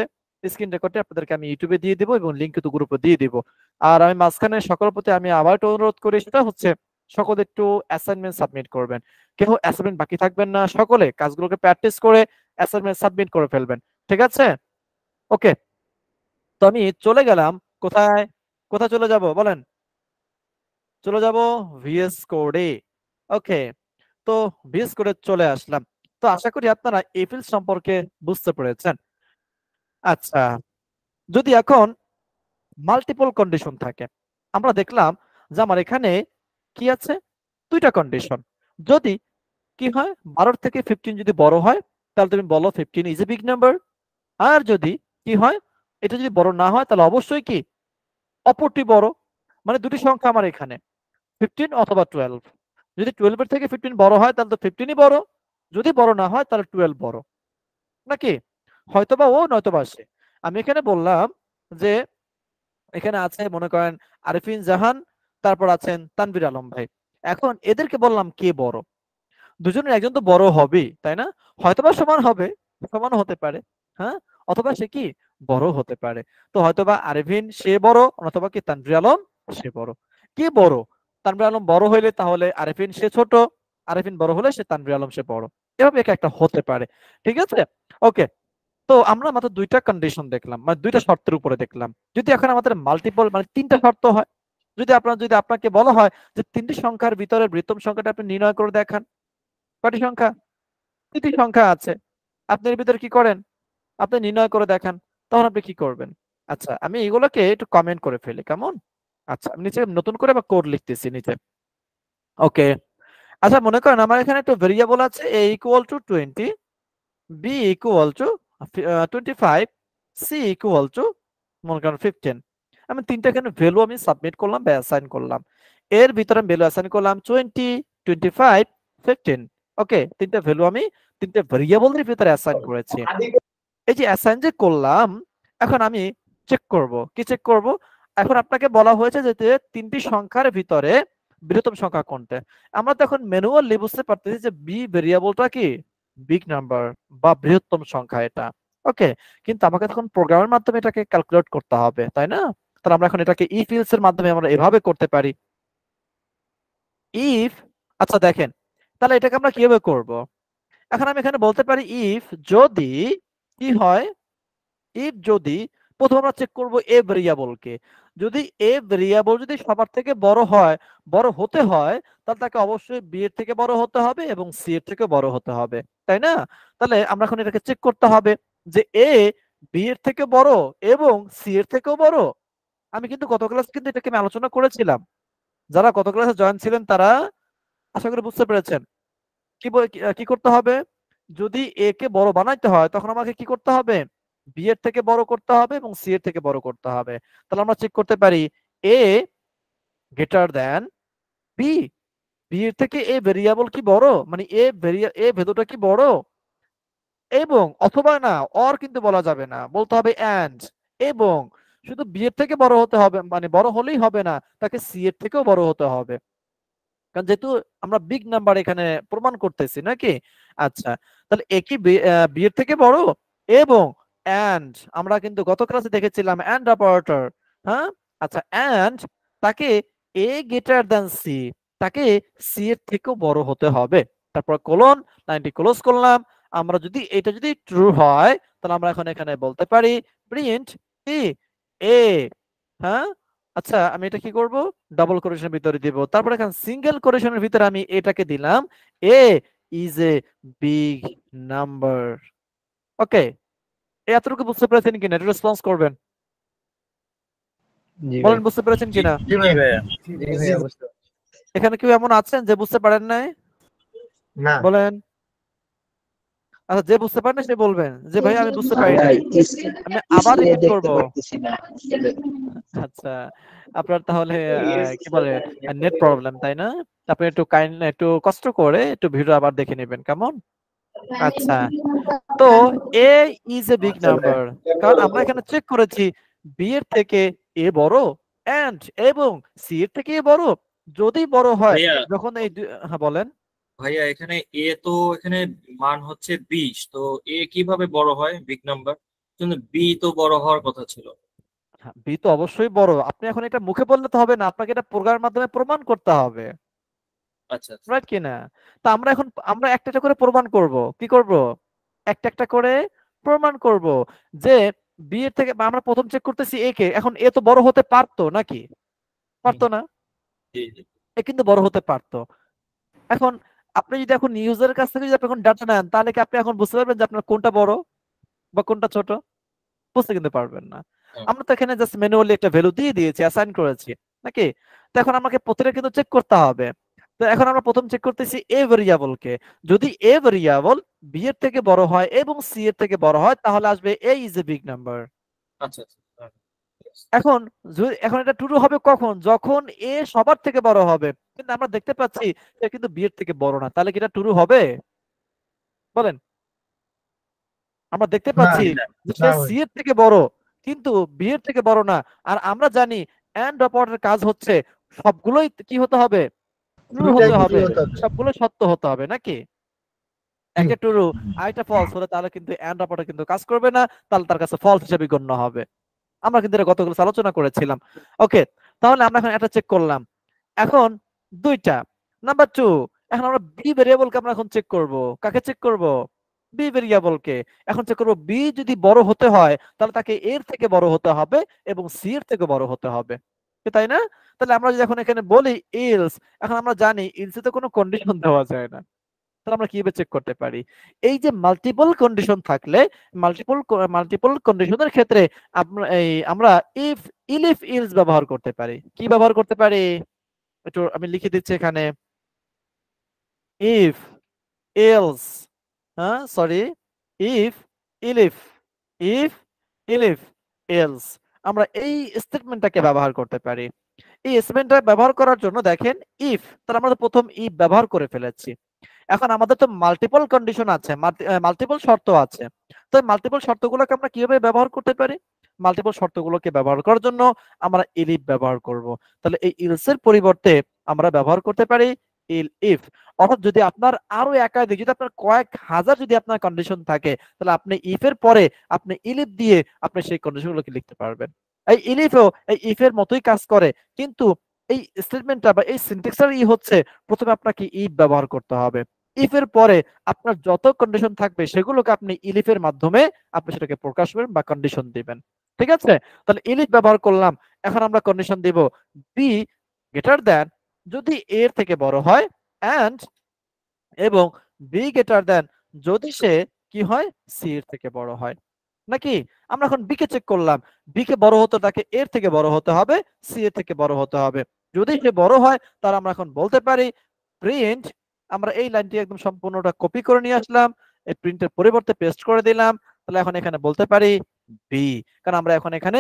Speaker 1: স্ক্রিন রেকর্ডটি আপনাদেরকে আমি ইউটিউবে দিয়ে দিব এবং লিঙ্ক তো গ্রুপে দিয়ে দিব আর আমি মাঝখানে সকলের প্রতি আমি আবার একটু অনুরোধ করি সেটা হচ্ছে সকলে একটু অ্যাসাইনমেন্ট সাবমিট করবেন কেউ অ্যাসাইনমেন্ট বাকি থাকবেন না সকলে কাজগুলোকে প্র্যাকটিস করে অ্যাসাইনমেন্ট সাবমিট করে ফেলবেন ঠিক আছে ওকে তো আমি চলে গেলাম কোথায় কোথায় চলে যাব বলেন চলে যাব ভিএস কোডে ওকে তো ভিস করে চলে আসলাম তো আশা করি আপনারা এই সম্পর্কে বুঝতে পেরেছেন আচ্ছা যদি এখন মাল্টিপল কন্ডিশন থাকে আমরা দেখলাম যে আমার এখানে কি আছে দুইটা কন্ডিশন যদি কি হয় বারোর থেকে ফিফটিন যদি বড় হয় তাহলে তুমি বলো fifteen is a big number আর যদি কি হয় এটা যদি বড় না হয় তাহলে অবশ্যই কি অপরটি বড় মানে দুটি সংখ্যা আমার এখানে ফিফটিন অথবা টুয়েলভ যদি টুয়েলভের থেকে ফিফটিন বড় হয় তাহলে তো ফিফটিনই বড় যদি বড় না হয় তাহলে টুয়েলভ বড় নাকি হয়তোবা ও নয়তোবা সে আমি এখানে বললাম যে এখানে আছে মনে করেন আরিফিন জাহান তারপর আছেন তানবির আলম ভাই এখন এদেরকে বললাম কে বড় দুজনের একজন তো বড় হবে তাই না হয়তোবা সমান হবে সমান হতে পারে হ্যাঁ অথবা সে কি বড় হতে পারে তো হয়তোবা আরভিন সে বড় অথবা কি তানবির আলম সে বড় কে বড় তানবির আলম বড় হইলে তাহলে আরেফিন সে ছোট আরেফিন বড় হলে সে তানবির আলম সে বড় এভাবে একটা হতে পারে ঠিক আছে ওকে তো আমরা মাত্র দুইটা কন্ডিশন দেখলাম মানে দুইটা শর্তের উপরে দেখলাম যদি এখন আমাদের মাল্টিপল মানে তিনটা শর্ত হয় যদি আপনার যদি আপনাকে বলা হয় যে তিনটি সংখ্যার ভিতরে বৃত্তম সংখ্যাটা আপনি নির্ণয় করে দেখান কটি সংখ্যা তিনটি সংখ্যা আছে আপনি এর ভিতরে কি করেন আপনি নির্ণয় করে দেখান তখন আপনি কি করবেন আচ্ছা আমি এগুলোকে একটু কমেন্ট করে ফেলি কেমন আচ্ছা আমি নিচে নতুন করে বা কোড লিখতেছি নিচে ওকে আচ্ছা মনে করেন আমার এখানে একটা ভেরিয়েবল আছে a equal to twenty b equal to twenty five c equal to মনে করেন ফিফটিন আমি তিনটা এখানে ভ্যালু আমি সাবমিট করলাম বা অ্যাসাইন করলাম এর ভিতরে আমি ভ্যালু অ্যাসাইন করলাম twenty twenty five fifteen okay তিনটা ভ্যালু আমি তিনটা ভেরিয়েবলের ভিতরে অ্যাসাইন করেছি আচ্ছা, আচ্ছা। এই যে অ্যাসাইন যে করলাম এখন আমি চেক করব কি চেক করব এখন আপনাকে বলা হয়েছে যে তিনটি সংখ্যার ভিতরে বৃহত্তম সংখ্যা কোনটা আমরা তো তখন ম্যানুয়ালি বুঝতে পারতেছি যে বি ভেরিয়েবলটা কি বিগ নাম্বার বা বৃহত্তম সংখ্যা এটা ওকে কিন্তু আমাকে তখন প্রোগ্রামের মাধ্যমে এটাকে ক্যালকুলেট করতে হবে তাই না তাহলে আমরা এখন এটাকে ইফিলস এর মাধ্যমে আমরা এভাবে করতে পারি ইফ আচ্ছা দেখেন তাহলে এটাকে আমরা কিভাবে করব এখন আমি এখানে বলতে পারি ইফ যদি কি হয় ইফ যদি প্রথম আমরা চেক করব এ ভেরিয়েবলকে যদি এ ভেরিয়েবল যদি সবার থেকে বড় হয় বড় হতে হয় তাহলে তাকে অবশ্যই বি এর থেকে বড় হতে হবে এবং সি এর থেকে বড় হতে হবে তাই না তাহলে আমরা এখন এটাকে চেক করতে হবে যে এ বি এর থেকে বড় এবং সি এর থেকেও বড় আমি কিন্তু গত ক্লাস কিন্তু এটাকে আমি আলোচনা করেছিলাম যারা গত ক্লাসে জয়েন ছিলেন তারা আশা করি বুঝতে পেরেছেন কি কি করতে হবে যদি এ কে বড় বানাইতে হয় তখন আমাকে কি করতে হবে বি এর থেকে বড় করতে হবে এবং সি এর থেকে বড় করতে হবে তাহলে আমরা চেক করতে পারি a greater than b b এর থেকে এ ভেরিয়েবল কি বড় মানে এ ভেরিয়া এ ভেদটা কি বড় এবং অথবা না অর কিন্তু বলা যাবে না বলতে হবে অ্যান্ড এবং শুধু বি এর থেকে বড় হতে হবে মানে বড় হলেই হবে না তাকে সি এর থেকেও বড় হতে হবে কারণ যেহেতু আমরা বিগ নাম্বার এখানে প্রমাণ করতেছি নাকি আচ্ছা তাহলে এ কি বি এর থেকে বড় এবং অ্যান্ড আমরা কিন্তু গত ক্লাসে দেখেছিলাম অ্যান্ড অপারেটর হ্যাঁ আচ্ছা অ্যান্ড তাকে এ গ্রেটার দ্যান সি তাকে সি এর থেকেও বড় হতে হবে তারপর কোলন লাইনটি ক্লোজ করলাম আমরা যদি এটা যদি ট্রু হয় তাহলে আমরা এখন এখানে বলতে পারি প্রিন্ট কি এ হ্যাঁ আচ্ছা আমি এটা কি করব ডাবল কোরেশনের ভিতরে দিব তারপর এখন সিঙ্গেল কোরেশনের ভিতরে আমি এটাকে দিলাম a is a big number okay এতটুকু বুঝতে পেরেছেন কিনা একটু রেসপন্স করবেন
Speaker 2: বলেন বুঝতে পেরেছেন কিনা
Speaker 1: এখানে কেউ এমন আছেন যে বুঝতে পারেন নাই বলেন আচ্ছা যে বুঝতে পারেন সে বলবেন যে ভাই আমি বুঝতে পারি আমি আবার রিপিট করব আচ্ছা আপনার তাহলে কি বলে নেট প্রবলেম তাই না আপনি একটু কাইন্ড একটু কষ্ট করে একটু ভিডিও আবার দেখে নেবেন কেমন আচ্ছা তো a is a big number কারণ আমরা এখানে চেক করেছি বি এর থেকে এ বড় এন্ড এবং সি এর থেকে এ বড় যদি বড় হয় যখন এই হ্যাঁ বলেন
Speaker 2: ভাইয়া এখানে এ তো এখানে মান হচ্ছে 20 তো এ কিভাবে বড় হয় বিগ নাম্বার কিন্তু বি তো বড় হওয়ার কথা ছিল
Speaker 1: বি হ্যাঁ, তো অবশ্যই বড় আপনি এখন এটা মুখে বললে তো হবে না আপনাকে এটা প্রোগ্রামের মাধ্যমে প্রমাণ করতে হবে রাইট আচ্ছা, আচ্ছা। কিনা তো আমরা এখন আমরা একটা একটা করে প্রমাণ করব কি করব একটা একটা করে প্রমাণ করব যে বি এর থেকে আমরা প্রথম চেক করতেছি এ কে এখন এ তো বড় হতে পারতো নাকি পারতো না এ কিন্তু বড় হতে পারতো এখন আপনি যদি এখন ইউজারের কাছ থেকে যদি আপনি এখন ডাটা নেন তাহলে কি আপনি এখন বুঝতে পারবেন যে আপনার কোনটা বড় বা কোনটা ছোট বুঝতে কিন্তু পারবেন না হ্যাঁ। আমরা তো এখানে জাস্ট ম্যানুয়ালি একটা ভ্যালু দিয়ে দিয়েছি অ্যাসাইন করেছি নাকি তো এখন আমাকে প্রতিটা কিন্তু চেক করতে হবে তো এখন আমরা প্রথম চেক করতেছি এ ভেরিয়াবল কে যদি এ ভেরিয়াবল বি এর থেকে বড় হয় এবং সি এর থেকে বড় হয় তাহলে আসবে a is a big number আচ্ছা এখন এখন এটা ট্রু হবে কখন যখন এ সবার থেকে বড় হবে কিন্তু আমরা দেখতে পাচ্ছি এটা কিন্তু বি এর থেকে বড় না তাহলে কি এটা ট্রু হবে বলেন আমরা দেখতে পাচ্ছি যে সি এর থেকে বড় কিন্তু বি এর থেকে বড় না আর আমরা জানি এন্ড অপারেটর কাজ হচ্ছে সবগুলোই কি হতে হবে ট্রু হতে হবে সবগুলো সত্য হতে হবে নাকি ট্রু ফলস হলে তাহলে কিন্তু কিন্তু কাজ করবে না তাহলে তার কাছে ফলস হিসেবে গণ্য হবে আমরা কিন্তু এটা গতকাল আলোচনা করেছিলাম ওকে তাহলে আমরা এখন চেক করলাম এখন দুইটা নাম্বার টু এখন আমরা বি কে আমরা এখন চেক করব কাকে চেক করব বি কে এখন চেক করব বি যদি বড় হতে হয় তাহলে তাকে এর থেকে বড় হতে হবে এবং সি এর থেকে বড় হতে হবে তাই না তাহলে আমরা যদি এখন এখানে বলি ইলস এখন আমরা জানি ইলসে তো কোনো কন্ডিশন দেওয়া যায় না তাহলে আমরা কিভাবে চেক করতে পারি এই যে মাল্টিপল কন্ডিশন থাকলে মাল্টিপল মাল্টিপল কন্ডিশনের ক্ষেত্রে আমরা ইফ ইলিফ ইলস ব্যবহার করতে পারি কি ব্যবহার করতে পারি একটু আমি লিখে দিচ্ছি এখানে হ্যাঁ, ইফ এলস হ্যাঁ sorry if elif if elif else আমরা এই স্টেটমেন্টটাকে ব্যবহার করতে পারি এই স্টেটমেন্টটা ব্যবহার করার জন্য দেখেন ইফ তাহলে আমরা প্রথম ইফ ব্যবহার করে ফেলেছি এখন আমাদের তো মাল্টিপল কন্ডিশন আছে মাল্টিপল শর্ত আছে তো মাল্টিপল শর্তগুলোকে আমরা কিভাবে ব্যবহার করতে পারি মাল্টিপল শর্তগুলোকে ব্যবহার করার জন্য আমরা ইলিফ ব্যবহার করব তাহলে এই ইলসের পরিবর্তে আমরা ব্যবহার করতে পারি ইল ইফ অর্থাৎ যদি আপনার আরো একাধিক যদি আপনার কয়েক হাজার যদি আপনার কন্ডিশন থাকে তাহলে আপনি ইফ এর পরে আপনি ইলিফ দিয়ে আপনি সেই কন্ডিশন গুলোকে লিখতে পারবেন এই ইলিফও এই ইফ এর মতোই কাজ করে কিন্তু এই স্টেটমেন্টটা বা এই সিনটেক্সটার ই হচ্ছে প্রথমে আপনাকে ইফ ব্যবহার করতে হবে ইফ এর পরে আপনার যত কন্ডিশন থাকবে সেগুলোকে আপনি ইলিফের মাধ্যমে আপনি সেটাকে প্রকাশ করবেন বা কন্ডিশন দিবেন ঠিক আছে তাহলে ইলিফ ব্যবহার করলাম এখন আমরা কন্ডিশন দিব বি গ্রেটার দ্যান যদি এর থেকে বড় হয় অ্যান্ড এবং বি গেটার দেন যদি সে কি হয় সি এর থেকে বড় হয় নাকি আমরা এখন বি কে চেক করলাম বি কে বড় হতো তাকে এর থেকে বড় হতে হবে সি এর থেকে বড় হতে হবে যদি সে বড় হয় তার আমরা এখন বলতে পারি প্রিন্ট আমরা এই লাইনটি একদম সম্পূর্ণটা কপি করে নিয়ে আসলাম এই প্রিন্টের পরিবর্তে পেস্ট করে দিলাম তাহলে এখন এখানে বলতে পারি বি কারণ আমরা এখন এখানে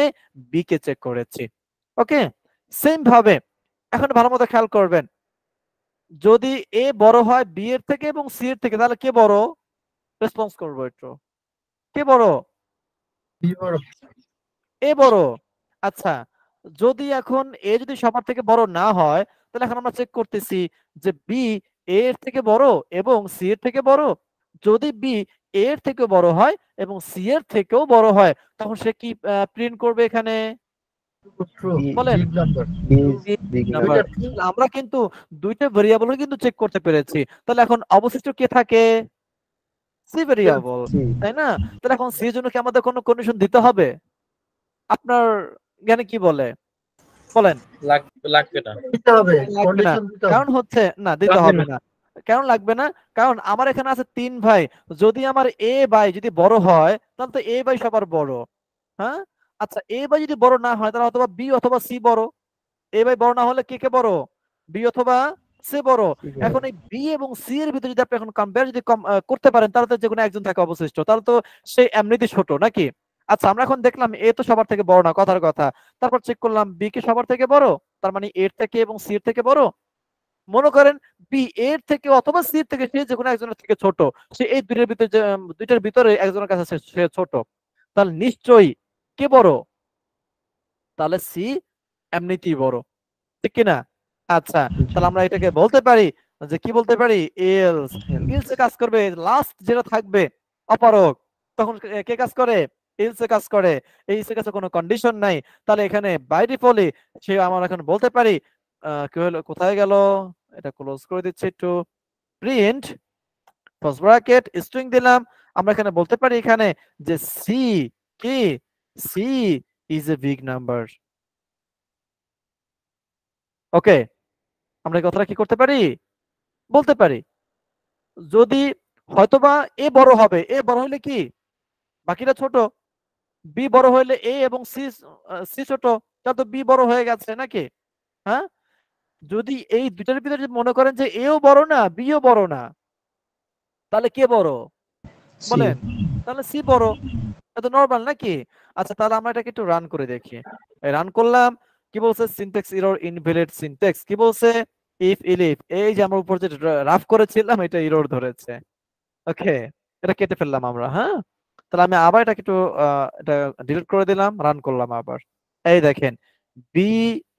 Speaker 1: বি কে চেক করেছি ওকে সেম ভাবে এখন ভালো মতো খেয়াল করবেন যদি এ বড় হয় বি এর থেকে এবং সি এর থেকে তাহলে কে বড় রেসপন্স করবো একটু কে বড় এ বড় আচ্ছা যদি এখন এ যদি সবার থেকে বড় না হয় তাহলে এখন আমরা চেক করতেছি যে বি এ এর থেকে বড় এবং সি এর থেকে বড় যদি বি এর থেকে বড় হয় এবং সি এর থেকেও বড় হয় তখন সে কি প্রিন্ট করবে এখানে আমরা কিন্তু দুইটা ভেরিয়াবল কিন্তু চেক করতে পেরেছি তাহলে এখন অবশিষ্ট কে থাকে সি তাই না তাহলে এখন সি জন্য কি আমাদের কোনো কন্ডিশন দিতে হবে আপনার জ্ঞানে কি বলে বলেন কারণ হচ্ছে না দিতে হবে না কেন লাগবে না কারণ আমার এখানে আছে তিন ভাই যদি আমার এ ভাই যদি বড় হয় তাহলে তো এ ভাই সবার বড় হ্যাঁ আচ্ছা এ বাই যদি বড় না হয় তাহলে অথবা বি অথবা সি বড় এ বাই বড় না হলে কে কে বড় বি অথবা সে বড় এখন এই বি এবং সি এর ভিতরে যদি আপনি এখন কম্পেয়ার যদি করতে পারেন তাহলে তো যে কোনো একজন থাকে অবশিষ্ট তাহলে তো সেই এমনিতে ছোট নাকি আচ্ছা আমরা এখন দেখলাম এ তো সবার থেকে বড় না কথার কথা তারপর চেক করলাম বি কি সবার থেকে বড় তার মানে এর থেকে এবং সি এর থেকে বড় মনে করেন বি এর থেকে অথবা সি থেকে সে যে কোনো একজনের থেকে ছোট সে এই দুইটার ভিতরে দুইটার ভিতরে একজনের কাছে সে ছোট তাহলে নিশ্চয়ই কে বড় তাহলে সি এমনিতেই বড় ঠিক কিনা আচ্ছা তাহলে আমরা এটাকে বলতে পারি যে কি বলতে পারি এলস ইলসে কাজ করবে লাস্ট যেটা থাকবে অপারক তখন কে কাজ করে ইলসে কাজ করে এইসের কাছে কোনো কন্ডিশন নাই তাহলে এখানে বাই ডিফল্টই সে আমরা এখন বলতে পারি কি হলো কোথায় গেল এটা ক্লোজ করে দিচ্ছি একটু প্রিন্ট ক্লোজ ব্র্যাকেট স্ট্রিং দিলাম আমরা এখানে বলতে পারি এখানে যে সি কি C is a big number. Okay. আমরা কথাটা কি করতে পারি বলতে পারি যদি হয়তোবা এ বড় হবে এ বড় হলে কি বাকিরা ছোট বি বড় হলে এ এবং সি সি ছোট তা তো বি বড় হয়ে গেছে নাকি হ্যাঁ যদি এই দুটার ভিতরে মনে করেন যে এও বড় না বিও বড় না তাহলে কে বড় বলেন তাহলে সি বড় এটা নর্মাল নাকি আচ্ছা তাহলে আমরা এটাকে একটু রান করে দেখি রান করলাম কি বলছে সিনটেক্স এরর ইনভ্যালিড সিনটেক্স কি বলছে ইফ ইলিফ এই যে আমরা উপর যে রাফ করেছিলাম এটা এরর ধরেছে ওকে এটা কেটে ফেললাম আমরা হ্যাঁ তাহলে আমি আবার এটাকে একটু এটা ডিলিট করে দিলাম রান করলাম আবার এই দেখেন b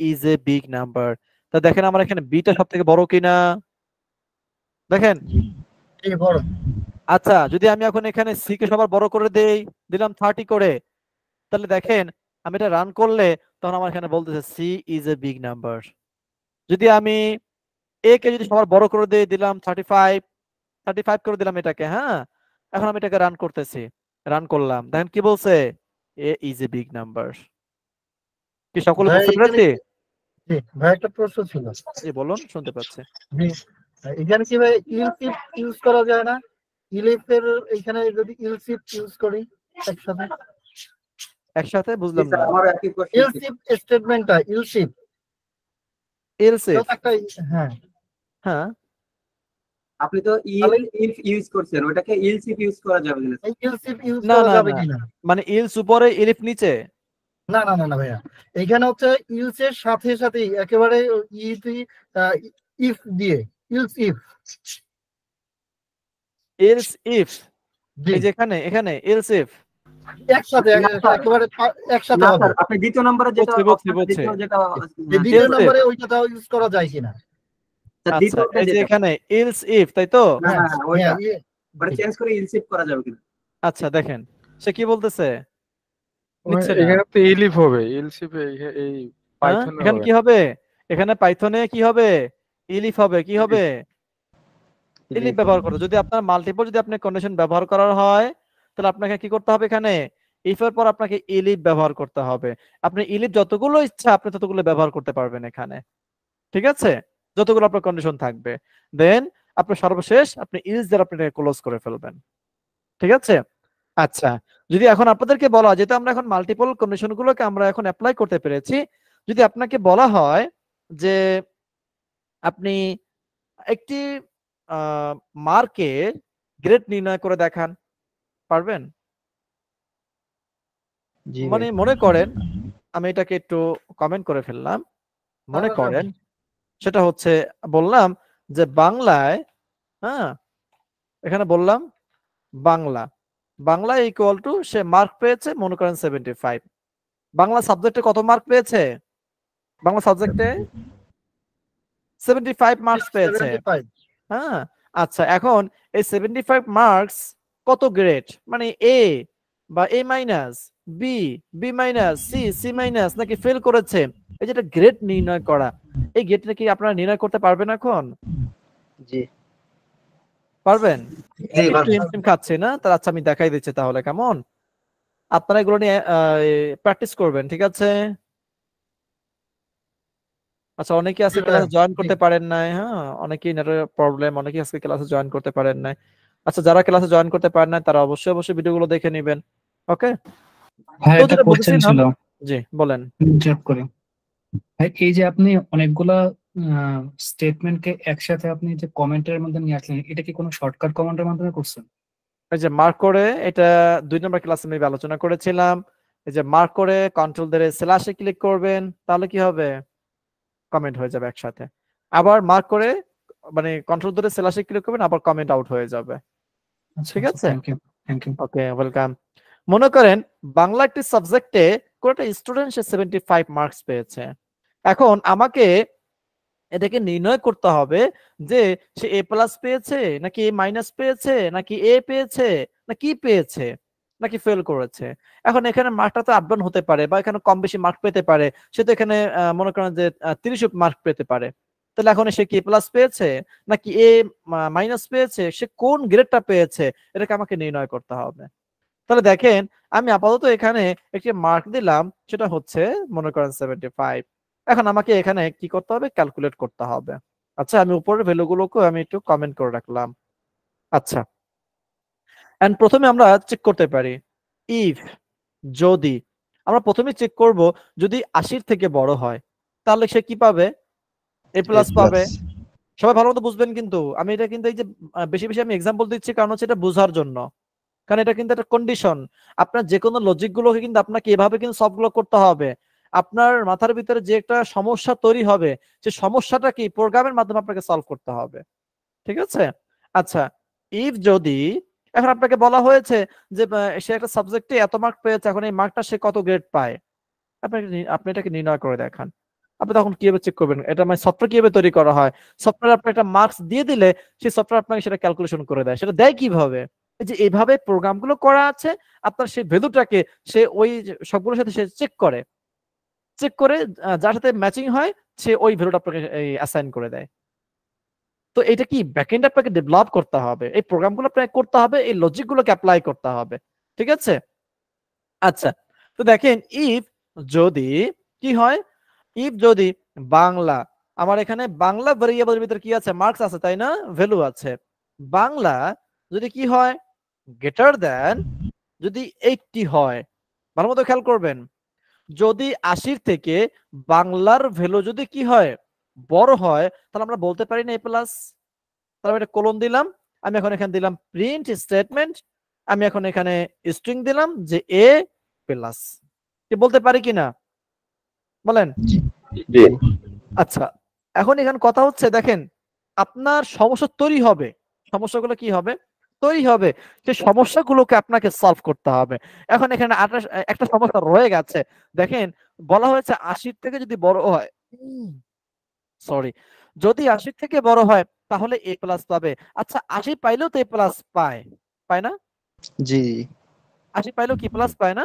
Speaker 1: is a big number তা দেখেন আমার এখানে বিটা সব থেকে বড় কিনা দেখেন বড় আচ্ছা যদি আমি এখন এখানে সি কে সবার বড় করে দেই দিলাম থার্টি করে তাহলে দেখেন আমি এটা রান করলে তখন আমার এখানে বলতেছে c is a big number যদি আমি এ কে যদি সবার বড় করে দিয়ে দিলাম থার্টি ফাইভ থার্টি ফাইভ করে দিলাম এটাকে হ্যাঁ এখন আমি এটাকে রান করতেছি রান করলাম দেখেন কি বলছে a is a big number কি সকলে বুঝতে পেরেছি
Speaker 2: ভাই একটা প্রশ্ন ছিল
Speaker 1: বলুন শুনতে পাচ্ছি এখানে কি ভাই ইউজ করা যায় না ইলিফ এখানে যদি ইলসিপ ইউজ করি একসাথে একসাথে
Speaker 2: বুঝলাম না আমার একই প্রশ্ন ইলসিপ স্টেটমেন্টটা ইলসিপ ইলসিপ হ্যাঁ হ্যাঁ
Speaker 1: আপনি তো ইউজ করছেন ওটাকে ইউজ করা যাবে ইউজ করা যাবে কিনা মানে ইলস উপরে ইলিফ নিচে না না না না ভাইয়া এখানে হচ্ছে ইলস এর সাথে সাথেই একেবারে ইফ দিয়ে ইলস ইফ এলস ইফ এই এখানে এখানে ইফ
Speaker 2: আচ্ছা।, আচ্ছা, হ্যাঁ, হ্যাঁ, হ্যাঁ, ইয়ে।
Speaker 1: মানে আচ্ছা দেখেন সে কি বলতেছে এখানে তো হবে এখানে কি হবে এখানে পাইথনে কি হবে ইলিফ হবে কি হবে ডিলিট ব্যবহার করো যদি আপনার মাল্টিপল যদি আপনি কন্ডিশন ব্যবহার করার হয় তাহলে আপনাকে কি করতে হবে এখানে ইফ এর পর আপনাকে ইলিপ ব্যবহার করতে হবে আপনি ইলিপ যতগুলো ইচ্ছা আপনি ততগুলো ব্যবহার করতে পারবেন এখানে ঠিক আছে যতগুলো আপনার কন্ডিশন থাকবে দেন আপনি সর্বশেষ আপনি ইলস দ্বারা আপনি এটাকে ক্লোজ করে ফেলবেন ঠিক আছে আচ্ছা যদি এখন আপনাদেরকে বলা যেহেতু আমরা এখন মাল্টিপল কন্ডিশন গুলোকে আমরা এখন অ্যাপ্লাই করতে পেরেছি যদি আপনাকে বলা হয় যে আপনি একটি মার্কে গ্রেড নির্ণয় করে দেখান পারবেন মানে মনে করেন আমি এটাকে একটু কমেন্ট করে ফেললাম মনে করেন সেটা হচ্ছে বললাম যে বাংলায় হ্যাঁ এখানে বললাম বাংলা বাংলা ইকুয়াল টু সে মার্ক পেয়েছে মনে করেন সেভেন্টি ফাইভ বাংলা সাবজেক্টে কত মার্ক পেয়েছে বাংলা সাবজেক্টে সেভেন্টি ফাইভ মার্কস পেয়েছে হ্যাঁ আচ্ছা এখন এই সেভেন্টি ফাইভ মার্কস কত গ্রেড মানে এ বা A minus B B minus C C minus নাকি ফেল করেছে এই যেটা গ্রেড নির্ণয় করা এই গ্রেডটা কি আপনারা নির্ণয় করতে পারবেন এখন জি পারবেন খাচ্ছে না তার আচ্ছা আমি দেখাই দিচ্ছি তাহলে কেমন আপনারা এগুলো নিয়ে প্র্যাকটিস করবেন ঠিক আছে আচ্ছা অনেকে আজকে ক্লাসে জয়েন করতে পারেন নাই হ্যাঁ অনেকেই নেটের প্রবলেম অনেকে আজকে ক্লাসে জয়েন করতে পারেন নাই আচ্ছা যারা ক্লাসে জয়েন করতে পারেন নাই তারা অবশ্যই অবশ্যই ভিডিওগুলো দেখে নেবেন ওকে হ্যাঁ ছিল জি বলেন
Speaker 2: জব করে এই যে আপনি অনেকগুলা স্টেটমেন্টকে একসাথে আপনি যে কমেন্টের মধ্যে নিয়ে আসলেন এটা কি কোনো শর্টকাট কমেন্টের মাধ্যমে করছেন
Speaker 1: এই যে মার্ক করে এটা দুই নম্বর ক্লাসে আমি আলোচনা করেছিলাম এই যে মার্ক করে কন্ট্রোল ধরে স্ল্যাশে ক্লিক করবেন তাহলে কি হবে কমেন্ট হয়ে যাবে একসাথে আবার মার্ক করে মানে কন্ট্রোল ধরে সেলাসে ক্লিক করবেন আবার কমেন্ট আউট হয়ে যাবে আচ্ছা, ঠিক আচ্ছা, আছে ওকে ওয়েলকাম মনে করেন বাংলা একটি সাবজেক্টে কোন একটা স্টুডেন্ট সে সেভেন্টি ফাইভ মার্কস পেয়েছে এখন আমাকে এটাকে নির্ণয় করতে হবে যে সে এ প্লাস পেয়েছে নাকি এ মাইনাস পেয়েছে নাকি এ পেয়েছে না কি পেয়েছে নাকি ফেল করেছে এখন এখানে মার্কটা তো আপডাউন হতে পারে বা এখানে কম বেশি মার্ক পেতে পারে সে তো এখানে মনে করেন যে তিরিশ মার্ক পেতে পারে তাহলে এখন সে কি প্লাস পেয়েছে নাকি এ মাইনাস পেয়েছে সে কোন গ্রেডটা পেয়েছে এটাকে আমাকে নির্ণয় করতে হবে তাহলে দেখেন আমি আপাতত এখানে একটি মার্ক দিলাম সেটা হচ্ছে মনে করেন সেভেন্টি ফাইভ এখন আমাকে এখানে কি করতে হবে ক্যালকুলেট করতে হবে আচ্ছা আমি উপরের ভ্যালুগুলোকে আমি একটু কমেন্ট করে রাখলাম আচ্ছা অ্যান্ড প্রথমে আমরা চেক করতে পারি ইফ যদি আমরা প্রথমে চেক করব যদি আশির থেকে বড় হয় তাহলে সে কি পাবে এ প্লাস পাবে সবাই ভালো মতো বুঝবেন কিন্তু আমি এটা কিন্তু এই যে বেশি বেশি আমি এক্সাম্পল দিচ্ছি কারণ হচ্ছে এটা বোঝার জন্য কারণ এটা কিন্তু একটা কন্ডিশন আপনার যে কোনো লজিকগুলোকে কিন্তু আপনাকে এভাবে কিন্তু সবগুলো করতে হবে আপনার মাথার ভিতরে যে একটা সমস্যা তৈরি হবে সে সমস্যাটা কি প্রোগ্রামের মাধ্যমে আপনাকে সলভ করতে হবে ঠিক আছে আচ্ছা ইফ যদি এখন আপনাকে বলা হয়েছে যে সে একটা সাবজেক্টে এত মার্ক পেয়েছে এখন এই মার্কটা সে কত গ্রেড পায় আপনি আপনি এটাকে নির্ণয় করে দেখান আপনি তখন কিভাবে চেক করবেন এটা মানে সফটওয়্যার কিভাবে তৈরি করা হয় সফটওয়্যার আপনি একটা মার্কস দিয়ে দিলে সেই সফটওয়্যার আপনাকে সেটা ক্যালকুলেশন করে দেয় সেটা দেয় কিভাবে যে এইভাবে প্রোগ্রামগুলো করা আছে আপনার সেই ভেলুটাকে সে ওই সবগুলোর সাথে সে চেক করে চেক করে যার সাথে ম্যাচিং হয় সে ওই ভেলুটা আপনাকে অ্যাসাইন করে দেয় তো এটা কি ব্যাকএন্ড আপনাকে ডেভেলপ করতে হবে এই প্রোগ্রামগুলো আপনাকে করতে হবে এই লজিকগুলোকে অ্যাপ্লাই করতে হবে ঠিক আছে আচ্ছা তো দেখেন ইফ যদি কি হয় ইফ যদি বাংলা আমার এখানে বাংলা ভেরিয়েবলের ভিতরে কি আছে মার্কস আছে তাই না ভ্যালু আছে বাংলা যদি কি হয় গ্রেটার দেন যদি এইটটি হয় ভালো মতো খেয়াল করবেন যদি আশির থেকে বাংলার ভ্যালু যদি কি হয় বড় হয় তাহলে আমরা বলতে পারি না এ প্লাস তাহলে এটা কলম দিলাম আমি এখন এখানে দিলাম প্রিন্ট স্টেটমেন্ট আমি এখন এখানে স্ট্রিং দিলাম যে এ প্লাস কি বলতে পারি কিনা বলেন আচ্ছা এখন এখানে কথা হচ্ছে দেখেন আপনার সমস্যা তৈরি হবে সমস্যাগুলো কি হবে তৈরি হবে সেই সমস্যাগুলোকে আপনাকে সলভ করতে হবে এখন এখানে আঠাশ একটা সমস্যা রয়ে গেছে দেখেন বলা হয়েছে আশির থেকে যদি বড় হয় সরি যদি আশির থেকে বড় হয় তাহলে এ প্লাস পাবে আচ্ছা আশি পাইলেও তো এ প্লাস পায় পায় না জি আশি পাইলেও কি প্লাস পায় না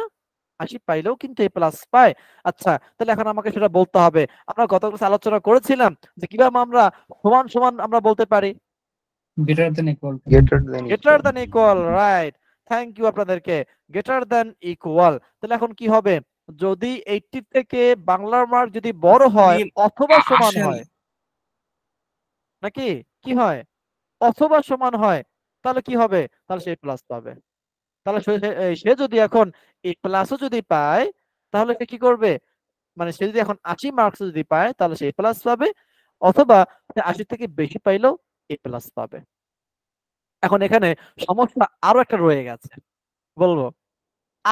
Speaker 1: আশি পাইলেও কিন্তু এ প্লাস পায় আচ্ছা তাহলে এখন আমাকে সেটা বলতে হবে আমরা গত ক্লাসে আলোচনা করেছিলাম যে কিভাবে আমরা সমান সমান আমরা বলতে পারি greater than equal greater than equal right thank you আপনাদেরকে গ্রেটার দ্যান ইকুয়াল তাহলে এখন কি হবে যদি এইটি থেকে বাংলার মার্ক যদি বড় আচ্ছা, হয় অথবা সমান হয় নাকি কি হয় অথবা সমান হয় তাহলে কি হবে তাহলে সে প্লাস পাবে তাহলে সে যদি এখন এই প্লাসও যদি পায় তাহলে সে কি করবে মানে সে যদি এখন আশি মার্কস যদি পায় তাহলে সে প্লাস পাবে অথবা সে আশি থেকে বেশি পাইলেও এ প্লাস পাবে এখন এখানে সমস্যা আরো একটা রয়ে গেছে বলবো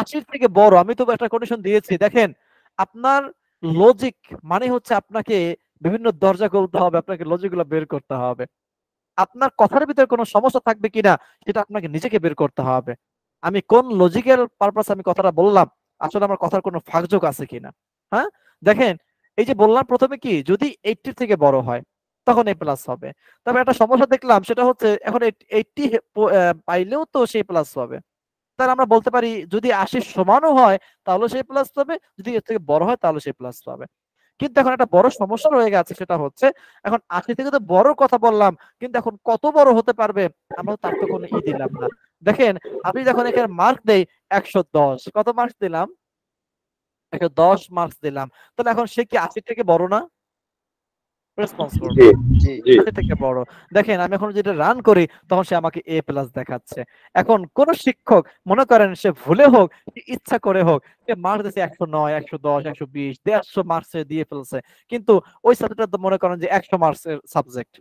Speaker 1: আশির থেকে বড় আমি তো একটা কন্ডিশন দিয়েছি দেখেন আপনার লজিক মানে হচ্ছে আপনাকে বিভিন্ন দরজা খুলতে হবে আপনাকে লজিকগুলো বের করতে হবে আপনার কথার ভিতরে কোনো সমস্যা থাকবে কিনা সেটা আপনাকে নিজেকে বের করতে হবে আমি কোন লজিক্যাল পারপাস আমি কথাটা বললাম আসলে আমার কথার কোনো ফাঁকযোগ আছে কিনা হ্যাঁ দেখেন এই যে বললাম প্রথমে কি যদি এইটটি থেকে বড় হয় তখন এ প্লাস হবে তবে একটা সমস্যা দেখলাম সেটা হচ্ছে এখন এইটটি পাইলেও তো সেই প্লাস হবে তাহলে আমরা বলতে পারি যদি আশি সমানও হয় তাহলে সে প্লাস পাবে যদি এর থেকে বড় হয় তাহলে সে প্লাস পাবে কিন্তু এখন একটা বড় সমস্যা রয়ে গেছে সেটা হচ্ছে এখন আশি থেকে তো বড় কথা বললাম কিন্তু এখন কত বড় হতে পারবে আমরা তার তো কোনো ই দিলাম না দেখেন আপনি যখন এখানে মার্ক দেই একশো দশ কত মার্কস দিলাম একশো দশ মার্কস দিলাম তাহলে এখন সে কি আশির থেকে বড় না রেসপন্স করবে জি থেকে বড় দেখেন আমি এখন যেটা রান করি তখন সে আমাকে এ প্লাস দেখাচ্ছে এখন কোন শিক্ষক মনে করেন সে ভুলে হোক ইচ্ছা করে হোক সে একশো নয় একশো দশ একশো বিশ দেড়শো মার্কসে দিয়ে ফেলছে কিন্তু ওই সাবজেক্টটা মনে করেন যে একশো মার্কসের সাবজেক্ট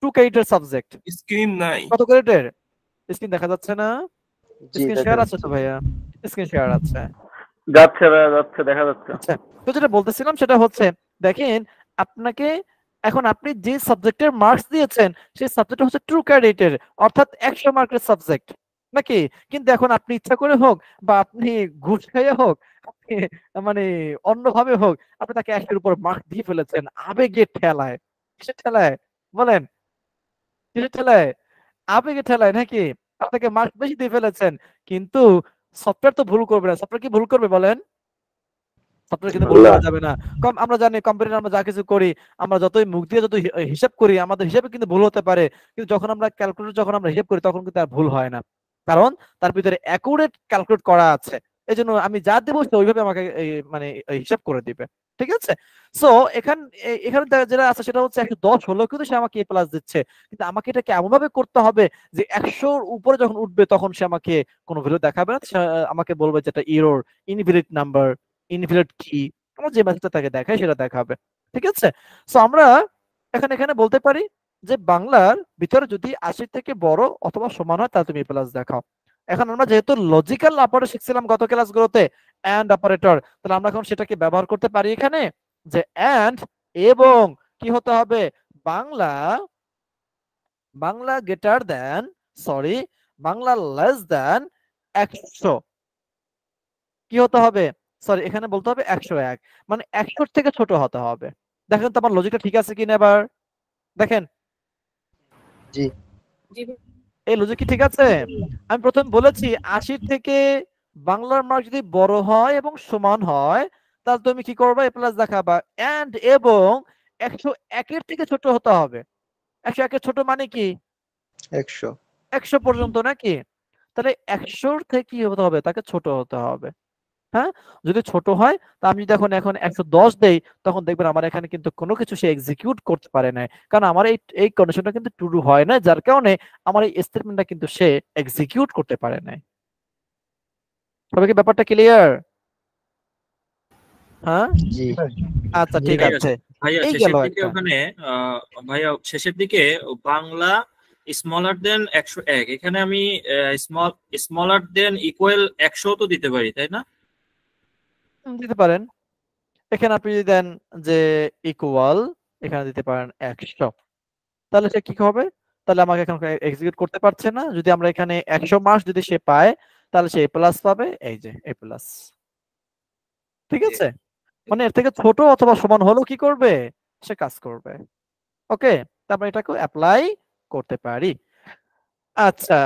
Speaker 1: টু ক্রেডিটের সাবজেক্ট স্ক্রিন নাই কত ক্রেডিটের স্ক্রিন দেখা যাচ্ছে না স্ক্রিন শেয়ার আছে তো ভাইয়া স্ক্রিন শেয়ার আছে যাচ্ছে ভাইয়া যাচ্ছে দেখা যাচ্ছে আচ্ছা, তো যেটা বলতেছিলাম সেটা হচ্ছে দেখেন আপনাকে এখন আপনি যে সাবজেক্টের মার্কস দিয়েছেন সেই সাবজেক্ট হচ্ছে ট্রু ক্যাডেটের অর্থাৎ একশো মার্কের সাবজেক্ট নাকি কিন্তু এখন আপনি ইচ্ছা করে হোক বা আপনি ঘুষ খাইয়া হোক আপনি মানে অন্যভাবে হোক আপনি তাকে একের উপর মার্ক দিয়ে ফেলেছেন আবেগে ঠেলায় কিসে ঠেলায় বলেন কিসে ঠেলায় আবেগে ঠেলায় নাকি আপনাকে মার্ক বেশি দিয়ে ফেলেছেন কিন্তু সফটওয়্যার তো ভুল করবে না সফটওয়্যার কি ভুল করবে বলেন সবটা কিন্তু বলা যাবে না কম আমরা জানি কম্পিউটার আমরা যা কিছু করি আমরা যতই মুখ দিয়ে যত হিসাব করি আমাদের হিসাবে কিন্তু ভুল হতে পারে কিন্তু যখন আমরা ক্যালকুলেটর যখন আমরা হিসাব করি তখন কিন্তু আর ভুল হয় না কারণ তার ভিতরে অ্যাকুরেট ক্যালকুলেট করা আছে এই জন্য আমি যা দেবো ওইভাবে আমাকে মানে হিসাব করে দিবে ঠিক আছে সো এখান এখানে যেটা আছে সেটা হচ্ছে একশো দশ হলেও কিন্তু সে আমাকে এ প্লাস দিচ্ছে কিন্তু আমাকে এটা এমন ভাবে করতে হবে যে একশোর উপরে যখন উঠবে তখন সে আমাকে কোনো ভ্যালু দেখাবে না আমাকে বলবে যে এটা ইরোর ইনভ্যালিড নাম্বার ইনভ্যালিড কি আমরা যে ম্যাথটা তাকে দেখাই সেটা দেখাবে ঠিক আছে সো আমরা এখানে এখানে বলতে পারি যে বাংলার ভিতরে যদি আশি থেকে বড় অথবা সমান হয় তাহলে তুমি প্লাস দেখাও এখন আমরা যেহেতু লজিক্যাল অপারেটর শিখছিলাম গত ক্লাসগুলোতে অ্যান্ড অপারেটর তাহলে আমরা এখন সেটাকে ব্যবহার করতে পারি এখানে যে অ্যান্ড এবং কি হতে হবে Bangla Bangla greater than sorry Bangla less than একশো কি হতে হবে সরি এখানে বলতে হবে আচ্ছা। একশো এক মানে একশোর থেকে ছোট হতে হবে দেখেন তো আমার লজিকটা ঠিক আছে কিনা এবার দেখেন জি এই লজিক কি ঠিক আছে আমি প্রথম বলেছি আশির থেকে বাংলার মার্ক যদি বড় হয় এবং সমান হয় তাহলে তুমি কি করবা এ প্লাস দেখাবা এন্ড এবং একশো একের থেকে ছোট হতে হবে একশো একের ছোট মানে কি একশো একশো পর্যন্ত নাকি তাহলে একশোর থেকে কি হতে হবে তাকে ছোট হতে হবে হ্যাঁ যদি ছোট হয় তা আমি যদি এখন একশো দশ দেই তখন দেখবেন আমার এখানে কিন্তু কোনো কিছু সে এক্সিকিউট করতে পারে না কারণ আমার এই এই কন্ডিশনটা কিন্তু ট্রু হয় না যার কারণে আমার এই স্টেটমেন্টটা কিন্তু সে এক্সিকিউট করতে পারে না তবে কি ব্যাপারটা ক্লিয়ার হ্যাঁ আচ্ছা ঠিক আছে ভাইয়া শেষের ওখানে ভাইয়া শেষের দিকে বাংলা স্মলার দেন একশো এক এখানে আমি স্মল স্মলার দেন ইকুয়াল একশো তো দিতে পারি তাই না দিতে পারেন এখানে আপনি যদি দেন যে ইকুয়াল এখানে দিতে পারেন একশো তাহলে সে কি হবে তাহলে আমাকে এখন এক্সিকিউট করতে পারছে না যদি আমরা এখানে একশো মাস যদি সে পায় তাহলে সে এ প্লাস পাবে এই যে এ প্লাস ঠিক আছে মানে এর থেকে ছোট অথবা সমান হলো কি করবে সে কাজ করবে ওকে তারপরে মানে এটাকে অ্যাপ্লাই করতে পারি আচ্ছা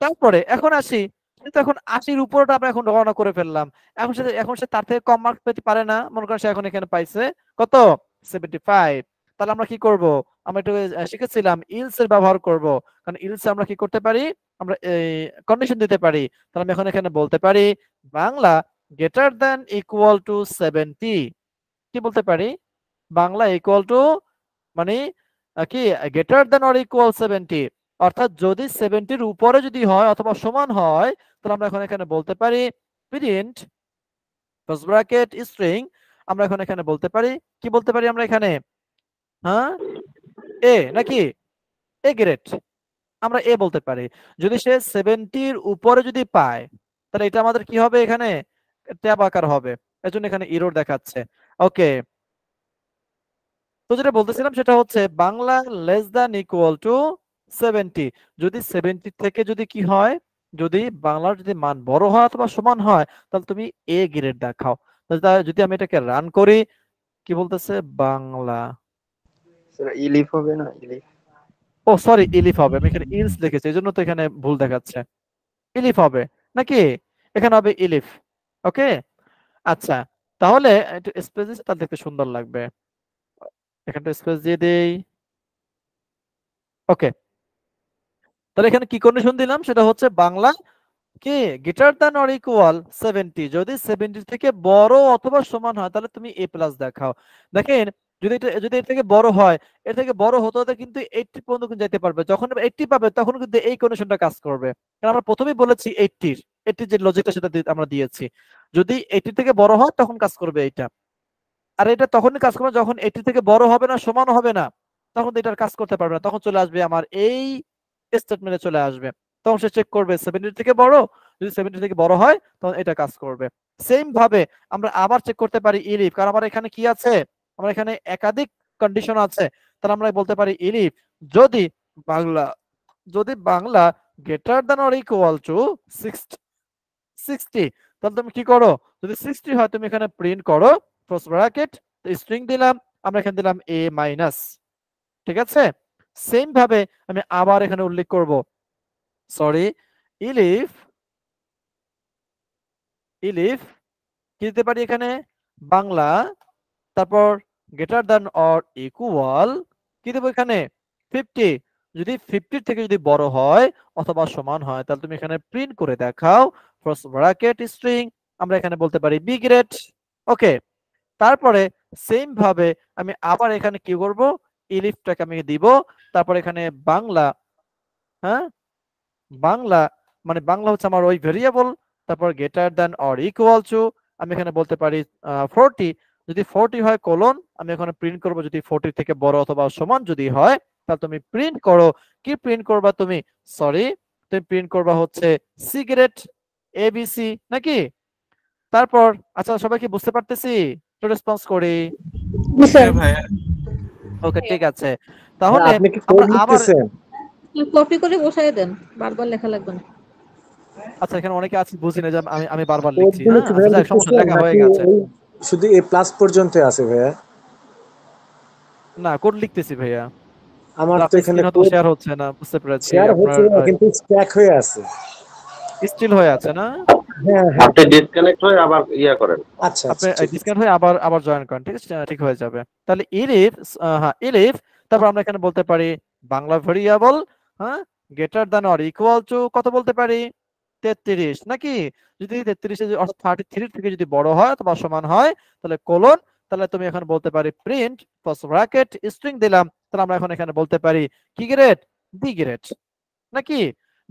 Speaker 1: তারপরে এখন আসি কিন্তু এখন আশির উপরটা আমরা এখন রওনা করে ফেললাম এখন সে এখন সে তার থেকে কম মার্কস পেতে পারে না মনে করেন সে এখন এখানে পাইছে কত সেভেন্টি ফাইভ তাহলে আমরা কি করব আমরা একটু শিখেছিলাম ইলস এর ব্যবহার করব কারণ ইলস আমরা কি করতে পারি আমরা এই কন্ডিশন দিতে পারি তাহলে আমি এখন এখানে বলতে পারি Bangla greater than equal to seventy কি বলতে পারি বাংলা ইকুয়াল টু মানে কি greater than or equal seventy অর্থাৎ যদি সেভেন্টির উপরে যদি হয় অথবা সমান হয় তাহলে আমরা এখন এখানে বলতে পারি প্রিন্ট ব্রাকেট স্ট্রিং আমরা এখন এখানে বলতে পারি কি বলতে পারি আমরা এখানে হ্যাঁ এ নাকি এ গ্রেট আমরা এ বলতে পারি যদি সে সেভেন্টির উপরে যদি পায় তাহলে এটা আমাদের কি হবে এখানে ট্যাব আকার হবে এর জন্য এখানে ইরোর দেখাচ্ছে ওকে তো যেটা বলতেছিলাম সেটা হচ্ছে Bangla less than equal to seventy যদি সেভেন্টি থেকে যদি কি হয় যদি বাংলার যদি মান বড় হয় অথবা সমান হয় তাহলে তুমি এ গ্রেড দেখাও যদি আমি এটাকে রান করি কি বলতেছে বাংলা ইলিফ হবে না ইলিফ ও সরি ইলিফ হবে আমি এখানে ইলস লিখেছি এজন্য তো এখানে ভুল দেখাচ্ছে ইলিফ হবে নাকি এখানে হবে ইলিফ ওকে আচ্ছা তাহলে একটু স্পেস দেখতে সুন্দর লাগবে এখানটা স্পেস দিয়ে দেই ওকে তাহলে এখানে কি কন্ডিশন দিলাম সেটা হচ্ছে বাংলা কে greater than or equal seventy যদি সেভেন্টি থেকে বড় অথবা সমান হয় তাহলে তুমি এ প্লাস দেখাও দেখেন যদি এটা যদি এর থেকে বড় হয় এর থেকে বড় হতে হতে কিন্তু এইটটি পর্যন্ত যেতে পারবে যখন এইটটি পাবে তখন কিন্তু এই কন্ডিশনটা কাজ করবে কারণ আমরা প্রথমেই বলেছি এইটটির এইটটির যে লজিকটা সেটা আমরা দিয়েছি যদি এইটি থেকে বড় হয় তখন কাজ করবে এটা আর এটা তখনই কাজ করবে যখন এইটি থেকে বড় হবে না সমান হবে না তখন এটা কাজ করতে পারবে না তখন চলে আসবে আমার এই স্টেটমেন্টে চলে আসবে তখন সে চেক করবে সেভেন্টি থেকে বড় যদি সেভেন্টি থেকে বড় হয় তখন এটা কাজ করবে সেম ভাবে আমরা আবার চেক করতে পারি ইলিফ কারণ আমার এখানে কি আছে আমার এখানে একাধিক কন্ডিশন আছে তাহলে আমরা বলতে পারি ইলিফ যদি বাংলা যদি Bangla greater than or equal to sixty তাহলে তুমি কি করো যদি সিক্সটি হয় তুমি এখানে প্রিন্ট করো ব্র্যাকেট স্ট্রিং দিলাম আমরা এখানে দিলাম এ মাইনাস ঠিক আছে সেম ভাবে আমি আবার এখানে উল্লেখ করব সরি ইলিফ ইলিফ কি দিতে পারি এখানে বাংলা তারপর গ্রেটার দ্যান অর ইকুয়াল কি দেবো এখানে ফিফটি যদি ফিফটির থেকে যদি বড় হয় অথবা সমান হয় তাহলে তুমি এখানে প্রিন্ট করে দেখাও ফার্স্ট স্ট্রিং আমরা এখানে বলতে পারি বি গ্রেট ওকে তারপরে সেম ভাবে আমি আবার এখানে কি করব ইলিফটাকে আমি দিব তারপর এখানে বাংলা হ্যাঁ বাংলা মানে বাংলা হচ্ছে আমার ওই ভেরিয়েবল তারপর greater than or equal to আমি এখানে বলতে পারি ফোরটি যদি ফোরটি হয় কলন আমি এখানে প্রিন্ট করব যদি ফোরটি থেকে বড় অথবা সমান যদি হয় তাহলে তুমি প্রিন্ট করো কি প্রিন্ট করবা তুমি সরি তুমি প্রিন্ট করবা হচ্ছে সিগারেট এবিসি নাকি তারপর আচ্ছা সবাই কি বুঝতে পারতেছি রেসপন্স করি হ্যাঁ, ভাইয়া ওকে হ্যাঁ। ঠিক আছে তাহলে হ্যাঁ, আপনি কি কোড লিখতেছেন কপি করে বসায় দেন বারবার লেখা লাগবে না আচ্ছা এখানে অনেকে আছে বুঝি না যে আমি আমি বারবার লিখছি হ্যাঁ, আচ্ছা, সমস্যা লেখা হয়ে গেছে
Speaker 2: শুধু এ প্লাস পর্যন্ত আছে ভাইয়া
Speaker 1: না কোড লিখতেছি ভাইয়া আমার তো এখানে তো শেয়ার হচ্ছে না বুঝতে পেরেছি শেয়ার হচ্ছে কিন্তু স্ট্যাক হয়ে আছে স্টিল হয়ে আছে না হ্যাঁ, হ্যাঁ। আপনি ডিসকানেক্ট হয়ে আবার ইয়া করেন আচ্ছা, আচ্ছা আপনি ডিসকানেক্ট হয়ে আবার আবার জয়েন করেন ঠিক আছে ঠিক হয়ে যাবে তাহলে ইলিফ হ্যাঁ ইলিফ তারপর আমরা এখানে বলতে পারি বাংলা ভেরিয়েবল হ্যাঁ greater than or equal to কত বলতে পারি তেত্রিশ নাকি যদি তেত্রিশে অর্থাৎ থার্টি থ্রি থেকে যদি বড় হয় তোমার সমান হয় তাহলে কোলন তাহলে তুমি এখন বলতে পারি প্রিন্ট প্লাস ব্র্যাকেট স্ট্রিং দিলাম তাহলে আমরা এখন এখানে বলতে পারি কি গ্রেড ডি গ্রেড নাকি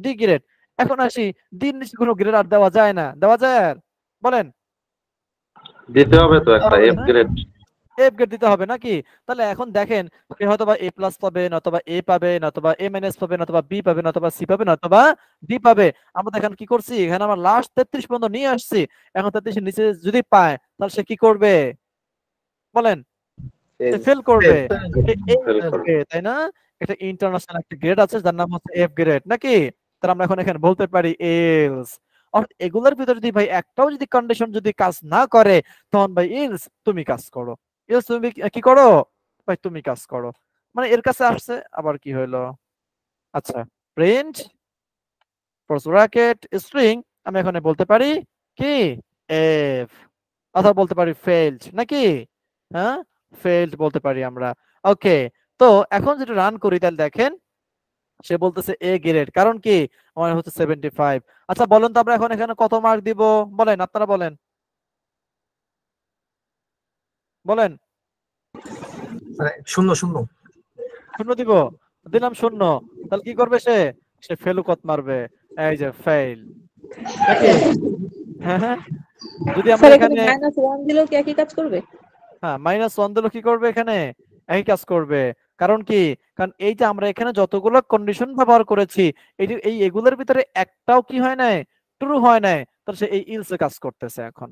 Speaker 1: ডি গ্রেড এখন আসি দিন নিচে কোনো গ্রেড আর দেওয়া যায় না দেওয়া যায় আর বলেন
Speaker 2: দিতে হবে তো একটা এফ গ্রেড
Speaker 1: এফ গ্রেড দিতে হবে নাকি তাহলে এখন দেখেন হয়তো বা এ প্লাস অথবা এ অথবা এ মাইনাস অথবা বি অথবা সি অথবা ডি পাবে আমরা দেখেন কি করছি এখানে আমরা লাস্ট তেত্রিশ পর্যন্ত নিয়ে আসছি এখন তেত্রিশের নিচে যদি পায় তাহলে সে কি করবে বলেন ফেল করবে তাই না একটা ইন্টারন্যাশনাল একটা গ্রেড আছে যার নাম হচ্ছে এফ গ্রেড নাকি তাহলে আমরা এখন এখানে বলতে পারি এলস এগুলোর ভিতরে যদি ভাই একটাও যদি কন্ডিশন যদি কাজ না করে তখন ভাই ইলস তুমি কাজ করো ইলস তুমি কি করো ভাই তুমি কাজ করো মানে এর কাছে আসছে আবার কি আচ্ছা প্রিন্ট স্ট্রিং আমি এখানে বলতে পারি কি এফ অথবা বলতে পারি ফেলড নাকি হ্যাঁ ফেলড বলতে পারি আমরা ওকে তো এখন যেটা রান করি তাহলে দেখেন সে বলতেছে এ গ্রেড কারণ কি আমার হচ্ছে সেভেন্টি ফাইভ আচ্ছা বলেন তো আমরা এখন এখানে কত মার্ক দিব বলেন আপনারা বলেন বলেন শূন্য শূন্য শূন্য দিব দিলাম শূন্য তাহলে কি করবে সে সে ফেলু কত মারবে এই যে ফেল হ্যাঁ, হ্যাঁ। যদি আমরা এখানে
Speaker 2: 1 দিলেও কি একই কাজ করবে
Speaker 1: হ্যাঁ 1 দিলেও কি করবে এখানে একই কাজ করবে কারণ কি কারণ এই যে আমরা এখানে যতগুলো কন্ডিশন ব্যবহার করেছি এই এই এগুলোর ভিতরে একটাও কি হয় নাই ট্রু হয় নাই তাহলে সে এই ইলসে কাজ করতেছে এখন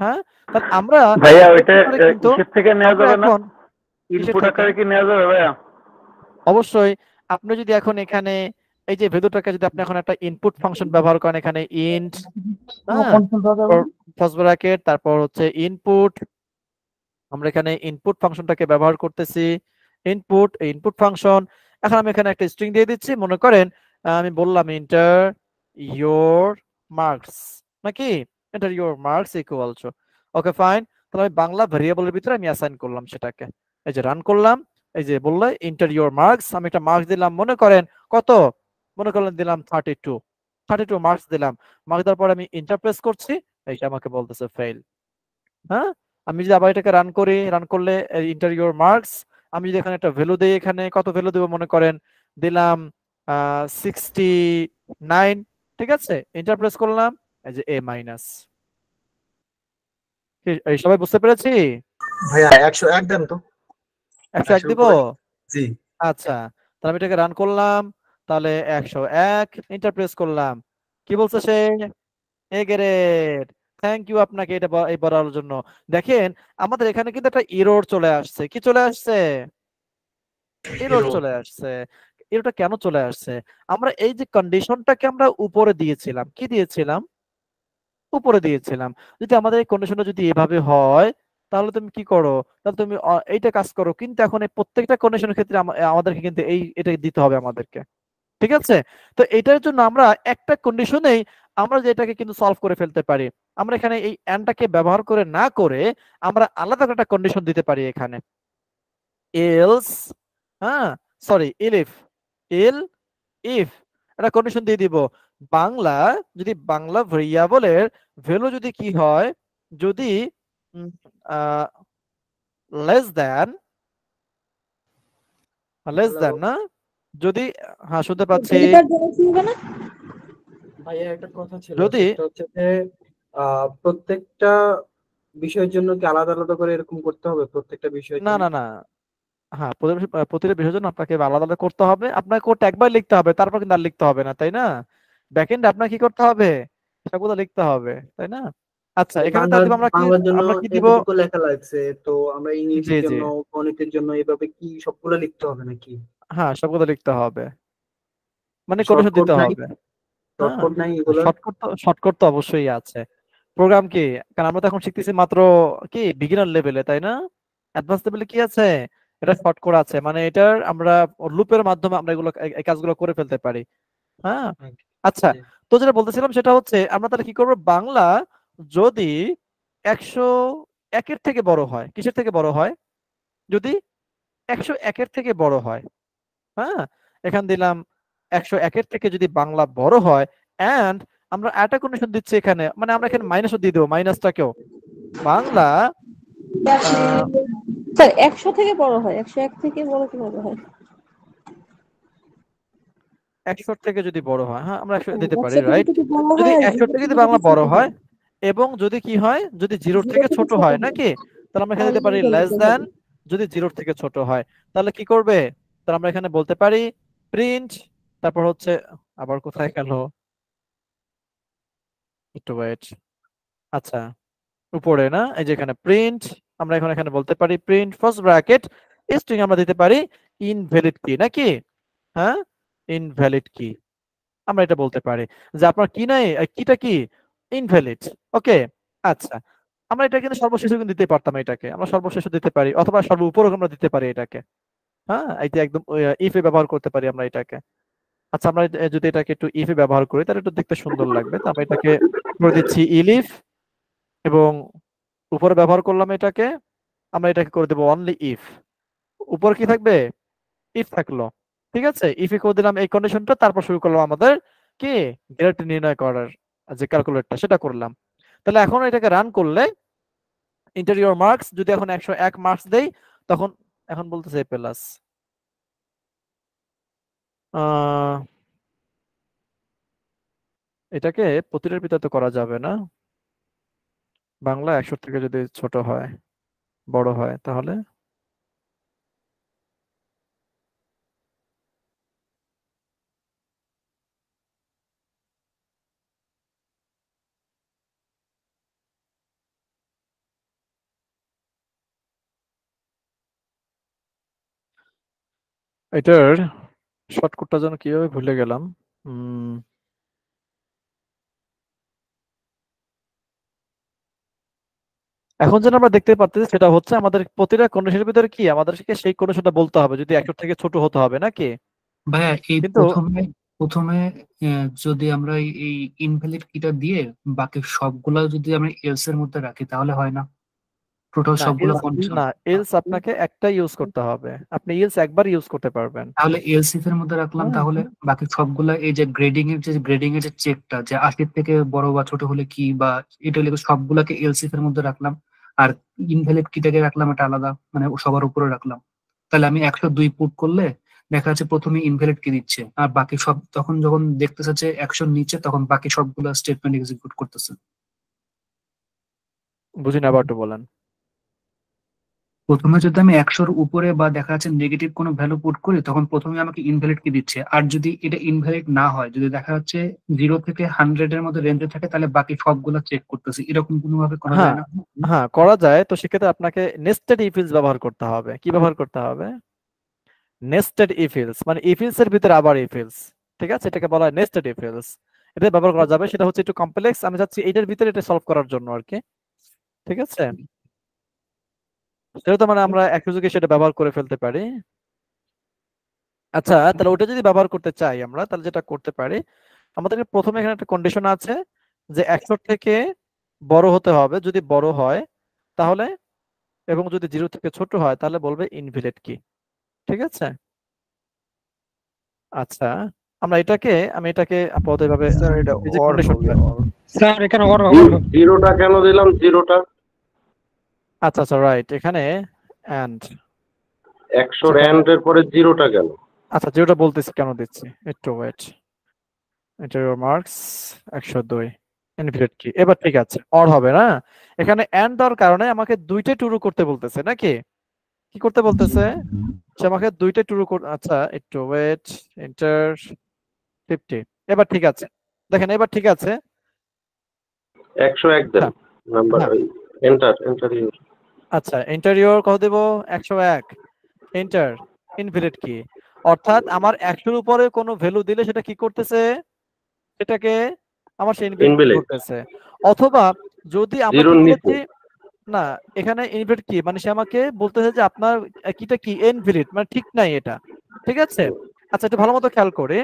Speaker 1: হ্যাঁ তাহলে আমরা ভাইয়া ওইটা থেকে নেওয়া যাবে না ইনপুট আকারে কি নেওয়া যাবে ভাইয়া অবশ্যই আপনি যদি এখন এখানে এই যে ভেদুটাকে যদি আপনি এখন একটা ইনপুট ফাংশন ব্যবহার করেন এখানে ইন্ট ব্র্যাকেট তারপর হচ্ছে ইনপুট আমরা এখানে ইনপুট ফাংশনটাকে ব্যবহার করতেছি ইনপুট ইনপুট ফাংশন এখন আমি এখানে একটা স্ট্রিং দিয়ে দিচ্ছি মনে করেন আমি বললাম ইন্টার ইয়োর মার্কস নাকি enter your marks equal to okay fine তাহলে আমি বাংলা ভেরিয়েবলের ভিতরে আমি অ্যাসাইন করলাম সেটাকে এই যে রান করলাম এই যে বললে ইন্টার ইয়োর মার্কস আমি একটা মার্কস দিলাম মনে করেন কত মনে করলেন দিলাম thirty two thirty two marks দিলাম মার্কস দেওয়ার পর আমি ইন্টারপ্রেস করছি এইটা আমাকে বলতেছে ফেল হ্যাঁ আমি যদি আবার এটাকে রান করি রান করলে ইন্টারিওর মার্কস আমি যদি এখানে একটা ভ্যালু দিই এখানে কত ভ্যালু দেবো মনে করেন দিলাম সিক্সটি নাইন ঠিক আছে ইন্টারপ্রেস করলাম এই যে এ মাইনাস সবাই বুঝতে পেরেছি একশো এক একশো এক দিব আচ্ছা তাহলে আমি এটাকে রান করলাম তাহলে একশো এক ইন্টারপ্রেস করলাম কি বলছে সে এ গ্রেড থ্যাংক ইউ আপনাকে এটা এই বলার জন্য দেখেন আমাদের এখানে কিন্তু একটা এরর চলে আসছে কি চলে আসছে এরর চলে আসছে এরটা কেন চলে আসছে আমরা এই যে কন্ডিশনটাকে আমরা উপরে দিয়েছিলাম কি দিয়েছিলাম উপরে দিয়েছিলাম যদি আমাদের এই কন্ডিশনটা যদি এভাবে হয় তাহলে তুমি কি করো তাহলে তুমি এইটা কাজ করো কিন্তু এখন এই প্রত্যেকটা কন্ডিশনের ক্ষেত্রে আমাদেরকে কিন্তু এই এটা দিতে হবে আমাদেরকে ঠিক আছে তো এটার জন্য আমরা একটা কন্ডিশনেই আমরা যেটাকে কিন্তু সলভ করে ফেলতে পারি আমরা এখানে এই এনটাকে ব্যবহার করে না করে আমরা আলাদা করে একটা কন্ডিশন দিতে পারি এখানে এলস হ্যাঁ সরি ইলিফ ইল ইফ একটা কন্ডিশন দিয়ে দিব বাংলা যদি বাংলা ভেরিয়াবলের ভ্যালু যদি কি হয় যদি লেস দেন লেস দেন না যদি হ্যাঁ শুনতে পাচ্ছি ভাইয়া একটা কথা ছিল যদি হচ্ছে যে প্রত্যেকটা
Speaker 2: বিষয়ের জন্য কি আলাদা আলাদা করে এরকম করতে হবে প্রত্যেকটা বিষয় না না না
Speaker 1: হ্যাঁ প্রতিটা বিষয়ের জন্য আপনাকে আলাদা আলাদা করতে হবে আপনাকে কোড একবার লিখতে হবে তারপর কিন্তু আর লিখতে হবে না তাই না ব্যাকএন্ড আপনাকে কি করতে হবে সবগুলো লিখতে হবে তাই না আচ্ছা এখানে তাহলে আমরা কি আমরা কি দিব
Speaker 2: লেখা লাগছে তো আমরা ইংলিশের জন্য গণিতের জন্য এভাবে কি সবগুলো লিখতে হবে নাকি
Speaker 1: হ্যাঁ সবগুলো লিখতে হবে মানে কোটেশন দিতে হবে শর্টকট হ্যাঁ, নাই এগুলো শর্টকট তো শর্টকট তো অবশ্যই আছে প্রোগ্রাম কি কারণ আমরা তো এখন শিখতেছি মাত্র কি বিগিনার লেভেলে তাই না অ্যাডভান্স লেভেলে কি আছে এটা শর্টকট আছে মানে এটার আমরা লুপের মাধ্যমে আমরা এগুলো এই কাজগুলো করে ফেলতে পারি হ্যাঁ আচ্ছা তো যেটা বলতেছিলাম সেটা হচ্ছে আমরা তাহলে কি করব বাংলা যদি একশো একের থেকে বড় হয় কিসের থেকে বড় হয় যদি একশো একের থেকে বড় হয় হ্যাঁ এখান দিলাম একশো একের থেকে যদি বাংলা বড় হয় অ্যান্ড আমরা একটা কন্ডিশন দিচ্ছি এখানে মানে আমরা এখানে মাইনাসও দিয়ে দেবো মাইনাসটাকেও বাংলা স্যার একশো থেকে যদি বড় হয় হ্যাঁ আমরা দিতে পারি
Speaker 2: যদি একশো থেকে বড় হয়
Speaker 1: এবং যদি কি হয় যদি জিরোর থেকে ছোট হয় নাকি তাহলে আমরা এখানে হ্যাঁ, দিতে পারি লেস দ্যান যদি জিরোর থেকে ছোট হয় তাহলে কি করবে তাহলে আমরা এখানে বলতে পারি প্রিন্ট তারপর হচ্ছে আবার কোথায় গেল একটু ওয়েট আচ্ছা উপরে না এই যে এখানে প্রিন্ট আমরা এখন এখানে বলতে পারি প্রিন্ট ফার্স্ট ব্র্যাকেট স্ট্রিং আমরা দিতে পারি ইনভ্যালিড কি নাকি হ্যাঁ ইনভ্যালিড কি আমরা এটা বলতে পারি যে আপনার কি নাই কিটা কি ইনভ্যালিড ওকে আচ্ছা আমরা এটা কিন্তু সর্বশেষ কিন্তু দিতে পারতাম এটাকে আমরা সর্বশেষ দিতে পারি অথবা সর্ব উপরও আমরা দিতে পারি এটাকে হ্যাঁ এই একদম ইফে ব্যবহার করতে পারি আমরা এটাকে আচ্ছা আমরা যদি এটাকে একটু ইফে ব্যবহার করি তাহলে একটু দেখতে সুন্দর লাগবে তো আমরা এটাকে করে দিচ্ছি ইলিফ এবং উপরে ব্যবহার করলাম এটাকে আমরা এটাকে করে দেবো অনলি ইফ উপর কি থাকবে ইফ থাকলো ঠিক আছে ইফে করে দিলাম এই কন্ডিশনটা তারপর শুরু করলাম আমাদের কি গ্রেড নির্ণয় করার যে ক্যালকুলেটটা সেটা করলাম তাহলে এখন এটাকে রান করলে ইন্টেরিয়র মার্কস যদি এখন একশো এক মার্কস দেই তখন এখন বলতেছে প্লাস আহ এটাকে প্রতিটার পিতা তো করা যাবে না বাংলা একশো থেকে যদি ছোট হয় বড় হয় তাহলে এটার শর্টকাটটা যেন কিভাবে ভুলে গেলাম এখন যেন আমরা দেখতে পাচ্ছি সেটা হচ্ছে আমাদের প্রতিটা কন্ডিশনের ভিতরে কি আমাদেরকে সেই কন্ডিশনটা বলতে হবে যদি একশো থেকে ছোট হতে হবে নাকি
Speaker 2: ভাইয়া এই কিন্তু প্রথমে প্রথমে যদি আমরা এই ইনভ্যালিড কিটা দিয়ে বাকি সবগুলো যদি আমরা এলস এর মধ্যে রাখি তাহলে হয় না টোটাল সবগুলো এলস না
Speaker 1: এলস আপনাকে একটা ইউজ করতে হবে আপনি এলস একবার ইউজ করতে পারবেন তাহলে
Speaker 2: এলসিফ এর মধ্যে রাখলাম হ্যাঁ, তাহলে হ্যাঁ। বাকি সবগুলা এই যে গ্রেডিং এর যে গ্রেডিং এর যে চেকটা যে আশির থেকে বড় বা ছোট হলে কি বা এটা লিখে সবগুলোকে এলসিফ এর মধ্যে রাখলাম আর ইনভ্যালিড কিটাকে রাখলাম এটা আলাদা মানে সবার উপরে রাখলাম তাহলে আমি একশো দুই পুট করলে দেখা যাচ্ছে প্রথমে ইনভ্যালিড কি দিচ্ছে আর বাকি সব তখন যখন দেখতেছে যে 100 নিচে তখন বাকি সবগুলা স্টেটমেন্ট এক্সিকিউট করতেছে বুঝিনা না বলেন প্রথমে যদি আমি একশোর উপরে বা দেখা যাচ্ছে নেগেটিভ কোনো ভ্যালু পুট করি তখন প্রথমে আমাকে ইনভ্যালিড কি দিচ্ছে আর যদি এটা ইনভ্যালিড না হয় যদি দেখা যাচ্ছে জিরো থেকে হান্ড্রেড এর মধ্যে রেঞ্জে থাকে তাহলে বাকি সবগুলো চেক করতেছি এরকম কোনোভাবে করা হ্যাঁ, যায়
Speaker 1: না হ্যাঁ করা যায় তো সেক্ষেত্রে আপনাকে নেস্টেড ইফিলস ব্যবহার করতে হবে কি ব্যবহার করতে হবে নেস্টেড ইফিলস মানে ইফিলস এর ভিতরে আবার ইফিলস ঠিক আছে এটাকে বলা হয় নেস্টেড ইফিলস এটা ব্যবহার করা যাবে সেটা হচ্ছে একটু কমপ্লেক্স আমি চাচ্ছি এটার ভিতরে এটা সলভ করার জন্য আর কি ঠিক আছে সেটা তো মানে আমরা একই যুগে সেটা ব্যবহার করে ফেলতে পারি আচ্ছা, আচ্ছা তাহলে ওটা যদি ব্যবহার করতে চাই আমরা তাহলে যেটা করতে পারি আমাদের প্রথমে এখানে একটা কন্ডিশন আছে যে একশো থেকে বড় হতে হবে যদি বড় হয় তাহলে এবং যদি জিরো থেকে ছোট হয় তাহলে বলবে ইনভিলেট কি ঠিক আছে আচ্ছা আমরা এটাকে আমি এটাকে আপাতত এভাবে স্যার এটা
Speaker 2: জিরোটা কেন দিলাম জিরোটা
Speaker 1: আচ্ছা আচ্ছা রাইট এখানে অ্যান্ড
Speaker 2: একশোর অ্যান্ড এর পরে জিরোটা গেল
Speaker 1: আচ্ছা জিরোটা বলতেছি কেন দিচ্ছি একটু ওয়েট ইন্টারিয়র মার্কস একশো দুই ইনভিটেড কি এবার ঠিক আছে অর হবে না এখানে অ্যান্ড দেওয়ার কারণে আমাকে দুইটা টুরু করতে বলতেছে নাকি কি করতে বলতেছে সে আমাকে দুইটা টুরু আচ্ছা একটু ওয়েট ইন্টার ফিফটি এবার ঠিক আছে দেখেন এবার ঠিক আছে
Speaker 2: একশো এক then number enter enter your
Speaker 1: আচ্ছা ইন্টারিওর কত দেব একশো এক এন্টার ইনভ্যালিড কি অর্থাৎ আমার একশোর উপরে কোনো ভ্যালু দিলে সেটা কি করতেছে এটাকে আমার সে ইনভ্যালিড করতেছে অথবা যদি আমরা না এখানে ইনভ্যালিড কি মানে সে আমাকে বলতেছে যে আপনার কিটা কি ইনভ্যালিড মানে ঠিক নাই এটা ঠিক আছে আচ্ছা এটা ভালো মতো খেয়াল করে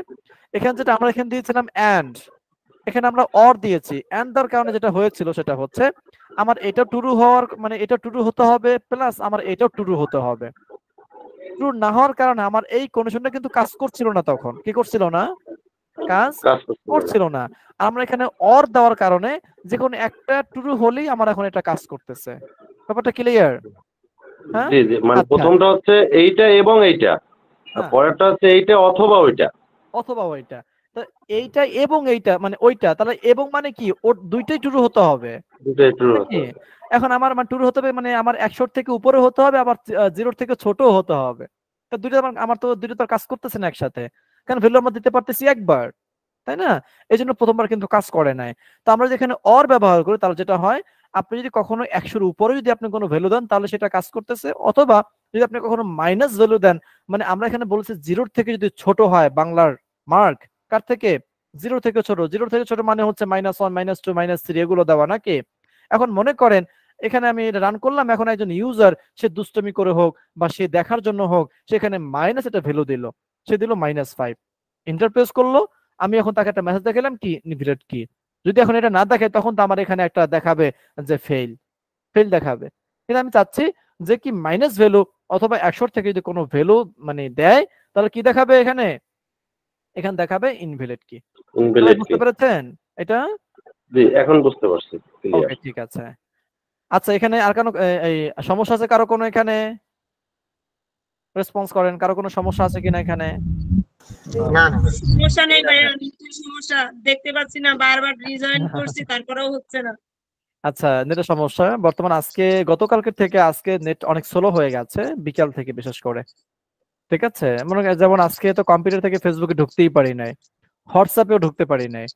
Speaker 1: এখানে যেটা আমরা এখানে দিয়েছিলাম অ্যান্ড এখানে আমরা অর দিয়েছি এন্ডার কারণে যেটা হয়েছিল সেটা হচ্ছে আমার এটা টুরু হওয়ার মানে এটা টুরু হতে হবে প্লাস আমার এটাও টুরু হতে হবে টুরু না হওয়ার কারণে আমার এই কন্ডিশনটা কিন্তু কাজ করছিল না তখন কি করছিল না কাজ করছিল না আমরা এখানে অর দেওয়ার কারণে যে কোনো একটা টুরু হলেই আমার এখন এটা কাজ করতেছে ব্যাপারটা ক্লিয়ার
Speaker 2: জি জি মানে আচ্ছা। প্রথমটা হচ্ছে এইটা এবং এইটা হ্যাঁ। পরেরটা হচ্ছে এইটা অথবা ওইটা
Speaker 1: অথবা ওইটা তা এইটা এবং এইটা মানে ওইটা তাহলে এবং মানে কি ওর দুইটাই ট্রু হতে হবে এখন আমার মানে ট্রু হতে হবে মানে আমার একশোর থেকে উপরে হতে হবে আবার জিরোর থেকে ছোট হতে হবে তা দুইটা আমার তো দুইটা তো কাজ করতেছে না একসাথে কারণ ভ্যালু আমরা দিতে পারতেছি একবার তাই না এই জন্য প্রথমবার কিন্তু কাজ করে নাই তো আমরা যেখানে অর ব্যবহার করি তাহলে যেটা হয় আপনি যদি কখনো একশোর উপরে যদি আপনি কোনো ভ্যালু দেন তাহলে সেটা কাজ করতেছে অথবা যদি আপনি কখনো মাইনাস ভ্যালু দেন মানে আমরা এখানে বলেছি জিরোর থেকে যদি ছোট হয় বাংলার মার্ক কার থেকে জিরো থেকে ছোট জিরো থেকে ছোট মানে হচ্ছে minus one minus two minus three এগুলো দেওয়া নাকি এখন মনে করেন এখানে আমি রান করলাম এখন একজন ইউজার সে দুষ্টমি করে হোক বা সে দেখার জন্য হোক সেখানে মাইনাস একটা ভ্যালু দিল সে দিল মাইনাস ফাইভ ইন্টারপ্রেস করলো আমি এখন তাকে একটা মেসেজ দেখালাম কি নিভিলেট কি যদি এখন এটা না দেখে তখন তো আমার এখানে একটা দেখাবে যে ফেল ফেল দেখাবে কিন্তু আমি চাচ্ছি যে কি মাইনাস ভ্যালু অথবা একশোর থেকে যদি কোনো ভ্যালু মানে দেয় তাহলে কি দেখাবে এখানে এখানে দেখাবে ইনভ্যালিড কি ইনভ্যালিড বুঝতে পেরেছেন এটা জি এখন বুঝতে পারছি ওকে ঠিক আছে আচ্ছা এখানে আর কোনো সমস্যা আছে কারো কোনো এখানে রেসপন্স করেন কারো কোনো সমস্যা আছে কিনা এখানে
Speaker 2: না না সমস্যা নেই সমস্যা দেখতে পাচ্ছি না বারবার রিজয়েন করছি তারপরেও হচ্ছে না
Speaker 1: আচ্ছা নেটের সমস্যা বর্তমান আজকে গতকালকের থেকে আজকে নেট অনেক স্লো হয়ে গেছে বিকাল থেকে বিশেষ করে ঠিক আছে মনে যেমন আজকে তো কম্পিউটার থেকে ফেসবুকে ঢুকতেই পারি নাই হোয়াটসঅ্যাপেও ঢুকতে পারি নাই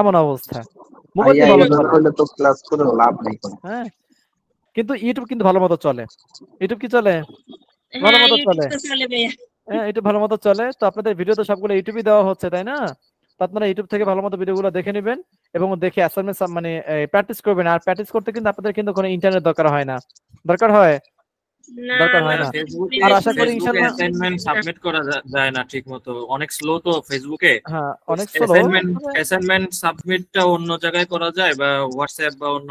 Speaker 1: এমন অবস্থা হ্যাঁ, কিন্তু ইউটিউব কিন্তু ভালো মতো চলে ইউটিউব কি চলে হ্যাঁ, ভালো মতো চলে হ্যাঁ ইউটিউব ভালো মতো চলে তো আপনাদের ভিডিও তো সবগুলো ইউটিউবই দেওয়া হচ্ছে তাই না তো আপনারা ইউটিউব থেকে ভালো মতো ভিডিওগুলো দেখে নেবেন এবং দেখে অ্যাসাইনমেন্ট মানে প্র্যাকটিস করবেন আর প্র্যাকটিস করতে কিন্তু আপনাদের কিন্তু কোনো ইন্টারনেট দরকার হয় না দরকার হয় অনেক হিউজ হ্যাঁ, চলে আসবে
Speaker 2: মনে করেন যে আমাদের বর্তমান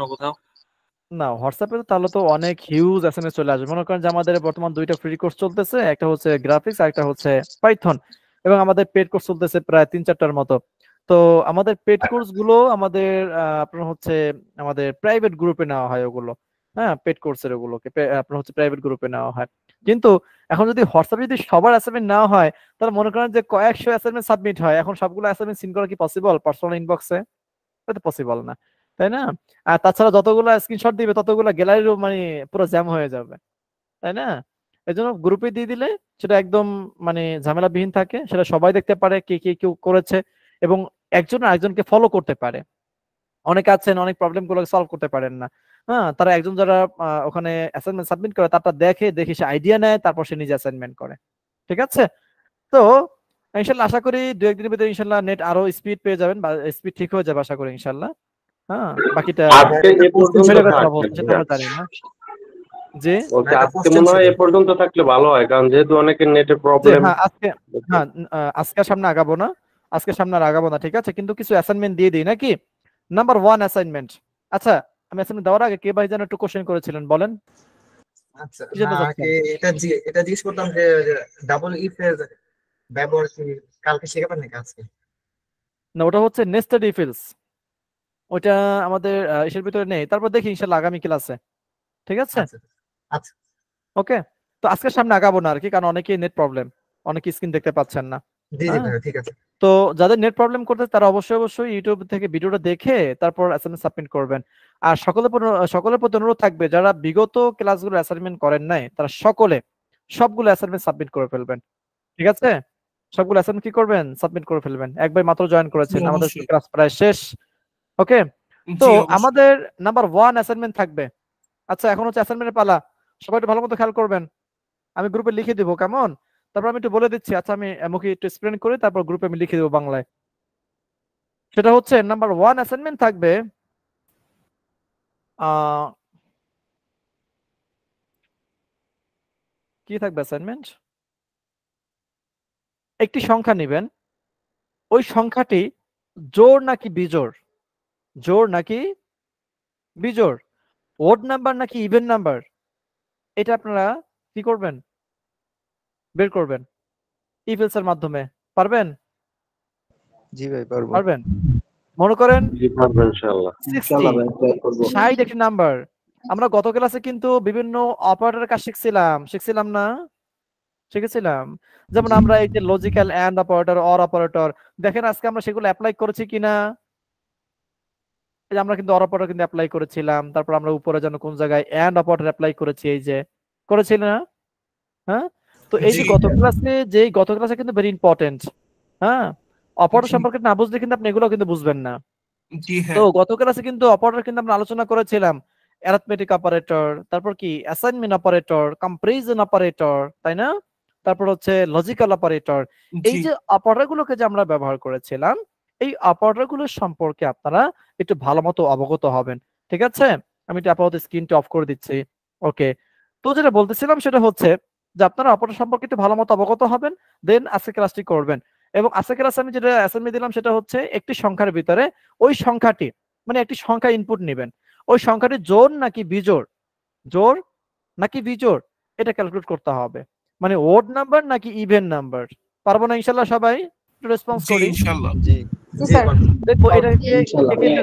Speaker 1: দুইটা ফ্রি কোর্স চলতেছে একটা হচ্ছে গ্রাফিক্স আর একটা হচ্ছে পাইথন এবং আমাদের পেড কোর্স চলতেছে প্রায় তিন চারটার মতো তো আমাদের পেড কোর্স গুলো আমাদের আপনার হচ্ছে আমাদের প্রাইভেট গ্রুপে নেওয়া হয় ওগুলো হ্যাঁ পেড কোর্সের ওগুলোকে আপনার হচ্ছে প্রাইভেট গ্রুপে নেওয়া হয় কিন্তু এখন যদি যদি সবার অ্যাসাইনমেন্ট নেওয়া হয় তাহলে মনে করেন যে কয়েকশো অ্যাসাইনমেন্ট সাবমিট হয় এখন সবগুলো অ্যাসাইনমেন্ট সিন করা কি পসিবল পার্সোনাল ইনবক্সে এটা পসিবল না তাই না আর তাছাড়া যতগুলো স্ক্রিনশট দিবে ততগুলো গ্যালারিরও মানে পুরো জ্যাম হয়ে যাবে তাই না এই জন্য গ্রুপে দিয়ে দিলে সেটা একদম মানে ঝামেলাবিহীন থাকে সেটা সবাই দেখতে পারে কে কে কেউ করেছে এবং একজন আরেকজনকে ফলো করতে পারে অনেকে আছেন অনেক প্রবলেম গুলো সলভ করতে পারেন না হ্যাঁ তারা একজন যারা ওখানে অ্যাসাইনমেন্ট সাবমিট করে তারটা দেখে দেখে সে আইডিয়া নেয় তারপর সে নিজে অ্যাসাইনমেন্ট করে ঠিক আছে তো ইনশাল্লাহ আশা করি দু একদিনের ভিতরে ইনশাল্লাহ নেট আরো স্পিড পেয়ে যাবেন বা স্পিড ঠিক হয়ে যাবে আশা করি ইনশাল্লাহ হ্যাঁ বাকিটা জানি না
Speaker 2: ভালো হয় প্রবলেম হ্যাঁ,
Speaker 1: হ্যাঁ, আজকে সামনে আগাবো না ঠিক আছে কিন্তু কিছু অ্যাসাইনমেন্ট দিয়ে দিই নাকি নাম্বার ওয়ান অ্যাসাইনমেন্ট আচ্ছা আমি আসলে দেওয়ার আগে কে ভাই যেন একটু কোশ্চেন করেছিলেন বলেন আচ্ছা এটা
Speaker 2: এটা জিজ্ঞেস করতাম যে ডাবল ইফ এর ব্যবহার কি কালকে শেখাবেন নাকি আজকে
Speaker 1: না ওটা হচ্ছে নেস্টেড ইফিলস ওটা আমাদের এসের ভিতরে নেই তারপর দেখি ইনশাআল্লাহ আগামী ক্লাসে ঠিক আছে আচ্ছা ওকে আচ্ছা। তো আজকে সামনে আগাবো না আর কি কারণ অনেকেই নেট প্রবলেম অনেকে স্ক্রিন দেখতে পাচ্ছেন না জি জি হ্যাঁ। ঠিক আছে তো যাদের নেট প্রবলেম করতে তারা অবশ্যই অবশ্যই ইউটিউব থেকে ভিডিওটা দেখে তারপর অ্যাসাইনমেন্ট সাবমিট করবেন আর সকলে সকলের প্রতি অনুরোধ থাকবে যারা বিগত ক্লাসগুলো অ্যাসাইনমেন্ট করেন নাই তারা সকলে সবগুলো অ্যাসাইনমেন্ট সাবমিট করে ফেলবেন ঠিক আছে সবগুলো অ্যাসাইনমেন্ট কি করবেন সাবমিট করে ফেলবেন একবার মাত্র জয়েন করেছেন আমাদের ক্লাস প্রায় শেষ ওকে তো আমাদের নাম্বার ওয়ান অ্যাসাইনমেন্ট থাকবে আচ্ছা এখন হচ্ছে অ্যাসাইনমেন্টের পালা সবাই একটু ভালো মতো খেয়াল করবেন আমি গ্রুপে লিখে দিব কেমন তারপর আমি একটু বলে দিচ্ছি আচ্ছা আমি এমনকি একটু এক্সপ্লেন করে তারপর গ্রুপে আমি লিখে দেবো বাংলায় সেটা হচ্ছে নাম্বার ওয়ান অ্যাসাইনমেন্ট থাকবে কি থাকবে অ্যাসাইনমেন্ট একটি সংখ্যা নেবেন ওই সংখ্যাটি জোর নাকি বিজোর জোর নাকি বিজোর ওড নাম্বার নাকি ইভেন নাম্বার এটা আপনারা কি করবেন বের করবেন ইফেলস এর মাধ্যমে পারবেন
Speaker 2: জি ভাই পারবো পারবেন মনে করেন জি পারবো ইনশাআল্লাহ
Speaker 1: 60 একটি নাম্বার আমরা গত ক্লাসে কিন্তু বিভিন্ন অপারেটরের কাজ শিখছিলাম শিখছিলাম না শিখেছিলাম যেমন আমরা এই যে logical and operator or operator দেখেন আজকে আমরা সেগুলো অ্যাপ্লাই করেছি কিনা আমরা কিন্তু অর অপারেটর কিন্তু অ্যাপ্লাই করেছিলাম তারপর আমরা উপরে যেন কোন জায়গায় অ্যান্ড অপারেটর অ্যাপ্লাই করেছি এই যে করেছিল না হ্যাঁ তো এই যে গত ক্লাসে হ্যাঁ। যে গত ক্লাসে কিন্তু ভেরি ইম্পর্টেন্ট হ্যাঁ অপারেটর সম্পর্কে না বুঝলে কিন্তু আপনি এগুলো কিন্তু বুঝবেন না হ্যাঁ। তো গত ক্লাসে কিন্তু অপারেটর কিন্তু আমরা আলোচনা করেছিলাম অ্যারিথমেটিক অপারেটর তারপর কি অ্যাসাইনমেন্ট অপারেটর কম্পারিজন অপারেটর তাই না তারপর হচ্ছে লজিক্যাল অপারেটর এই যে অপারেটর গুলোকে যে আমরা ব্যবহার করেছিলাম এই অপারেটর গুলোর সম্পর্কে আপনারা একটু ভালো মতো অবগত হবেন ঠিক আছে আমি এটা আপাতত স্ক্রিনটা অফ করে দিচ্ছি ওকে তো যেটা বলতেছিলাম সেটা হচ্ছে যে আপনারা অপারেটর সম্পর্কে একটু ভালো মতো অবগত হবেন দেন আজকে ক্লাসটি করবেন এবং আজকে ক্লাস আমি যেটা অ্যাসাইনমেন্ট দিলাম সেটা হচ্ছে একটি সংখ্যার ভিতরে ওই সংখ্যাটি মানে একটি সংখ্যা ইনপুট নেবেন ওই সংখ্যাটি জোর নাকি বিজোর জোর নাকি বিজোর এটা ক্যালকুলেট করতে হবে মানে ওড নাম্বার নাকি ইভেন নাম্বার পারবো না ইনশাআল্লাহ সবাই রেসপন্স করি ইনশাআল্লাহ জি দেখো এটা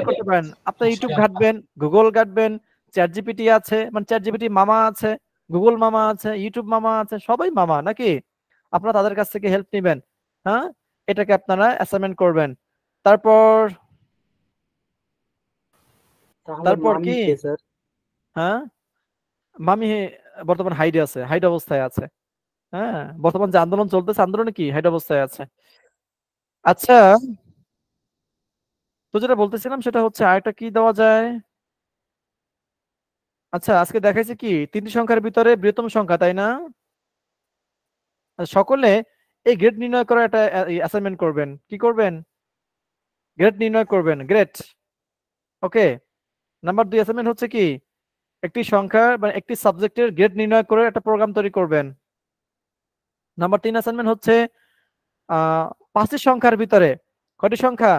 Speaker 1: করতে পারেন আপনি ইউটিউব ঘাটবেন গুগল ঘাটবেন চ্যাট জিপিটি আছে মানে চ্যাট জিপিটি মামা আছে গুগল মামা আছে ইউটিউব মামা আছে সবাই মামা নাকি আপনারা তাদের কাছ থেকে হেল্প নেবেন হ্যাঁ এটাকে আপনারা অ্যাসাইনমেন্ট করবেন তারপর তারপর কি হ্যাঁ মামি বর্তমান হাইডে আছে হাইড অবস্থায় আছে হ্যাঁ বর্তমান যে আন্দোলন চলতেছে আন্দোলনে কি হাইড অবস্থায় আছে আচ্ছা তো যেটা বলতেছিলাম সেটা হচ্ছে আরেকটা কি দেওয়া যায় আচ্ছা আজকে দেখাইছে কি তিনটি সংখ্যার ভিতরে বৃহত্তম সংখ্যা তাই না সকলে এই গ্রেড নির্ণয় করার একটা অ্যাসাইনমেন্ট করবেন কি করবেন গ্রেড নির্ণয় করবেন গ্রেট ওকে নাম্বার দুই অ্যাসাইনমেন্ট হচ্ছে কি একটি সংখ্যা মানে একটি সাবজেক্টের গ্রেড নির্ণয় করে একটা প্রোগ্রাম তৈরি করবেন নাম্বার তিন অ্যাসাইনমেন্ট হচ্ছে পাঁচটি সংখ্যার ভিতরে কটি সংখ্যা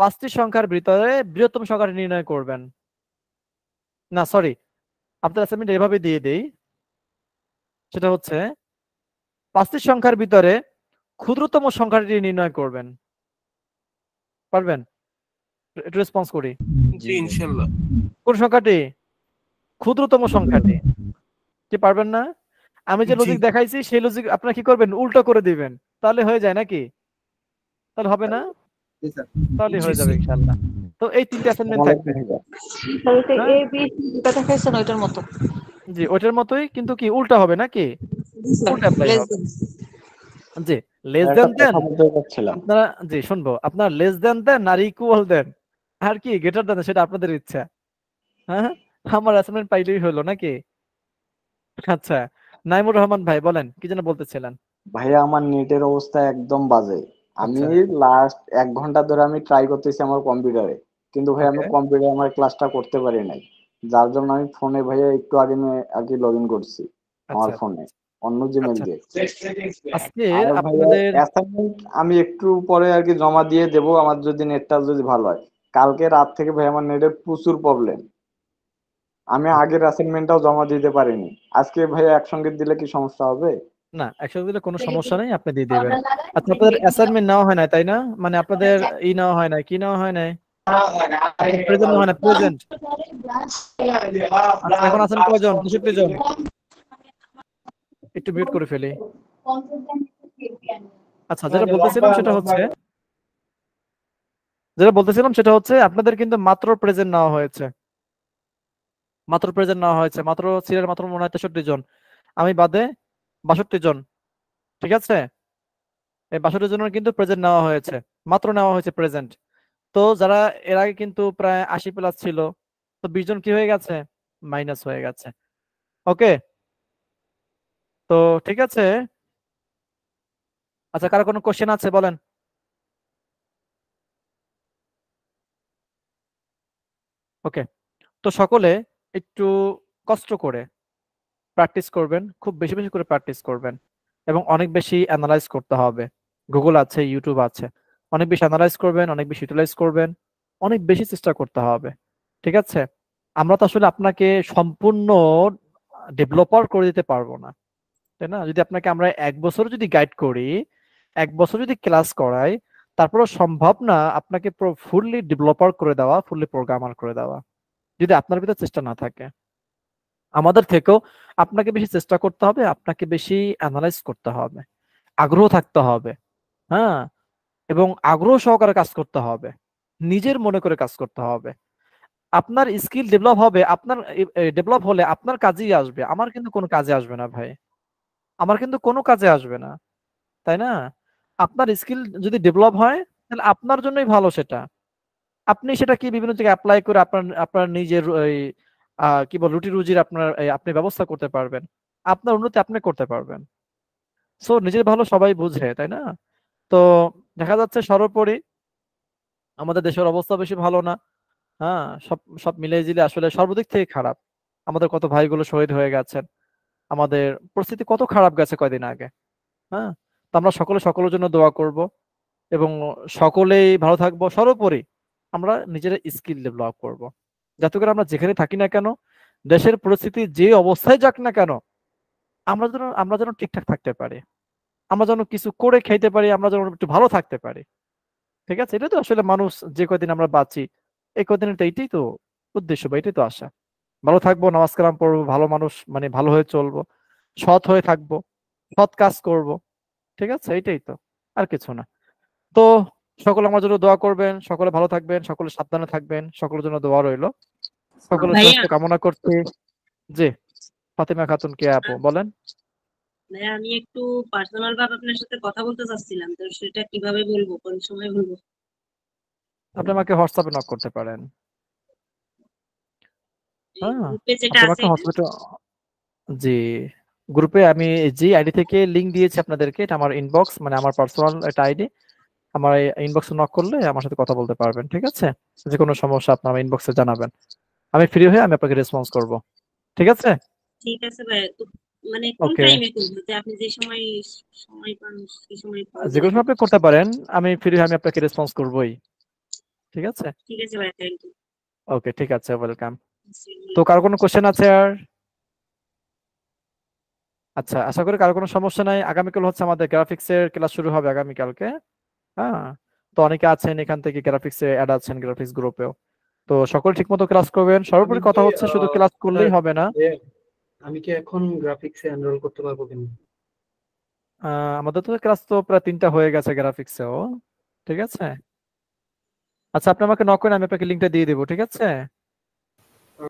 Speaker 1: পাঁচটি সংখ্যার ভিতরে বৃহত্তম সংখ্যাটি নির্ণয় করবেন না সরি আপনার অ্যাসাইনমেন্ট এভাবে দিয়ে দেই সেটা হচ্ছে পাঁচটি সংখ্যার ভিতরে ক্ষুদ্রতম সংখ্যাটি নির্ণয় করবেন পারবেন একটু রেসপন্স করি কোন সংখ্যাটি ক্ষুদ্রতম সংখ্যাটি কি পারবেন না আমি যে লজিক দেখাইছি সেই লজিক আপনারা কি করবেন উল্টো করে দিবেন তাহলে হয়ে যায় নাকি তাহলে হবে না তাহলে হয়ে যাবে ইনশাল্লাহ তো এই তিনটা অ্যাসাইনমেন্ট থাকবে হ্যাঁ। মতো জি ওইটার মতোই কিন্তু কি উল্টা হবে নাকি উল্টা হবে জি লেস দ্যান দেন আপনারা জি শুনবো আপনার less than than or equal than আর কি গ্রেটার দেন সেটা আপনাদের ইচ্ছা হ্যাঁ আমার অ্যাসাইনমেন্ট পাইলেই হলো নাকি আচ্ছা নাইমুর রহমান ভাই বলেন কি যেন বলতেছিলেন ভাইয়া আমার নেটের অবস্থা একদম বাজে আমি লাস্ট আচ্ছা। এক ঘন্টা ধরে আমি ট্রাই করতেছি আমার কম্পিউটারে কিন্তু ভাই আমি কম্পিউটারে আমার ক্লাসটা করতে পারি নাই যার জন্য আমি ফোনে ভাইয়া একটু আগে আগে লগ ইন করছি আমার ফোনে আচ্ছা। অন্য মেল আচ্ছা। দিয়ে আজকে আপনাদের অ্যাসাইনমেন্ট আমি একটু পরে আর কি জমা দিয়ে দেব আমার যদি নেটটা যদি ভালো হয় কালকে রাত থেকে ভাই আমার নেটের প্রচুর প্রবলেম আমি আচ্ছা। আগের অ্যাসাইনমেন্টটাও জমা দিতে পারিনি আজকে ভাই একসঙ্গে দিলে কি সমস্যা হবে না একসঙ্গে দিলে কোনো সমস্যা নেই আপনি দিয়ে দেবেন আচ্ছা আপনাদের অ্যাসাইনমেন্ট নেওয়া হয় না তাই না মানে আপনাদের ই নেওয়া হয় না কি নেওয়া হয় না প্রেজেন্ট আচ্ছা, প্রেজেন্ট এখন আছেন একটু মিউট করে ফেলি আচ্ছা যেটা বলতেছিলাম সেটা হচ্ছে যেটা বলতেছিলাম সেটা হচ্ছে আপনাদের কিন্তু মাত্র প্রেজেন্ট নেওয়া হয়েছে মাত্র প্রেজেন্ট নেওয়া হয়েছে মাত্র সিরিয়াল মাত্র মনে হয় তেষট্টি জন আমি বাদে বাষট্টি জন ঠিক আছে এই বাষট্টি জনের কিন্তু প্রেজেন্ট নেওয়া হয়েছে মাত্র নেওয়া হয়েছে প্রেজেন্ট তো যারা এর আগে কিন্তু প্রায় আশি প্লাস ছিল তো বিশ জন কি হয়ে গেছে মাইনাস হয়ে গেছে ওকে তো ঠিক আছে আচ্ছা কারো কোনো কোশ্চেন আছে বলেন ওকে তো সকলে একটু কষ্ট করে প্র্যাকটিস করবেন খুব বেশি বেশি করে প্র্যাকটিস করবেন এবং অনেক বেশি অ্যানালাইজ করতে হবে গুগল আছে ইউটিউব আছে অনেক বেশি অ্যানালাইজ করবেন অনেক বেশি ইউটিলাইজ করবেন অনেক বেশি চেষ্টা করতে হবে ঠিক আছে আমরা তো আসলে আপনাকে সম্পূর্ণ ডেভেলপার করে দিতে পারবো না তাই না যদি আপনাকে আমরা এক বছর যদি গাইড করি এক বছর যদি ক্লাস করাই তারপরে সম্ভব না আপনাকে ফুললি ডেভেলপার করে দেওয়া ফুললি প্রোগ্রামার করে দেওয়া যদি আপনার ভিতরে চেষ্টা না থাকে আমাদের থেকেও আপনাকে বেশি চেষ্টা করতে হবে আপনাকে বেশি অ্যানালাইজ করতে হবে আগ্রহ থাকতে হবে হ্যাঁ এবং আগ্রহ সহকারে কাজ করতে হবে নিজের মনে করে কাজ করতে হবে আপনার স্কিল ডেভেলপ হবে আপনার ডেভেলপ হলে আপনার কাজেই আসবে আমার কিন্তু কোনো কাজে আসবে না ভাই আমার কিন্তু কোনো কাজে আসবে না তাই না আপনার স্কিল যদি ডেভেলপ হয় তাহলে আপনার জন্যই ভালো সেটা আপনি সেটা কি বিভিন্ন জায়গায় অ্যাপ্লাই করে আপনার আপনার নিজের ওই কি বল রুটি রুজির আপনার আপনি ব্যবস্থা করতে পারবেন আপনার উন্নতি আপনি করতে পারবেন সো নিজের ভালো সবাই বুঝে তাই না তো দেখা যাচ্ছে সর্বোপরি আমাদের দেশের অবস্থা বেশি ভালো না হ্যাঁ সব সব মিলে জিলে আসলে সর্বদিক থেকে খারাপ আমাদের কত ভাইগুলো শহীদ হয়ে গেছেন আমাদের পরিস্থিতি কত খারাপ গেছে কয়দিন আগে হ্যাঁ তো আমরা সকলে সকলের জন্য দোয়া করব এবং সকলেই ভালো থাকবো সর্বোপরি আমরা নিজেরা স্কিল ডেভেলপ করব। যাতে করে আমরা যেখানে থাকি না কেন দেশের পরিস্থিতি যে অবস্থায় যাক না কেন আমরা যেন আমরা যেন ঠিকঠাক থাকতে পারি আমরা যেন কিছু করে খেতে পারি আমরা যেন একটু ভালো থাকতে পারি ঠিক আছে এটা তো আসলে মানুষ যে কদিন আমরা বাঁচি এই কদিনের তো এইটাই তো উদ্দেশ্য বা এটাই তো আশা ভালো থাকবো নামাজ কালাম পড়বো ভালো মানুষ মানে ভালো হয়ে চলবো সৎ হয়ে থাকবো সৎ কাজ করব ঠিক আছে এইটাই তো আর কিছু না তো সকলে আমার জন্য দোয়া করবেন সকলে ভালো থাকবেন সকলে সাবধানে থাকবেন সকলের জন্য দোয়া রইল সকলের কামনা করছি যে ফাতেমা খাতুন কে আপু বলেন
Speaker 2: মানে আমি একটু পার্সোনাল ভাবে আপনার সাথে কথা বলতে চাচ্ছিলাম তো সেটা কিভাবে বলবো কোন সময় বলবো
Speaker 1: আপনি আমাকে হোয়াটসঅ্যাপে নক করতে পারেন হ্যাঁ, জি গ্রুপে আমি জি আইডি থেকে লিংক দিয়েছি আপনাদেরকে এটা আমার ইনবক্স মানে আমার পার্সোনাল একটা আইডি আমার ইনবক্স নক করলে আমার সাথে কথা বলতে পারবেন ঠিক আছে যে কোনো সমস্যা আপনি আমার ইনবক্সে জানাবেন আমি ফ্রি হয়ে আমি আপনাকে রেসপন্স করব ঠিক আছে
Speaker 2: ঠিক আছে ভাই মানে কোন টাইমে আচ্ছা
Speaker 1: আশা করি কারো কোনো সমস্যা নাই আগামীকাল হচ্ছে আমাদের গ্রাফিক্সের ক্লাস শুরু হবে আগামীকালকে হ্যাঁ তো অনেকে আছেন এখান থেকে গ্রাফিক্সে আছেন গ্রাফিক্স গ্রুপেও তো ঠিক মতো ক্লাস করবেন সর্বোপরি কথা হচ্ছে শুধু ক্লাস করলেই হ্যাঁ, হবে না
Speaker 2: আমি কি এখন গ্রাফিক্সে এনরোল করতে পারবো কিনা
Speaker 1: আমাদের তো ক্লাস তো প্রায় তিনটা হয়ে গেছে গ্রাফিক্সেও ঠিক আছে আচ্ছা আপনি আমাকে নক করেন আমি আপনাকে লিঙ্কটা দিয়ে দেবো ঠিক আছে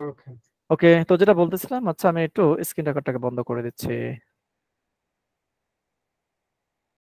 Speaker 1: ওকে ওকে তো যেটা বলতেছিলাম আচ্ছা আমি একটু স্ক্রিন রেকর্ডটাকে বন্ধ করে দিচ্ছি